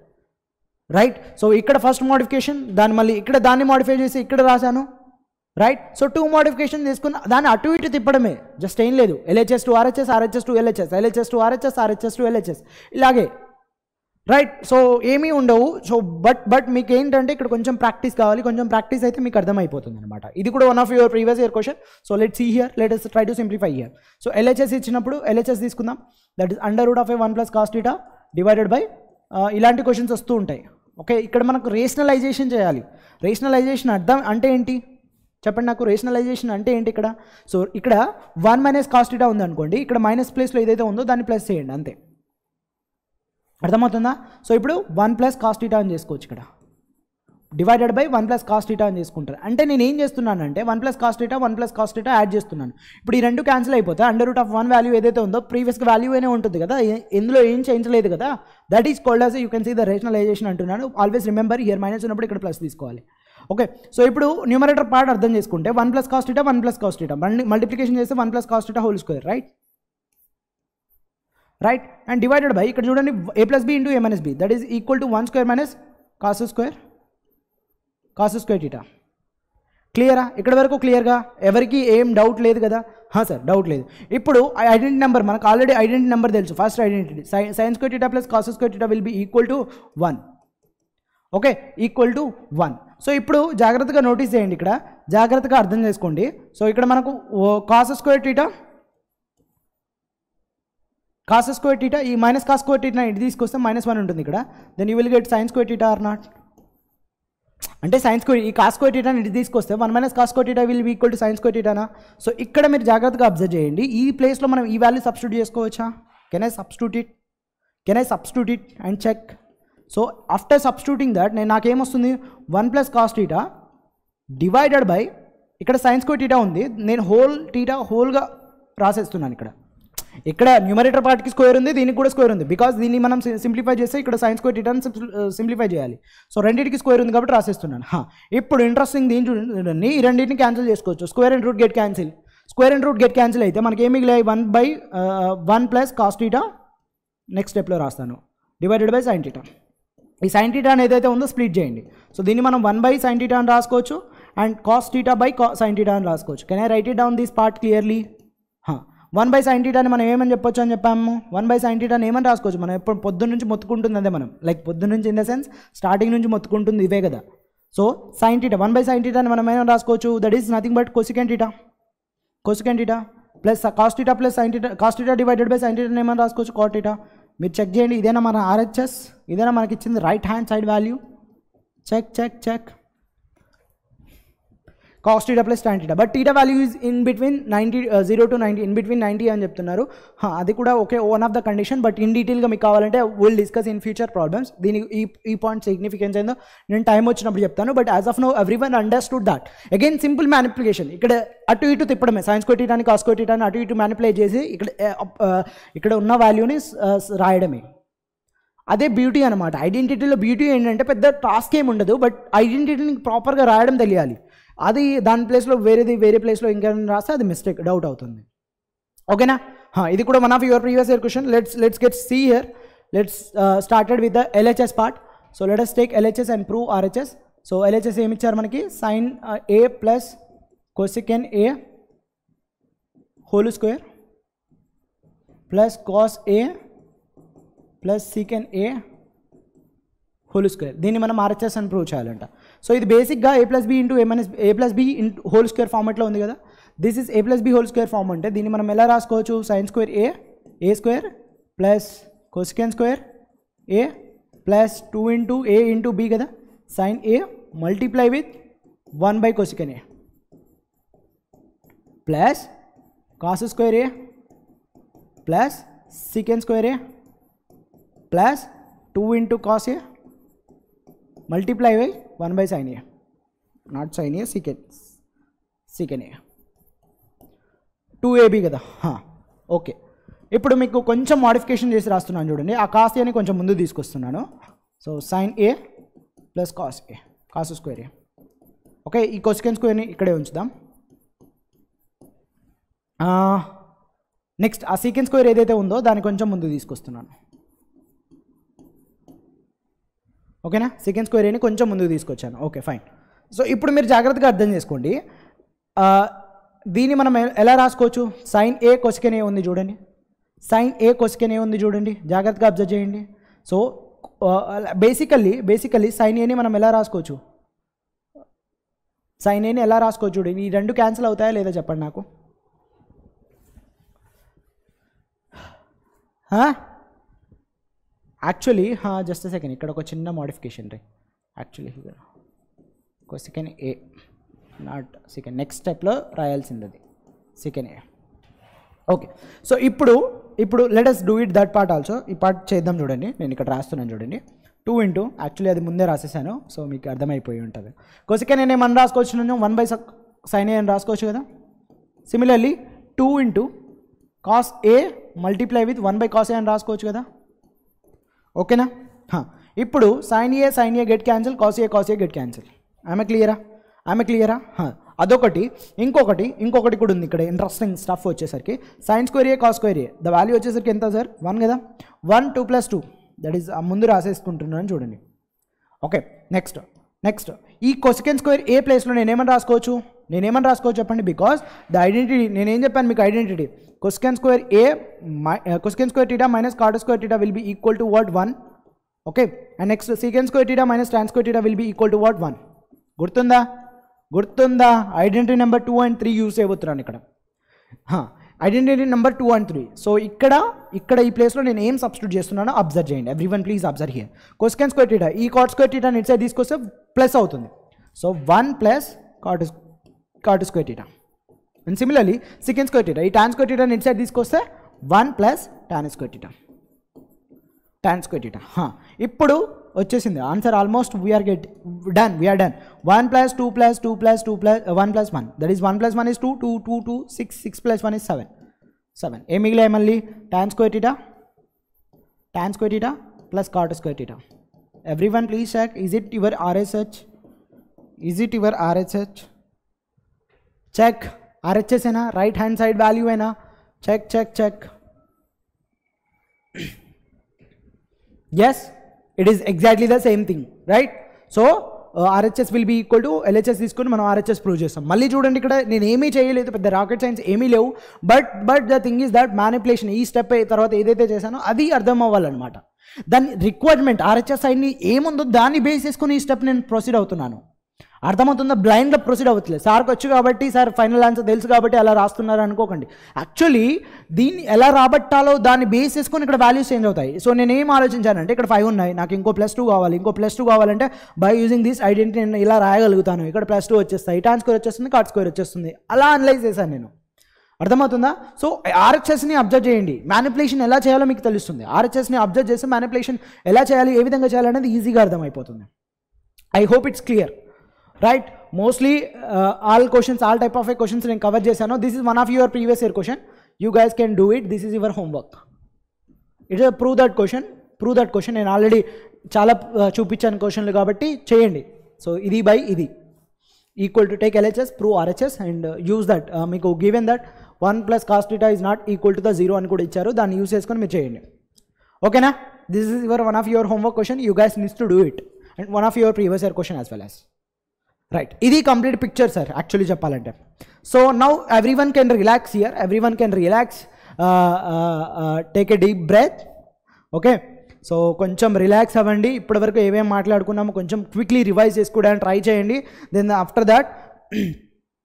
Speaker 1: రైట్ సో ఇక్కడ ఫస్ట్ మోడిఫికేషన్ దాన్ని మళ్ళీ ఇక్కడ దాన్ని మోడిఫై చేసి ఇక్కడ రాశాను రైట్ సో టూ మోడిఫికేషన్ తీసుకున్న దాన్ని అటు ఇటు తిప్పడమే జస్ట్ ఏం లేదు LHS to RHS RHS to LHS LHS to RHS RHS to LHS ఇలాగే రైట్ సో ఏమీ ఉండవు సో బట్ బట్ మీకు ఏంటంటే ఇక్కడ కొంచెం ప్రాక్టీస్ కావాలి కొంచెం ప్రాక్టీస్ అయితే మీకు అర్థమైపోతుంది అనమాట ఇది కూడా one of your previous year question so let see here let try to simplify here so LHS ఇచ్చినప్పుడు ఎల్హెచ్ఎస్ తీసుకుందాం that is under root of A one plus cos theta divided by ఇలాంటి questions వస్తూ ఉంటాయి okay ఇక్కడ మనకు rationalization చేయాలి rationalization అర్థం అంటే ఏంటి చెప్పండి నాకు రేషనలైజేషన్ అంటే ఏంటి ఇక్కడ సో ఇక్కడ వన్ మైనస్ కాస్ట్ ఇటా ఉందనుకోండి ఇక్కడ మైనస్ ప్లేస్లో ఏదైతే ఉందో దాన్ని ప్లస్ చేయండి అంతే అర్థమవుతుందా సో ఇప్పుడు వన్ ప్లస్ కాస్ట్ ఈటా అని చేసుకోవచ్చు ఇక్కడ divided by one plus cos theta అని చేసుకుంటారు అంటే నేను ఏం చేస్తున్నానంటే one plus cos theta one plus cos theta add చేస్తున్నాను ఇప్పుడు ఈ రెండు క్యాన్సిల్ అయిపోతే under root of one value ఏదైతే ఉందో ప్రీవియస్ వాల్యూ అయినా ఉంటుంది కదా ఎందులో ఏం చేయించలేదు కదా that is called as you can see the rationalization అంటున్నాను ఆల్వేస్ రిమెంబర్ ఇయర్ మైనస్ ఉన్నప్పుడు ఇక్కడ ప్లస్ తీసుకోవాలి ఓకే సో ఇప్పుడు న్యూమరేటర్ పార్ట్ అర్థం చేసుకుంటే one plus cos theta one plus cos theta మళ్ళీ మల్టిప్లికేషన్ చేస్తే one plus cos theta whole square right right and divided by ఇక్కడ చూడండి A plus B into A minus B that is equal to one square minus cos square cos square theta క్లియరా ఇక్కడ వరకు క్లియర్గా ఎవరికి ఏం doubt లేదు కదా సార్ డౌట్ లేదు ఇప్పుడు ఐడెంటిటీ నెంబర్ మనకు ఆల్రెడీ ఐడెంటిటీ నెంబర్ తెలుసు ఫస్ట్ ఐడెంటిటీ సై sines square theta plus cos square theta will be equal to one okay equal to one so ఇప్పుడు జాగ్రత్తగా నోటీస్ చేయండి ఇక్కడ జాగ్రత్తగా అర్థం చేసుకోండి సో ఇక్కడ మనకు cos square theta cos square theta ఈ మైనస్ కాస్ స్క్వేర్ టీటా ఇటు తీసుకొస్తే మైనస్ వన్ ఉంటుంది ఇక్కడ then you will get sines square theta or not అంటే సైన్స్ స్క్వేర్ ఈ కాస్ స్క్వేర్ టీటాని ఇటు తీసుకొస్తే one minus cos square theta will equal to sines square టీటానా సో ఇక్కడ మీరు జాగ్రత్తగా అబ్జర్వ్ చేయండి ఈ ప్లేస్లో మనం ఈ వాల్యూ సబ్స్టిట్యూట్ చేసుకోవచ్చా can I substitute it can I substitute it and check so after substituting that నేను నాకేమొస్తుంది one plus cos theta divided by ఇక్కడ సైన్స్ స్క్వేర్ టీటా ఉంది నేను హోల్ టీటా హోల్గా రాసేస్తున్నాను ఇక్కడ ఇక్కడ న్యూమరేటర్ పార్ట్కి స్క్వేర్ ఉంది దీనికి కూడా స్క్వేర్ ఉంది బికాస్ దీన్ని మనం సింప్లిఫై చేస్తే ఇక్కడ సైన్స్ స్క్వేర్ టీటర్న్ సింప్లిఫై చేయాలి సో రెండింటికి స్క్వేర్ ఉంది కాబట్టి రాసేస్తున్నాను ఇప్పుడు ఇంట్రెస్టింగ్ దీని చూడండి ఈ రెండింటిని క్యాన్సిల్ చేసుకోవచ్చు square and root get cancel square and root get cancel అయితే మనకి ఏమి మిగిలి one by one plus cos theta next స్టెప్లో రాస్తాను డివైడెడ్ బై సైన్ టీటా ఈ సైన్ టీటా అనేది ఏదైతే ఉందో స్ప్లిట్ చేయండి సో దీన్ని మనం వన్ బై సైన్ టీటా అని రాసుకోవచ్చు అండ్ కాస్ టీటా బై కా సైన్ టీటా అని రాసుకోవచ్చు can I write it down this part clearly one by sine టీటాని మనం ఏమని చెప్పొచ్చు అని చెప్పాము వన్ బై సైన్ టీటాని ఏమని రాసుకోవచ్చు మనం ఎప్పుడు పొద్దున్న నుంచి మొత్తుకుంటుంది అదే మనం లైక్ పొద్దున్న నుంచి ఇన్ ద సెన్స్ స్టార్టింగ్ నుంచి మొత్తుకుంటుంది ఇవే కదా so sine theta one by sine టీటాని మనం ఏమైనా రాసుకోవచ్చు that is nothing but cosecant theta cosecant theta plus cos theta plus sine theta cos theta divided by sine టీటాని ఏమైనా రాసుకోవచ్చు కాటిటా మీరు చెక్ చేయండి ఇదేనా మన ఆర్హెచ్ఎస్ ఇదేనా మనకి ఇచ్చింది right hand side value check check check cos theta plus tan theta but theta value is in between ninety zero to ninety in between ninety అని చెప్తున్నారు అది కూడా okay one of the condition but in డీటెయిల్గా మీకు కావాలంటే will discuss in future problems దీని ఈ ఈ పాయింట్ సిగ్నిఫికెన్స్ ఏందో నేను టైం వచ్చినప్పుడు చెప్తాను but as of no every one understood that again simple manipulation ఇక్కడ అటు ఇటు తిప్పడమే సైన్స్ కొట్టిటాన్ని కాస్ కొట్టిటాన్ని అటు ఇటు మ్యానిపులేట్ చేసి ఇక్కడ uh, uh, ఇక్కడ ఉన్న వాల్యూని uh, రాయడమే అదే బ్యూటీ అనమాట ఐడెంటిటీలో బ్యూటీ ఏంటంటే పెద్ద టాస్క్ ఏమి ఉండదు బట్ ఐడెంటిటీని ప్రాపర్గా రాయడం తెలియాలి అది దాని ప్లేస్లో వేరేది వేరే ప్లేస్లో ఇంకేమైనా రాస్తే అది మిస్టేక్ డౌట్ అవుతుంది ఓకేనా ఇది కూడా one of your previous year question let's let's get see year let's started with the LHS part so let us take LHS and prove RHS so LHS ఏమి ఇచ్చారు మనకి sine A plus cosecant A whole square plus cos A plus secant A whole square దీన్ని మనం RHS అని prove చేయాలంట so ఇది basic గా a + b * a - a + b whole square format లో ఉంది కదా this is a + b whole square form అంటే దీనిని మనం ఎలా రాసుకోవచ్చు sin² a a² + cos² a + 2 * a * b కదా sin a multiply with 1 / cos a + cos² a + sec² a + 2 * cos a why one by sine A not sine A a secant A two AB కదా okay ఇప్పుడు మీకు కొంచెం modification చేసి రాస్తున్నాను చూడండి ఆ cos అని కొంచెం ముందు తీసుకొస్తున్నాను so sine A plus cos A cos square A okay ఈ కొసికెన్ స్క్వేర్ని ఇక్కడే ఉంచుదాం నెక్స్ట్ uh, ఆ సీకెన్ స్క్వేర్ ఏదైతే ఉందో దాన్ని కొంచెం ముందు తీసుకొస్తున్నాను ఓకేనా సెకండ్ స్క్వేర్ ఏని కొంచెం ముందుకు తీసుకొచ్చాను ఓకే ఫైన్ సో ఇప్పుడు మీరు జాగ్రత్తగా అర్థం చేసుకోండి దీన్ని మనం ఎలా రాసుకోవచ్చు సైన్ ఏ కొసికెన్ ఏ ఉంది చూడండి సైన్ ఏ కొసికెన్ ఏ ఉంది చూడండి జాగ్రత్తగా అబ్జర్వ్ చేయండి సో బేసికల్లీ బేసికల్లీ సైన్ ఏని మనం ఎలా రాసుకోవచ్చు సైన్ ఏని ఎలా రాసుకోవచ్చు చూడండి ఈ రెండు క్యాన్సిల్ అవుతాయా లేదా చెప్పండి నాకు యాక్చువల్లీ జస్ట్ సెకండ్ ఇక్కడ ఒక చిన్న మోడిఫికేషన్ రే యాక్చువల్లీ ఒక second A not second next స్టెప్లో రాయాల్సింది అది సెకండ్ ఏ ఓకే సో ఇప్పుడు ఇప్పుడు let us do it that part also ఈ పార్ట్ చేద్దాం చూడండి నేను ఇక్కడ రాస్తున్నాను చూడండి టూ ఇంటూ యాక్చువల్లీ అది ముందే రాసేసాను సో మీకు అర్థమైపోయి ఉంటుంది కోసిక నేను ఏమన్నా రాసుకోవచ్చు వన్ బై సైన్ ఏ అని రాసుకోవచ్చు కదా similarly two into cos A multiply with one by cos A అని రాసుకోవచ్చు కదా ఓకేనా ఇప్పుడు sine A sine A get cancel cos A cos A get cancel ఆమె క్లియరా ఆమె క్లియరా అదొకటి ఇంకొకటి ఇంకొకటి కూడా ఉంది ఇక్కడ ఇంట్రెస్టింగ్ స్టఫ్ వచ్చేసరికి sine square A cos square A the value వచ్చేసరికి ఎంత సార్ వన్ కదా one two plus two that is ముందు రాసేసుకుంటున్నాను చూడండి ఓకే నెక్స్ట్ నెక్స్ట్ ఈ కొసికెన్ స్క్వేర్ ఏ ప్లేస్లో నేనేమని రాసుకోవచ్చు నేనేమని రాసుకోవచ్చు చెప్పండి బికాస్ ద ఐడెంటిటీ నేనేం చెప్పాను మీకు identity cosecant square a my, uh, cosecant square theta minus cot square theta will be equal to what 1 okay and next secant square theta minus tan square theta will be equal to what 1 గుర్తుందా గుర్తుందా identity number two and three use అయిపోతున్నాను ఇక్కడ identity number two and three so ఇక్కడ ఇక్కడ ఈ ప్లేస్లో నేను ఏం సబ్స్టిట్యూట్ చేస్తున్నానో అబ్జర్వ్ చేయండి everyone please observe here question square theta ఈ cot square theta it side తీసుకొస్తే ప్లస్ అవుతుంది so one plus cot cot square theta And similarly, secant square theta. If tan square theta inside this course, 1 plus tan square theta. Tan square theta. Huh. ఇప్పుడు వచ్చేసింది answer almost we're get done we're done one plus two plus two plus two plus one plus one that is one plus one is two two two two six six plus one is seven seven ఏం మిగిలాయి మళ్ళీ tan square theta tan square theta plus cot square theta everyone please check is it your RSH is it your RSH check ఆర్హెచ్ఎస్ఏనా right hand side value అయినా check check check yes it is exactly the same thing right so RHS will be equal to LHS తీసుకొని మనం RHS prove చేస్తాం మళ్ళీ చూడండి ఇక్కడ నేను ఏమీ చేయలేదు పెద్ద రాకెట్ సైన్స్ ఏమీ లేవు but but the thing is that manipulation ఈ స్టెప్ తర్వాత ఏదైతే చేశానో అది అర్థం అవ్వాలన్నమాట దాని రిక్వైర్మెంట్ ఆర్హెచ్ఎస్ సైడ్ని ఏముందో దాన్ని బేస్ చేసుకుని ఈ స్టెప్ నేను ప్రొసీడ్ అవుతున్నాను అర్థమవుతుందా బ్లైండ్లో ప్రొసీడ్ అవ్వట్లేదు సార్కి వచ్చు కాబట్టి సార్ ఫైనల్ ఆన్సర్ తెలుసు కాబట్టి అలా రాస్తున్నారు అనుకోకండి యాక్చువల్లీ దీన్ని ఎలా రాబట్టాలో దాన్ని బేస్ చేసుకొని ఇక్కడ వాల్యూస్ చేంజ్ అవుతాయి సో నేను ఏం ఆలోచించానంటే ఇక్కడ ఫైవ్ ఉన్నాయి నాకు ఇంకో ప్లస్ టూ కావాలి ఇంకో ప్లస్ టూ కావాలంటే బై యూజింగ్ దిస్ ఐడెంటిటీ నేను ఇలా రాయగలుగుతాను ఇక్కడ ప్లస్ టూ వచ్చేస్తాయి టాన్ స్కోర్ వచ్చేస్తుంది కార్డ్ స్కోర్ వచ్చేస్తుంది అలా అనలైజ్ చేశాను నేను అర్థమవుతుందా సో ఆర్ఎచ్ఎస్ని అబ్జర్వ్ చేయండి మ్యానిపులేషన్ ఎలా చేయాలో మీకు తెలుస్తుంది ఆర్ఎచ్ఎస్ని అబ్జర్వ్ చేస్తే మ్యానిపులేషన్ ఎలా చేయాలి ఏ విధంగా చేయాలనేది ఈజీగా అర్థమైపోతుంది I hope it's clear right mostly all questions all type of a questions నేను కవర్ చేశాను this is one of your previous year question you guys can do it this is your homework it is prove that question prove that question నేను already చాలా uh, చూపించాను క్వశ్చన్లు కాబట్టి చేయండి so ఇది by ఇది equal to take LHS prove RHS and use that మీకు given that one plus cos theta is not equal to the zero అని కూడా ఇచ్చారు దాన్ని యూస్ చేసుకొని మీరు చేయండి ఓకేనా this is your one of your homework question you guys miss to do it and one of your previous year question as well as right ఇది complete picture sir actually చెప్పాలంటే so now everyone can relax here everyone can relax take a deep breath okay so కొంచెం relax అవ్వండి ఇప్పటివరకు ఏమేమి మాట్లాడుకున్నాము కొంచెం quickly revise చేసుకోవడానికి try చేయండి then after that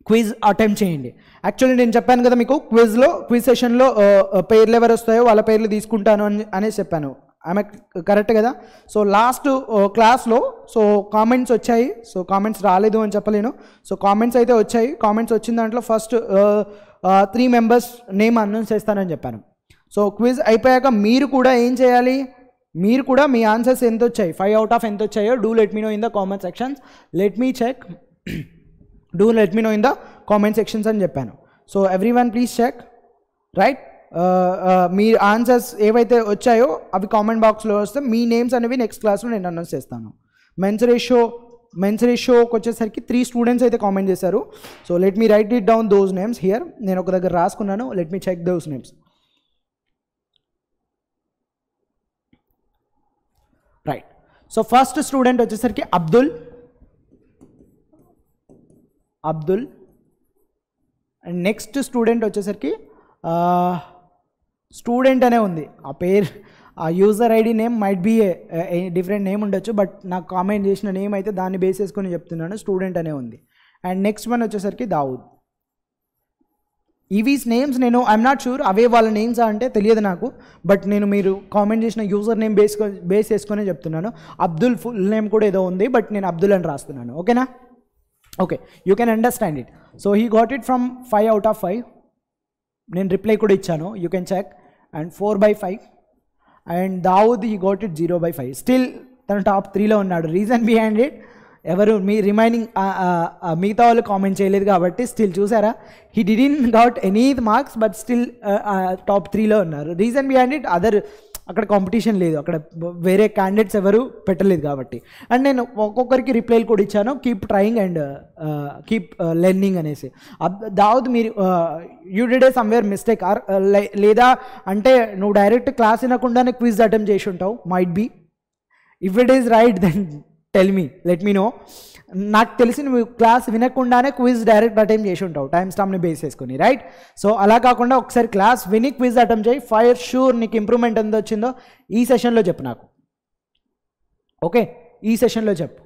Speaker 1: quiz attempt చేయండి యాక్చువల్లీ నేను చెప్పాను కదా మీకు క్విజ్లో క్విజ్ సెషన్లో పేర్లు ఎవరు వస్తాయో వాళ్ళ పేర్లు తీసుకుంటాను అని అనేసి చెప్పాను ఆమె కరెక్ట్ కదా సో లాస్ట్ క్లాస్లో సో కామెంట్స్ వచ్చాయి సో కామెంట్స్ రాలేదు అని చెప్పలేను సో కామెంట్స్ అయితే వచ్చాయి కామెంట్స్ వచ్చిన దాంట్లో first three members name announce చేస్తానని చెప్పాను సో క్విజ్ అయిపోయాక మీరు కూడా ఏం చేయాలి మీరు కూడా మీ ఆన్సర్స్ ఎంత వచ్చాయి ఫైవ్ అవుట్ ఆఫ్ ఎంత వచ్చాయో do let me know in the comment sections let me check do let me know in the comment sections అని చెప్పాను so everyone please check right me answers ఏవైతే వచ్చాయో అవి comment బాక్స్లో వస్తే మీ names అనేవి నెక్స్ట్ క్లాస్లో నేను అనౌన్స్ చేస్తాను మెన్స్ రేషో మెన్స్ రేషోకి వచ్చేసరికి త్రీ స్టూడెంట్స్ అయితే కామెంట్ చేశారు so let me write it down those names here నేను ఒక దగ్గర రాసుకున్నాను let me check those names right so first student వచ్చేసరికి Abdul Abdul and next student వచ్చేసరికి స్టూడెంట్ అనే ఉంది ఆ పేరు ఆ user ID name might be different name ఉండొచ్చు బట్ నాకు కామెంట్ చేసిన నేమ్ అయితే దాన్ని బేస్ చేసుకొని చెప్తున్నాను స్టూడెంట్ అనే ఉంది అండ్ నెక్స్ట్ వన్ వచ్చేసరికి దావుద్ ఇవీస్ నేమ్స్ నేను ఐఎమ్ నాట్ షూర్ అవే వాళ్ళ నేమ్స్ అంటే తెలియదు నాకు బట్ నేను మీరు కామెంట్ చేసిన యూజర్ నేమ్ బేస్ బేస్ చేసుకునే చెప్తున్నాను అబ్దుల్ ఫుల్ నేమ్ కూడా ఏదో ఉంది బట్ నేను అబ్దుల్ అని రాస్తున్నాను ఓకేనా okay you can understand it so he got it from five out of five నేను రిప్లై కూడా ఇచ్చాను you can check and four by five and Dawood he got it zero by five still తను top త్రీలో ఉన్నాడు reason behind it ఎవరు మీ remaining మిగతా వాళ్ళు comment చేయలేదు కాబట్టి స్టిల్ చూసారా he didn't got any marks but still top త్రీలో ఉన్నారు రీజన్ బిహైండ్ ఇట్ అదర్ అక్కడ కాంపిటీషన్ లేదు అక్కడ వేరే క్యాండిడేట్స్ ఎవరు పెట్టలేదు కాబట్టి అండ్ నేను ఒక్కొక్కరికి రిప్లైలు కూడా ఇచ్చాను keep trying and keep learning అనేసి దావుద్ మీరు you did somewhere mistake or లేదా అంటే నువ్వు డైరెక్ట్ క్లాస్ వినకుండానే క్విజ్ అటెంప్ట్ చేసి ఉంటావు might be if it is right then tell me let me know నాకు తెలిసిన క్లాస్ వినకుండానే క్విజ్ డైరెక్ట్ అటెంప్ట్ చేసి ఉంటావు టైం స్టామ్ని బేస్ చేసుకుని రైట్ సో అలా కాకుండా ఒకసారి క్లాస్ విని క్విజ్ అటెంప్ట్ చేయి ఫైర్ షూర్ నీకు ఇంప్రూవ్మెంట్ ఎంత వచ్చిందో ఈ సెషన్లో చెప్పు నాకు ఓకే ఈ సెషన్లో చెప్పు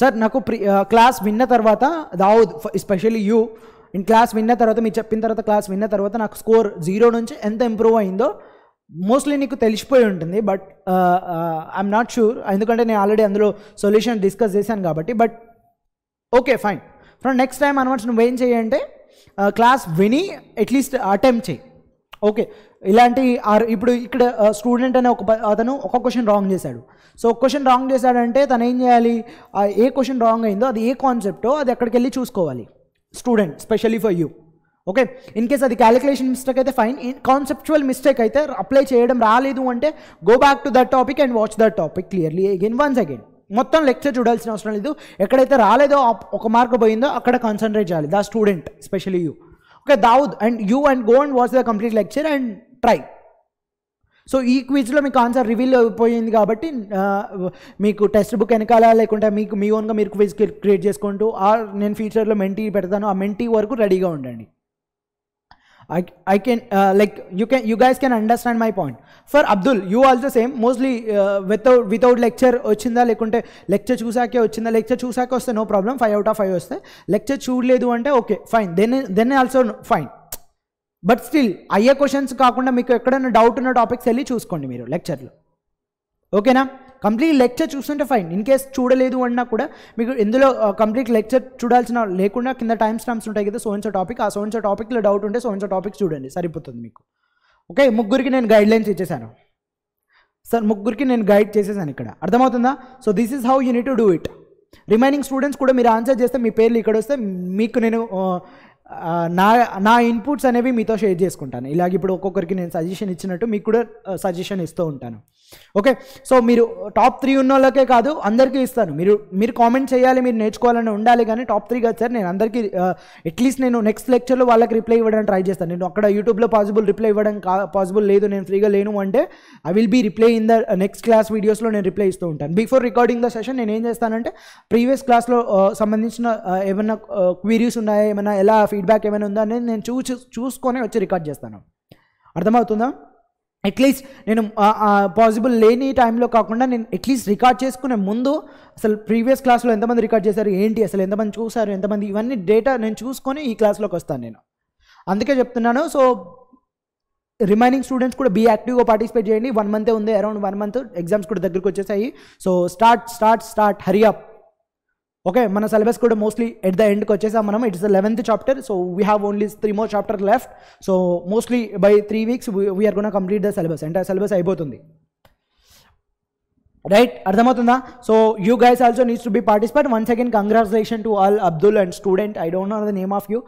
Speaker 1: సార్ నాకు ప్రి క్లాస్ విన్న తర్వాత Dawood especially you in class విన్న తర్వాత మీరు చెప్పిన తర్వాత క్లాస్ విన్న తర్వాత నాకు స్కోర్ జీరో నుంచి ఎంత ఇంప్రూవ్ అయిందో మోస్ట్లీ నీకు తెలిసిపోయి ఉంటుంది బట్ ఐఎమ్ నాట్ షూర్ ఎందుకంటే నేను ఆల్రెడీ అందులో సొల్యూషన్ డిస్కస్ చేశాను కాబట్టి but okay fine friend next time అనమాట నువ్వేం చేయి అంటే క్లాస్ uh, విని అట్లీస్ట్ అటెంప్ట్ చేయి ఓకే ఇలాంటి ఆర్ ఇప్పుడు ఇక్కడ స్టూడెంట్ uh, అనే ఒక అతను ఒక క్వశ్చన్ రాంగ్ చేశాడు సో ఒక క్వశ్చన్ రాంగ్ చేశాడంటే తను ఏం చేయాలి ఏ క్వశ్చన్ రాంగ్ అయిందో అది ఏ కాన్సెప్టో అది ఎక్కడికి వెళ్ళి చూసుకోవాలి student specially for you okay in case అది క్యాలిక్యులేషన్ మిస్టేక్ అయితే ఫైన్ కాన్సెప్చువల్ మిస్టేక్ అయితే అప్లై చేయడం రాలేదు అంటే go back to that topic and watch that topic clearly again once again మొత్తం లెక్చర్ చూడాల్సిన అవసరం లేదు ఎక్కడైతే రాలేదో ఒక మార్క్ పోయిందో అక్కడ కాన్సన్ట్రేట్ చేయాలి the student specially you okay Dawood and you and go and watch the complete lecture and try so ఈ క్విజ్లో మీకు ఆన్సర్ రివీల్ అయిపోయింది కాబట్టి మీకు టెక్స్ట్ బుక్ వెనకాల లేకుంటే మీకు మీ ఓన్గా మీరు క్విజ్ క్రియేట్ చేసుకుంటూ ఆ నేను ఫ్యూచర్లో మెంటీ పెడతాను ఆ మెంటీ వరకు రెడీగా ఉండండి I can like you can you guys can understand my point my Abdul you also same mostly same without lecture uh, వచ్చిందా లేకుంటే లెక్చర్ చూసాకే వచ్చిందా లెక్చర్ చూసాకే వస్తే no problem five out of five వస్తే లెక్చర్ చూడలేదు అంటే okay fine then then also fine but still అయ్యే క్వశ్చన్స్ కాకుండా మీకు ఎక్కడైనా డౌట్ ఉన్న టాపిక్స్ వెళ్ళి చూసుకోండి మీరు లెక్చర్లో ఓకేనా కంప్లీట్ లెక్చర్ చూస్తుంటే ఫైన్ ఇన్ కేస్ చూడలేదు అన్నా కూడా మీకు ఇందులో కంప్లీట్ లెక్చర్ చూడాల్సిన లేకుండా కింద టైం స్టాంప్స్ ఉంటాయి కదా సోన్సో టాపిక్ ఆ సోన్సో టాపిక్లో డౌట్ ఉంటే సోన్సో టాపిక్ చూడండి సరిపోతుంది మీకు ఓకే ముగ్గురికి నేను గైడ్ లైన్స్ ఇచ్చేసాను సార్ ముగ్గురికి నేను గైడ్ చేసేసాను ఇక్కడ అర్థమవుతుందా so this is how you need to do it remaining students కూడా మీరు ఆన్సర్ చేస్తే మీ పేర్లు ఇక్కడ వస్తే మీకు నేను నా నా ఇన్పుట్స్ అనేవి మీతో షేర్ చేసుకుంటాను ఇలాగ ఇప్పుడు ఒక్కొక్కరికి నేను సజెషన్ ఇచ్చినట్టు మీకు కూడా సజెషన్ ఇస్తూ ఉంటాను ఓకే సో మీరు టాప్ uh, త్రీ ఉన్న వాళ్ళకే కాదు అందరికీ ఇస్తాను మీరు మీరు కామెంట్ చేయాలి మీరు నేర్చుకోవాలని ఉండాలి కానీ టాప్ త్రీ కాదు సార్ నేను అందరికీ అట్లీస్ట్ uh, నేను నెక్స్ట్ లెక్చర్లో వాళ్ళకి రిప్లై ఇవ్వడానికి ట్రై చేస్తాను నేను అక్కడ యూట్యూబ్లో పాసిబుల్ రిప్లై ఇవ్వడం కా పాసిబుల్ లేదు నేను ఫ్రీగా లేను అంటే I will be reply in the next class వీడియోస్లో నేను రిప్లై ఇస్తూ ఉంటాను బిఫోర్ రికార్డింగ్ ద సెషన్ నేను ఏం చేస్తానంటే ప్రీవియస్ క్లాస్లో uh, సంబంధించిన ఏమైనా క్వీరీస్ ఉన్నాయా ఏమైనా ఎలా ఫీడ్బ్యాక్ ఏమైనా ఉందా అనేది నేను చూ చూసుకొని వచ్చి రికార్డ్ చేస్తాను అర్థమవుతుందా అట్లీస్ట్ నేను పాసిబుల్ లేని టైంలో కాకుండా నేను అట్లీస్ట్ రికార్డ్ చేసుకునే ముందు అసలు ప్రీవియస్ క్లాస్లో ఎంతమంది రికార్డ్ చేశారు ఏంటి అసలు ఎంతమంది చూశారు ఎంతమంది ఇవన్నీ డేటా నేను చూసుకొని ఈ క్లాస్లోకి వస్తాను నేను అందుకే చెప్తున్నాను సో రిమైనింగ్ స్టూడెంట్స్ కూడా బీ యాక్టివ్గా పార్టిసిపేట్ చేయండి వన్ మంతే ఉంది అరౌండ్ వన్ మంత్ ఎగ్జామ్స్ కూడా దగ్గరికి వచ్చేసాయి so start start start hurry up okay మన సిలబస్ కూడా మోస్ట్లీ ఎట్ ద ఎండ్కి వచ్చేసాం మనం it's the eleventh chapter so we have only three more chapter left so mostly by three weeks we're gonna complete the syllabus అంటే syllabus అయిపోతుంది right అర్థమవుతుందా so you guys also needs to be participate once again congratulation to all Abdul and student I don't know the name of you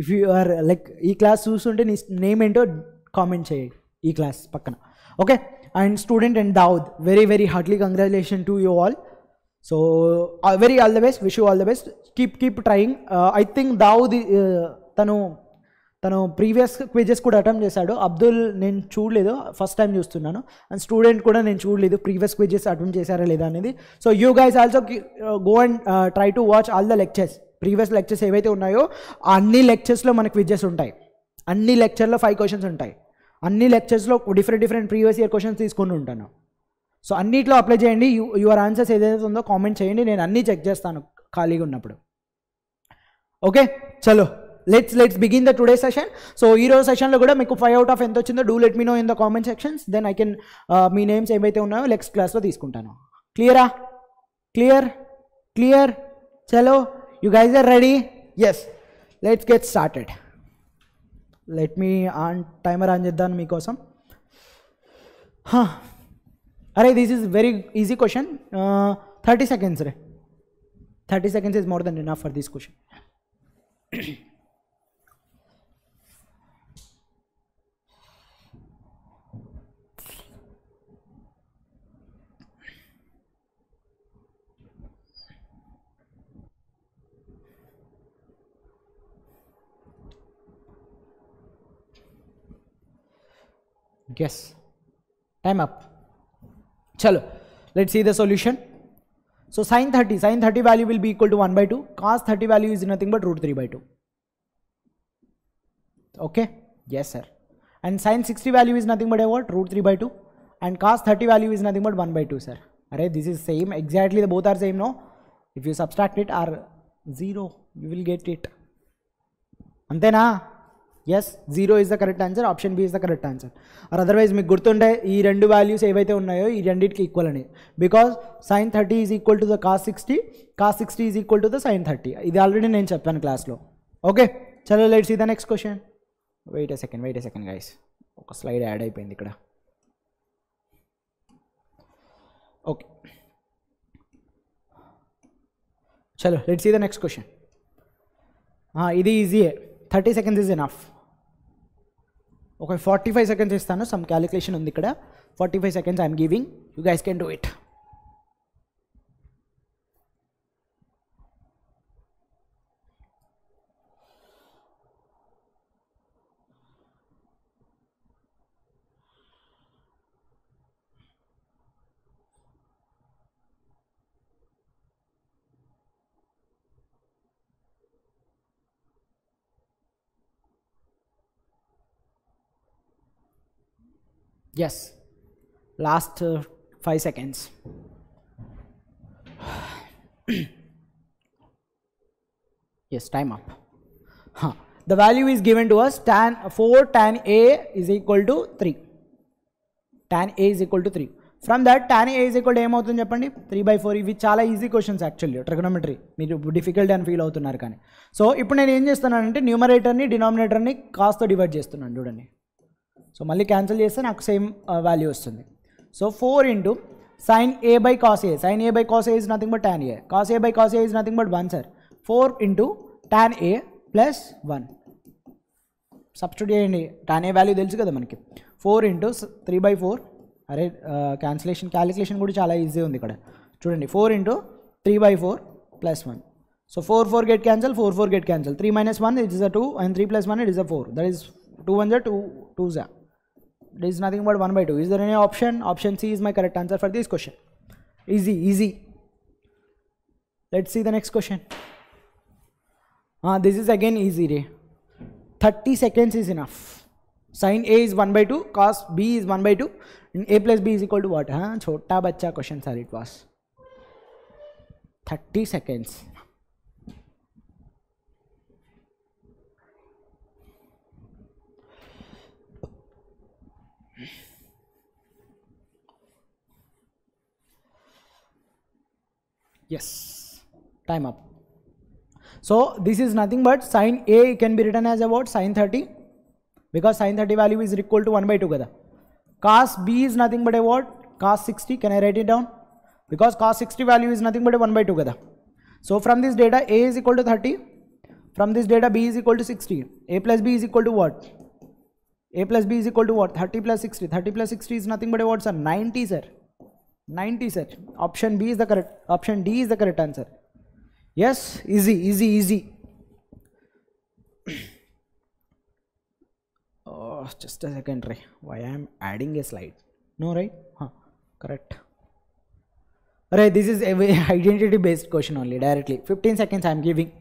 Speaker 1: if you are like ఈ class చూస్తుంటే నీ name ఏంటో comment చేయండి ఈ class పక్కన okay and student and Dawood very very heartily congratulation to you all so very all the best wish all the best keep keep trying I think Dawood తను తను previous quizzes కూడా attempt చేశాడు అబ్దుల్ నేను చూడలేదు ఫస్ట్ టైం చూస్తున్నాను and student కూడా నేను చూడలేదు ప్రీవియస్ క్విజెస్ అటెంప్ట్ చేశారా లేదా అనేది so you guys also go and try to watch all the lectures previous lectures ఏవైతే ఉన్నాయో అన్ని లెక్చర్స్లో మన క్విజెస్ ఉంటాయి అన్ని లెక్చర్లో ఫైవ్ క్వశ్చన్స్ ఉంటాయి అన్ని లెక్చర్స్లో different different previous year questions తీసుకొని ఉంటాను సో అన్నిట్లో అప్లై చేయండి యువర్ ఆన్సర్స్ ఏదైతే ఉందో కామెంట్ చేయండి నేను అన్నీ చెక్ చేస్తాను ఖాళీగా ఉన్నప్పుడు ఓకే చలో let's let's begin the today session so ఈ రోజు సెషన్లో కూడా మీకు ఫైవ్ అవుట్ ఆఫ్ ఎంత వచ్చిందో do let uh, me know in the comment sections then I can మీ నేమ్స్ ఏమైతే ఉన్నాయో నెక్స్ట్ క్లాస్లో తీసుకుంటాను క్లియరా క్లియర్ క్లియర్ చలో you guys are ready yes let's get started let me on timer on చేద్దాను మీకోసం Array, this is very easy question. Uh, 30 seconds, Array. 30 seconds is more than enough for this question. Guess. Time up. चलो let see the solution so sine thirty sine thirty value will be equal to one by two cos thirty value is nothing but root three by two okay yes sir and sine sixty value is nothing but a what root three by two and cos thirty value is nothing but one by two sir अरे this is same exactly the both are same no if you subtract it or zero you will get it अंतेना yes zero is the correct answer option B is the correct answer or otherwise మీకు గుర్తుండే ఈ రెండు values ఏవైతే ఉన్నాయో ఈ రెండింటికి equal అని because sine thirty is equal to the cos sixty cos sixty is equal to the sine thirty ఇది ఆల్రెడీ నేను చెప్పాను క్లాస్లో ఓకే చలో లెట్స్ ఈ the next question wait a second wait a second guys ఒక slide add అయిపోయింది ఇక్కడ okay చలో లెట్స్ ఈ ద నెక్స్ట్ క్వశ్చన్ ఇది ఈజీయే థర్టీ సెకండ్స్ ఈజ్ ఎనఫ్ ఒక ఫార్టీ ఫైవ్ సెకండ్స్ ఇస్తాను సమ్ క్యాలిక్యులేషన్ ఉంది ఇక్కడ forty five seconds I'm giving you guys can do it yes last five seconds yes time up the the value is to us us four 4 A a equal equal three 3 tan a is equal to 3 from that tan a is ఏమవుతుంది చెప్పండి three by four ఇవి చాలా easy questions actually trigonometry మీరు difficult అని feel అవుతున్నారు కానీ so ఇప్పుడు నేను ఏం చేస్తున్నానంటే న్యూమరేటర్ని డినామినేటర్ని కాస్తో డివైడ్ చేస్తున్నాను చూడండి సో మళ్ళీ క్యాన్సిల్ చేస్తే నాకు సేమ్ వాల్యూ వస్తుంది so four into sine A by cos A sine A by cos A is nothing but tan A cos A by cos A is nothing but one sir four into tan A plus one substitute చేయండి tan A value తెలుసు కదా మనకి four into three by four అరే cancellation calculation కూడా చాలా easy ఉంది ఇక్కడ చూడండి four into three by four plus one so four four get cancel four four get cancel three minus one it is a two and three plus one it is a four that is two one జా two two జా there is nothing but 1 by 2 is there any option option c is my correct answer for this question easy easy let's see the next question uh, this is again easy ray 30 seconds is enough sin a is 1 by 2 cos b is 1 by 2 and a plus b is equal to what huh chota bacha question sir it was 30 seconds yes time up so this is nothing but sine a can be written as a what sine 30 because sine 30 value is equal to 1 by 2 together. cos b is nothing but a what cos 60 can i write it down because cos 60 value is nothing but a 1 by 2 together. so from this data a is equal to 30 from this data b is equal to 60 a plus b is equal to what a plus b is equal to what 30 plus 60 30 plus 60 is nothing but a what sir 90 sir 90 sir option b is the correct option d is the correct answer yes easy easy easy oh just a second try why i am adding a slide no right huh correct right this is a identity based question only directly 15 seconds i am giving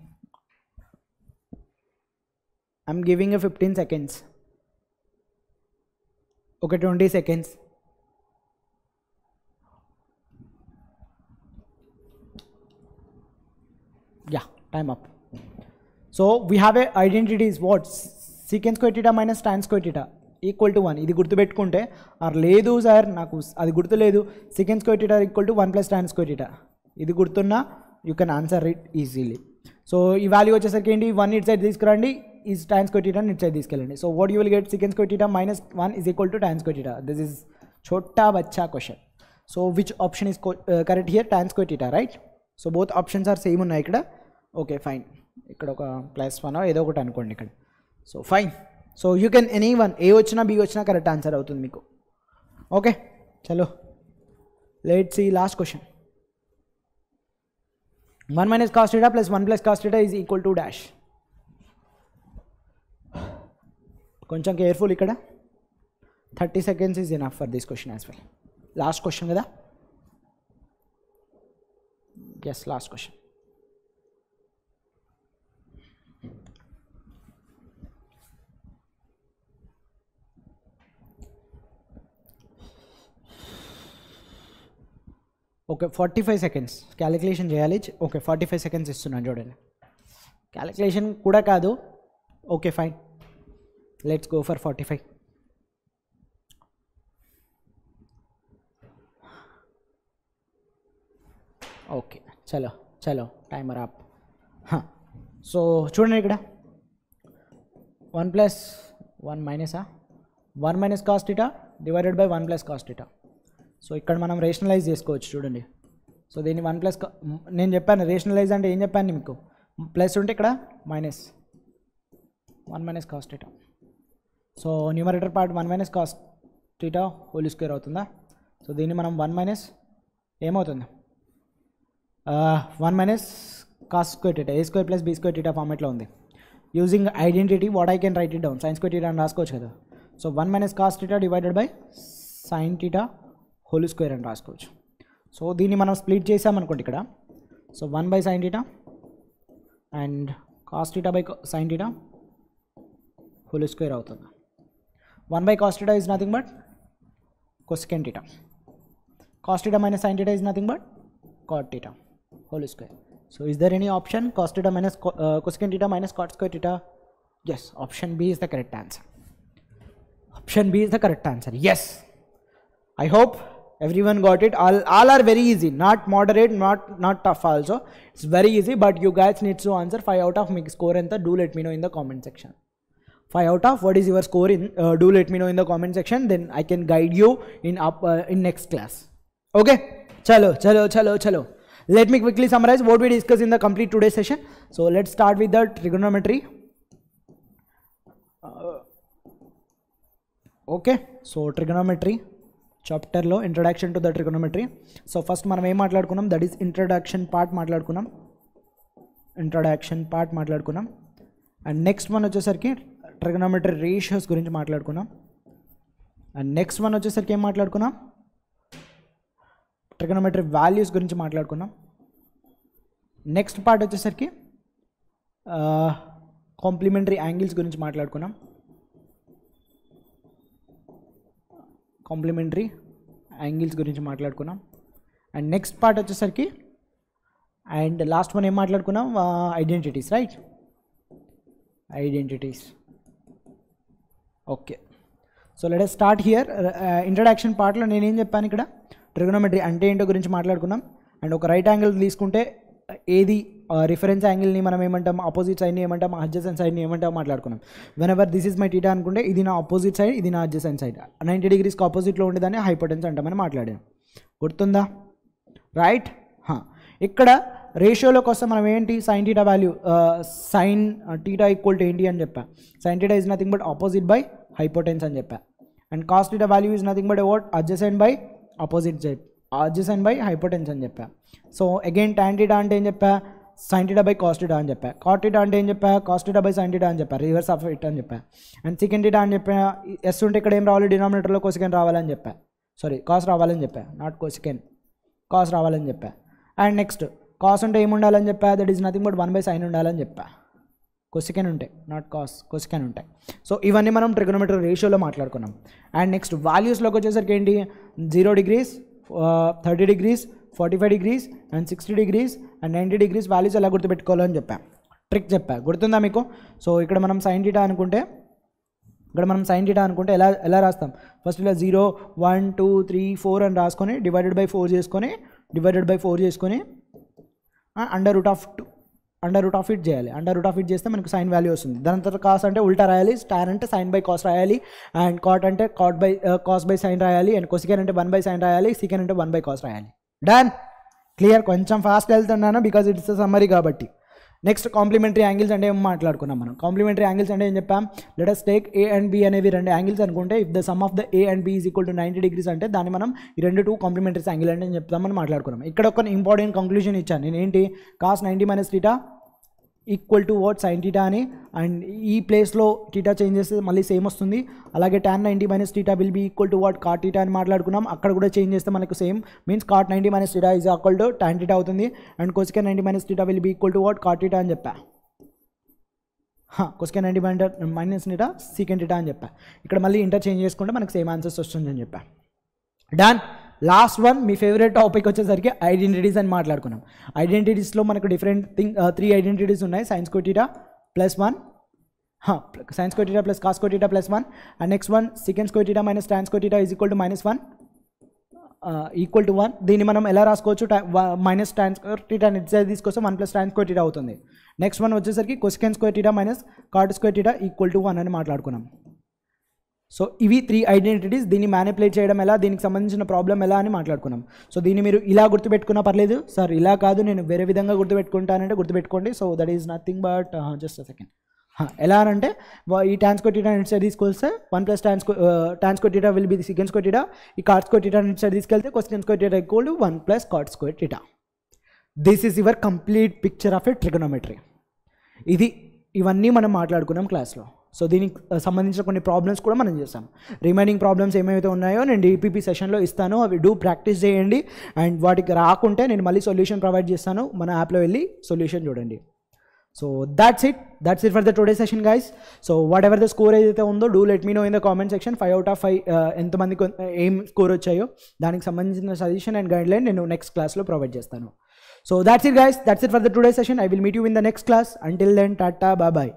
Speaker 1: i'm giving a 15 seconds okay 20 seconds yeah time up so we have a identity is what secant square theta minus tan square theta equal to one ఇది గుర్తుపెట్టుకుంటే or లేదు sir నాకు అది గుర్తులేదు secant square theta equal to one plus tan square theta ఇది గుర్తున్నా you can answer it easily so ఈ value వచ్చేసరికి ఏంటి వన్ ఇట్ సైడ్ తీసుకురండి is tan square theta it side తీసుకెళ్ళండి so what you will get secant square theta minus one is equal to tan square theta this is ఛోటా బచ్చా question so which option is correct here tan square theta right so both options are same ఉన్నాయి ఇక్కడ okay fine ఇక్కడ ఒక plus one ఏదో ఒకటి అనుకోండి ఇక్కడ so fine so you can any one A వచ్చినా బి వచ్చినా కరెక్ట్ ఆన్సర్ అవుతుంది మీకు ఓకే చలో let see last question one minus cos theta plus one plus cos theta is equal to dash కొంచెం కేర్ఫుల్ ఇక్కడ thirty seconds is enough for this question as well last question కదా yes last question okay 45 five seconds calculation चेयली okay 45 five seconds इतना चूड़ी calculation का okay fine let's go for 45 five okay okay. చలో చలో timer up so చూడండి ఇక్కడ one plus one మైనసా one minus cos theta divided by one plus cos theta so ఇక్కడ మనం రేషనలైజ్ చేసుకోవచ్చు చూడండి సో దీన్ని వన్ ప్లస్ నేను చెప్పాను రేషనలైజ్ అంటే ఏం చెప్పాను మీకు ప్లస్ ఉంటే ఇక్కడ minus one minus cos theta so numerator part one minus cos theta whole square అవుతుందా సో దీన్ని మనం వన్ మైనస్ ఏమవుతుంది one minus cos square theta A square plus B square theta ఫార్మేట్లో ఉంది using identity what I can write it down sines square theta అని రాసుకోవచ్చు కదా so one minus cos theta divided by sine theta whole square అని రాసుకోవచ్చు so దీన్ని మనం split చేసామనుకోండి ఇక్కడ so one by sine theta and cos theta by sine theta whole square అవుతుంది one by cos theta is nothing but cosecant theta cos theta minus sine theta is nothing but cot theta whole square. So is there any option cos theta minus co uh, cosecant theta minus cot square theta? Yes, option B is the correct answer. Option B is the correct answer. Yes. I hope everyone got it. All, all are very easy. Not moderate, not, not tough also. It's very easy but you guys need to answer 5 out of mix score and the do let me know in the comment section. 5 out of what is your score in uh, do let me know in the comment section then I can guide you in up uh, in next class. Okay. Chalo, chalo, chalo, chalo. Let me quickly summarize what we discussed in the complete today's session. So let's start with the trigonometry. Uh, okay, so trigonometry చాప్టర్లో introduction to the trigonometry so first మనం ఏం మాట్లాడుకున్నాం that is introduction part మాట్లాడుకున్నాం introduction part మాట్లాడుకున్నాం and next one వచ్చేసరికి trigonometry ratios గురించి మాట్లాడుకున్నాం and next one వచ్చేసరికి ఏం మాట్లాడుకున్నాం ట్రిగనోమెట్రీ వాల్యూస్ గురించి మాట్లాడుకున్నాం నెక్స్ట్ పార్ట్ వచ్చేసరికి కాంప్లిమెంటరీ యాంగిల్స్ గురించి మాట్లాడుకున్నాం కాంప్లిమెంటరీ యాంగిల్స్ గురించి మాట్లాడుకున్నాం అండ్ నెక్స్ట్ పార్ట్ వచ్చేసరికి అండ్ లాస్ట్ మనం ఏం మాట్లాడుకున్నాం identities right identities okay so let start here introduction పార్ట్లో నేనేం చెప్పాను ఇక్కడ ట్రిగనోమెట్రీ అంటే ఏంటో గురించి మాట్లాడుకున్నాం అండ్ ఒక రైట్ యాంగిల్ తీసుకుంటే ఏది రిఫరెన్స్ యాంగిల్ని మనం ఏమంటాం ఆపోజిట్ సైడ్ని ఏమంటాం అడ్జసెంట్ సైడ్ని ఏమంటాం మాట్లాడుకున్నాం whenever this is my theta అనుకుంటే ఇది నా ఆపోజిట్ సైడ్ ఇది నా అడ్జసెంట్ సైడ్ నైంటీ డిగ్రీస్కి ఆపోజిట్లో ఉండేదాన్ని హైపోటెన్స్ అంటామని మాట్లాడాం గుర్తుందా రైట్ ఇక్కడ రేషియోలోకి కోసం మనం ఏంటి sine theta value sine theta equal to ఏంటి అని చెప్పా sine theta is nothing but opposite by hypotenuse అని చెప్పా and cos theta value is nothing but what adjacent by opposite చెప్పి అండ్ బై హైపోటెన్స్ అని చెప్పా సో అగైన్ టాంటిడా అంటే ఏం చెప్పా సైంటిడా బై కాస్టిడా అని చెప్పా కాటిడా అంటే ఏం చెప్పా కాస్టిడా బై సైంటిడా అని చెప్పా రివర్స్ ఆఫ్ ఇట్ అని చెప్పా అండ్ సికెండిడా అని చెప్పా ఎస్ ఉంటే ఇక్కడ ఏం రావాలి డినామినేటర్లో కోసికెన్ రావాలని చెప్పా సారీ కాస్ట్ రావాలని చెప్పా నాట్ కోసికెన్ కాస్ట్ రావాలని చెప్పా అండ్ నెక్స్ట్ కాస్ ఉంటే ఏముండాలని చెప్పా that is nothing but one by sine ఉండాలని చెప్పా కొసికెన్ ఉంటాయి నాట్ కాస్ కొసికెన్ ఉంటాయి సో ఇవన్నీ మనం ట్రిగనోమెట్రీ రేషియోలో మాట్లాడుకున్నాం అండ్ నెక్స్ట్ వాల్యూస్లోకి వచ్చేసరికి ఏంటి zero degrees thirty degrees forty five degrees and sixty degrees and ninety degrees values ఎలా గుర్తుపెట్టుకోవాలని చెప్పా ట్రిక్ చెప్పా గుర్తుందా మీకు సో ఇక్కడ మనం సైన్ డీటా అనుకుంటే ఇక్కడ మనం సైన్ డీటా అనుకుంటే ఎలా ఎలా రాస్తాం ఫస్ట్ ఇలా zero one two three four అని రాసుకొని డివైడెడ్ బై ఫోర్ చేసుకొని డివైడెడ్ బై ఫోర్ చేసుకొని under root of two under root of it చేయాలి అండర్ రూట్ ఆఫ్ ఇట్ చేస్తే మనకు సైన్ వాల్యూ వస్తుంది దాని తర్వాత కాస్ అంటే ఉల్టా రాయాలి స్టార్ అంటే సైన్ బై కాస్ రాయాలి అండ్ కాట్ అంటే cot by cos by sine రాయాలి అండ్ కొసికెన్ అంటే వన్ బై సైన్ రాయాలి సికెన్ అంటే వన్ బై కాస్ రాయాలి డన్ క్లియర్ కొంచెం ఫాస్ట్ వెళ్తున్నాను బికాజ్ ఇట్స్ సమ్మరీ కాబట్టి నెక్స్ట్ కాంప్లిమెంటరీ యాంగిల్స్ అంటే ఏం మాట్లాడుకున్నాం మనం కాంప్లిమెంటరీ యాంగిల్స్ అంటే ఏం చెప్పాం let us take A and B అనేవి రెండు యాంగిల్స్ అనుకుంటే if the sum of the A and B is equal to ninety degrees అంటే దాన్ని మనం ఈ రెండు టూ కాంప్లిమెంటరీస్ యాంగిల్ అంటే చెప్తామని మాట్లాడుకున్నాం ఇక్కడ ఒక ఇంపార్టెంట్ కంక్లూషన్ ఇచ్చాను నేను ఏంటి cos ninety minus theta equal to what sine theta అని అండ్ ఈ ప్లేస్లో టీటా చేంజ్ చేస్తే మళ్ళీ సేమ్ వస్తుంది అలాగే tan ninety minus theta will be equal to what cot theta అని మాట్లాడుకున్నాం అక్కడ కూడా చేంజ్ చేస్తే మనకు same means cot ninety minus theta is equal to tan theta అవుతుంది and cosecant ninety minus theta will be equal to what cot theta అని చెప్పా cosecant ninety మైన మైనస్ టీటా సీకెన్ టీటా అని చెప్పా ఇక్కడ మళ్ళీ ఇంటర్ చేంజ్ చేసుకుంటే మనకు సేమ్ ఆన్సర్స్ వస్తుందని చెప్పా డాన్ లాస్ట్ వన్ మీ ఫేవరెట్ టాపిక్ వచ్చేసరికి ఐడెంటిటీస్ అని మాట్లాడుకున్నాం ఐడెంటిటీస్లో మనకు డిఫరెంట్ థింగ్ త్రీ ఐడెంటిటీస్ ఉన్నాయి సైన్స్ కోటీటా ప్లస్ వన్ సైన్స్ కోటీటా ప్లస్ కాస్ కోటీటా plus one and next one secants కోటీటా మైనస్ టాన్స్ కోటీటా is equal to minus one equal to one దీన్ని మనం ఎలా రాసుకోవచ్చు మైనస్ ట్రాన్స్ కోటీటా నిజాయి తీసుకొస్తే వన్ ప్లస్ టాన్స్ కోటీటా అవుతుంది నెక్స్ట్ వన్ వచ్చేసరికి కొసికెన్స్ కోటీటా మైనస్ కార్డ్స్ స్కోటీటా ఈక్వల్ టు వన్ అని మాట్లాడుకున్నాం సో ఇవి త్రీ ఐడెంటిటీస్ దీన్ని మ్యానిపులేట్ చేయడం ఎలా దీనికి సంబంధించిన ప్రాబ్లం ఎలా అని మాట్లాడుకున్నాం సో దీన్ని మీరు ఇలా గుర్తుపెట్టుకున్నా పర్లేదు సార్ ఇలా కాదు నేను వేరే విధంగా గుర్తుపెట్టుకుంటానంటే గుర్తుపెట్టుకోండి so that is nothing but just second ఎలా అంటే ఈ ట్యాన్స్ కొట్టిటా నెట్ సైడ్ తీసుకొస్తే వన్ ప్లస్ ట్యాన్స్ ట్యాన్స్ కొట్టిటా విల్ బి సికెన్స్ కొట్టిటా ఈ కార్డ్స్ కొట్టిటా నెట్ సైడ్ తీసుకెళ్తే క్వశ్చన్స్ కొట్టిటా equal to one plus cots కొట్టిటా this is your complete picture of a trigonometry ఇది ఇవన్నీ మనం మాట్లాడుకున్నాం క్లాస్లో సో దీనికి సంబంధించిన కొన్ని ప్రాబ్లమ్స్ కూడా మనం చేస్తాం రిమైనింగ్ ప్రాబ్లమ్స్ ఏమైతే ఉన్నాయో నేను డీపీపీ సెషన్లో ఇస్తాను అవి డూ ప్రాక్టీస్ చేయండి అండ్ వాటికి రాకుంటే నేను మళ్ళీ సొల్యూషన్ ప్రొవైడ్ చేస్తాను మన యాప్లో వెళ్ళి సొల్యూషన్ చూడండి so that's it that's it for the today session guys so whatever the score ఏదైతే ఉందో do let me know in the comment section five out of five ఎంతమందికి ఏం స్కోర్ వచ్చాయో దానికి సంబంధించిన సజెషన్ అండ్ గైడ్లైన్ నేను next క్లాస్లో provide చేస్తాను so that's it guys that's it for the today session I will meet you in the next class until then tata బాబాయ్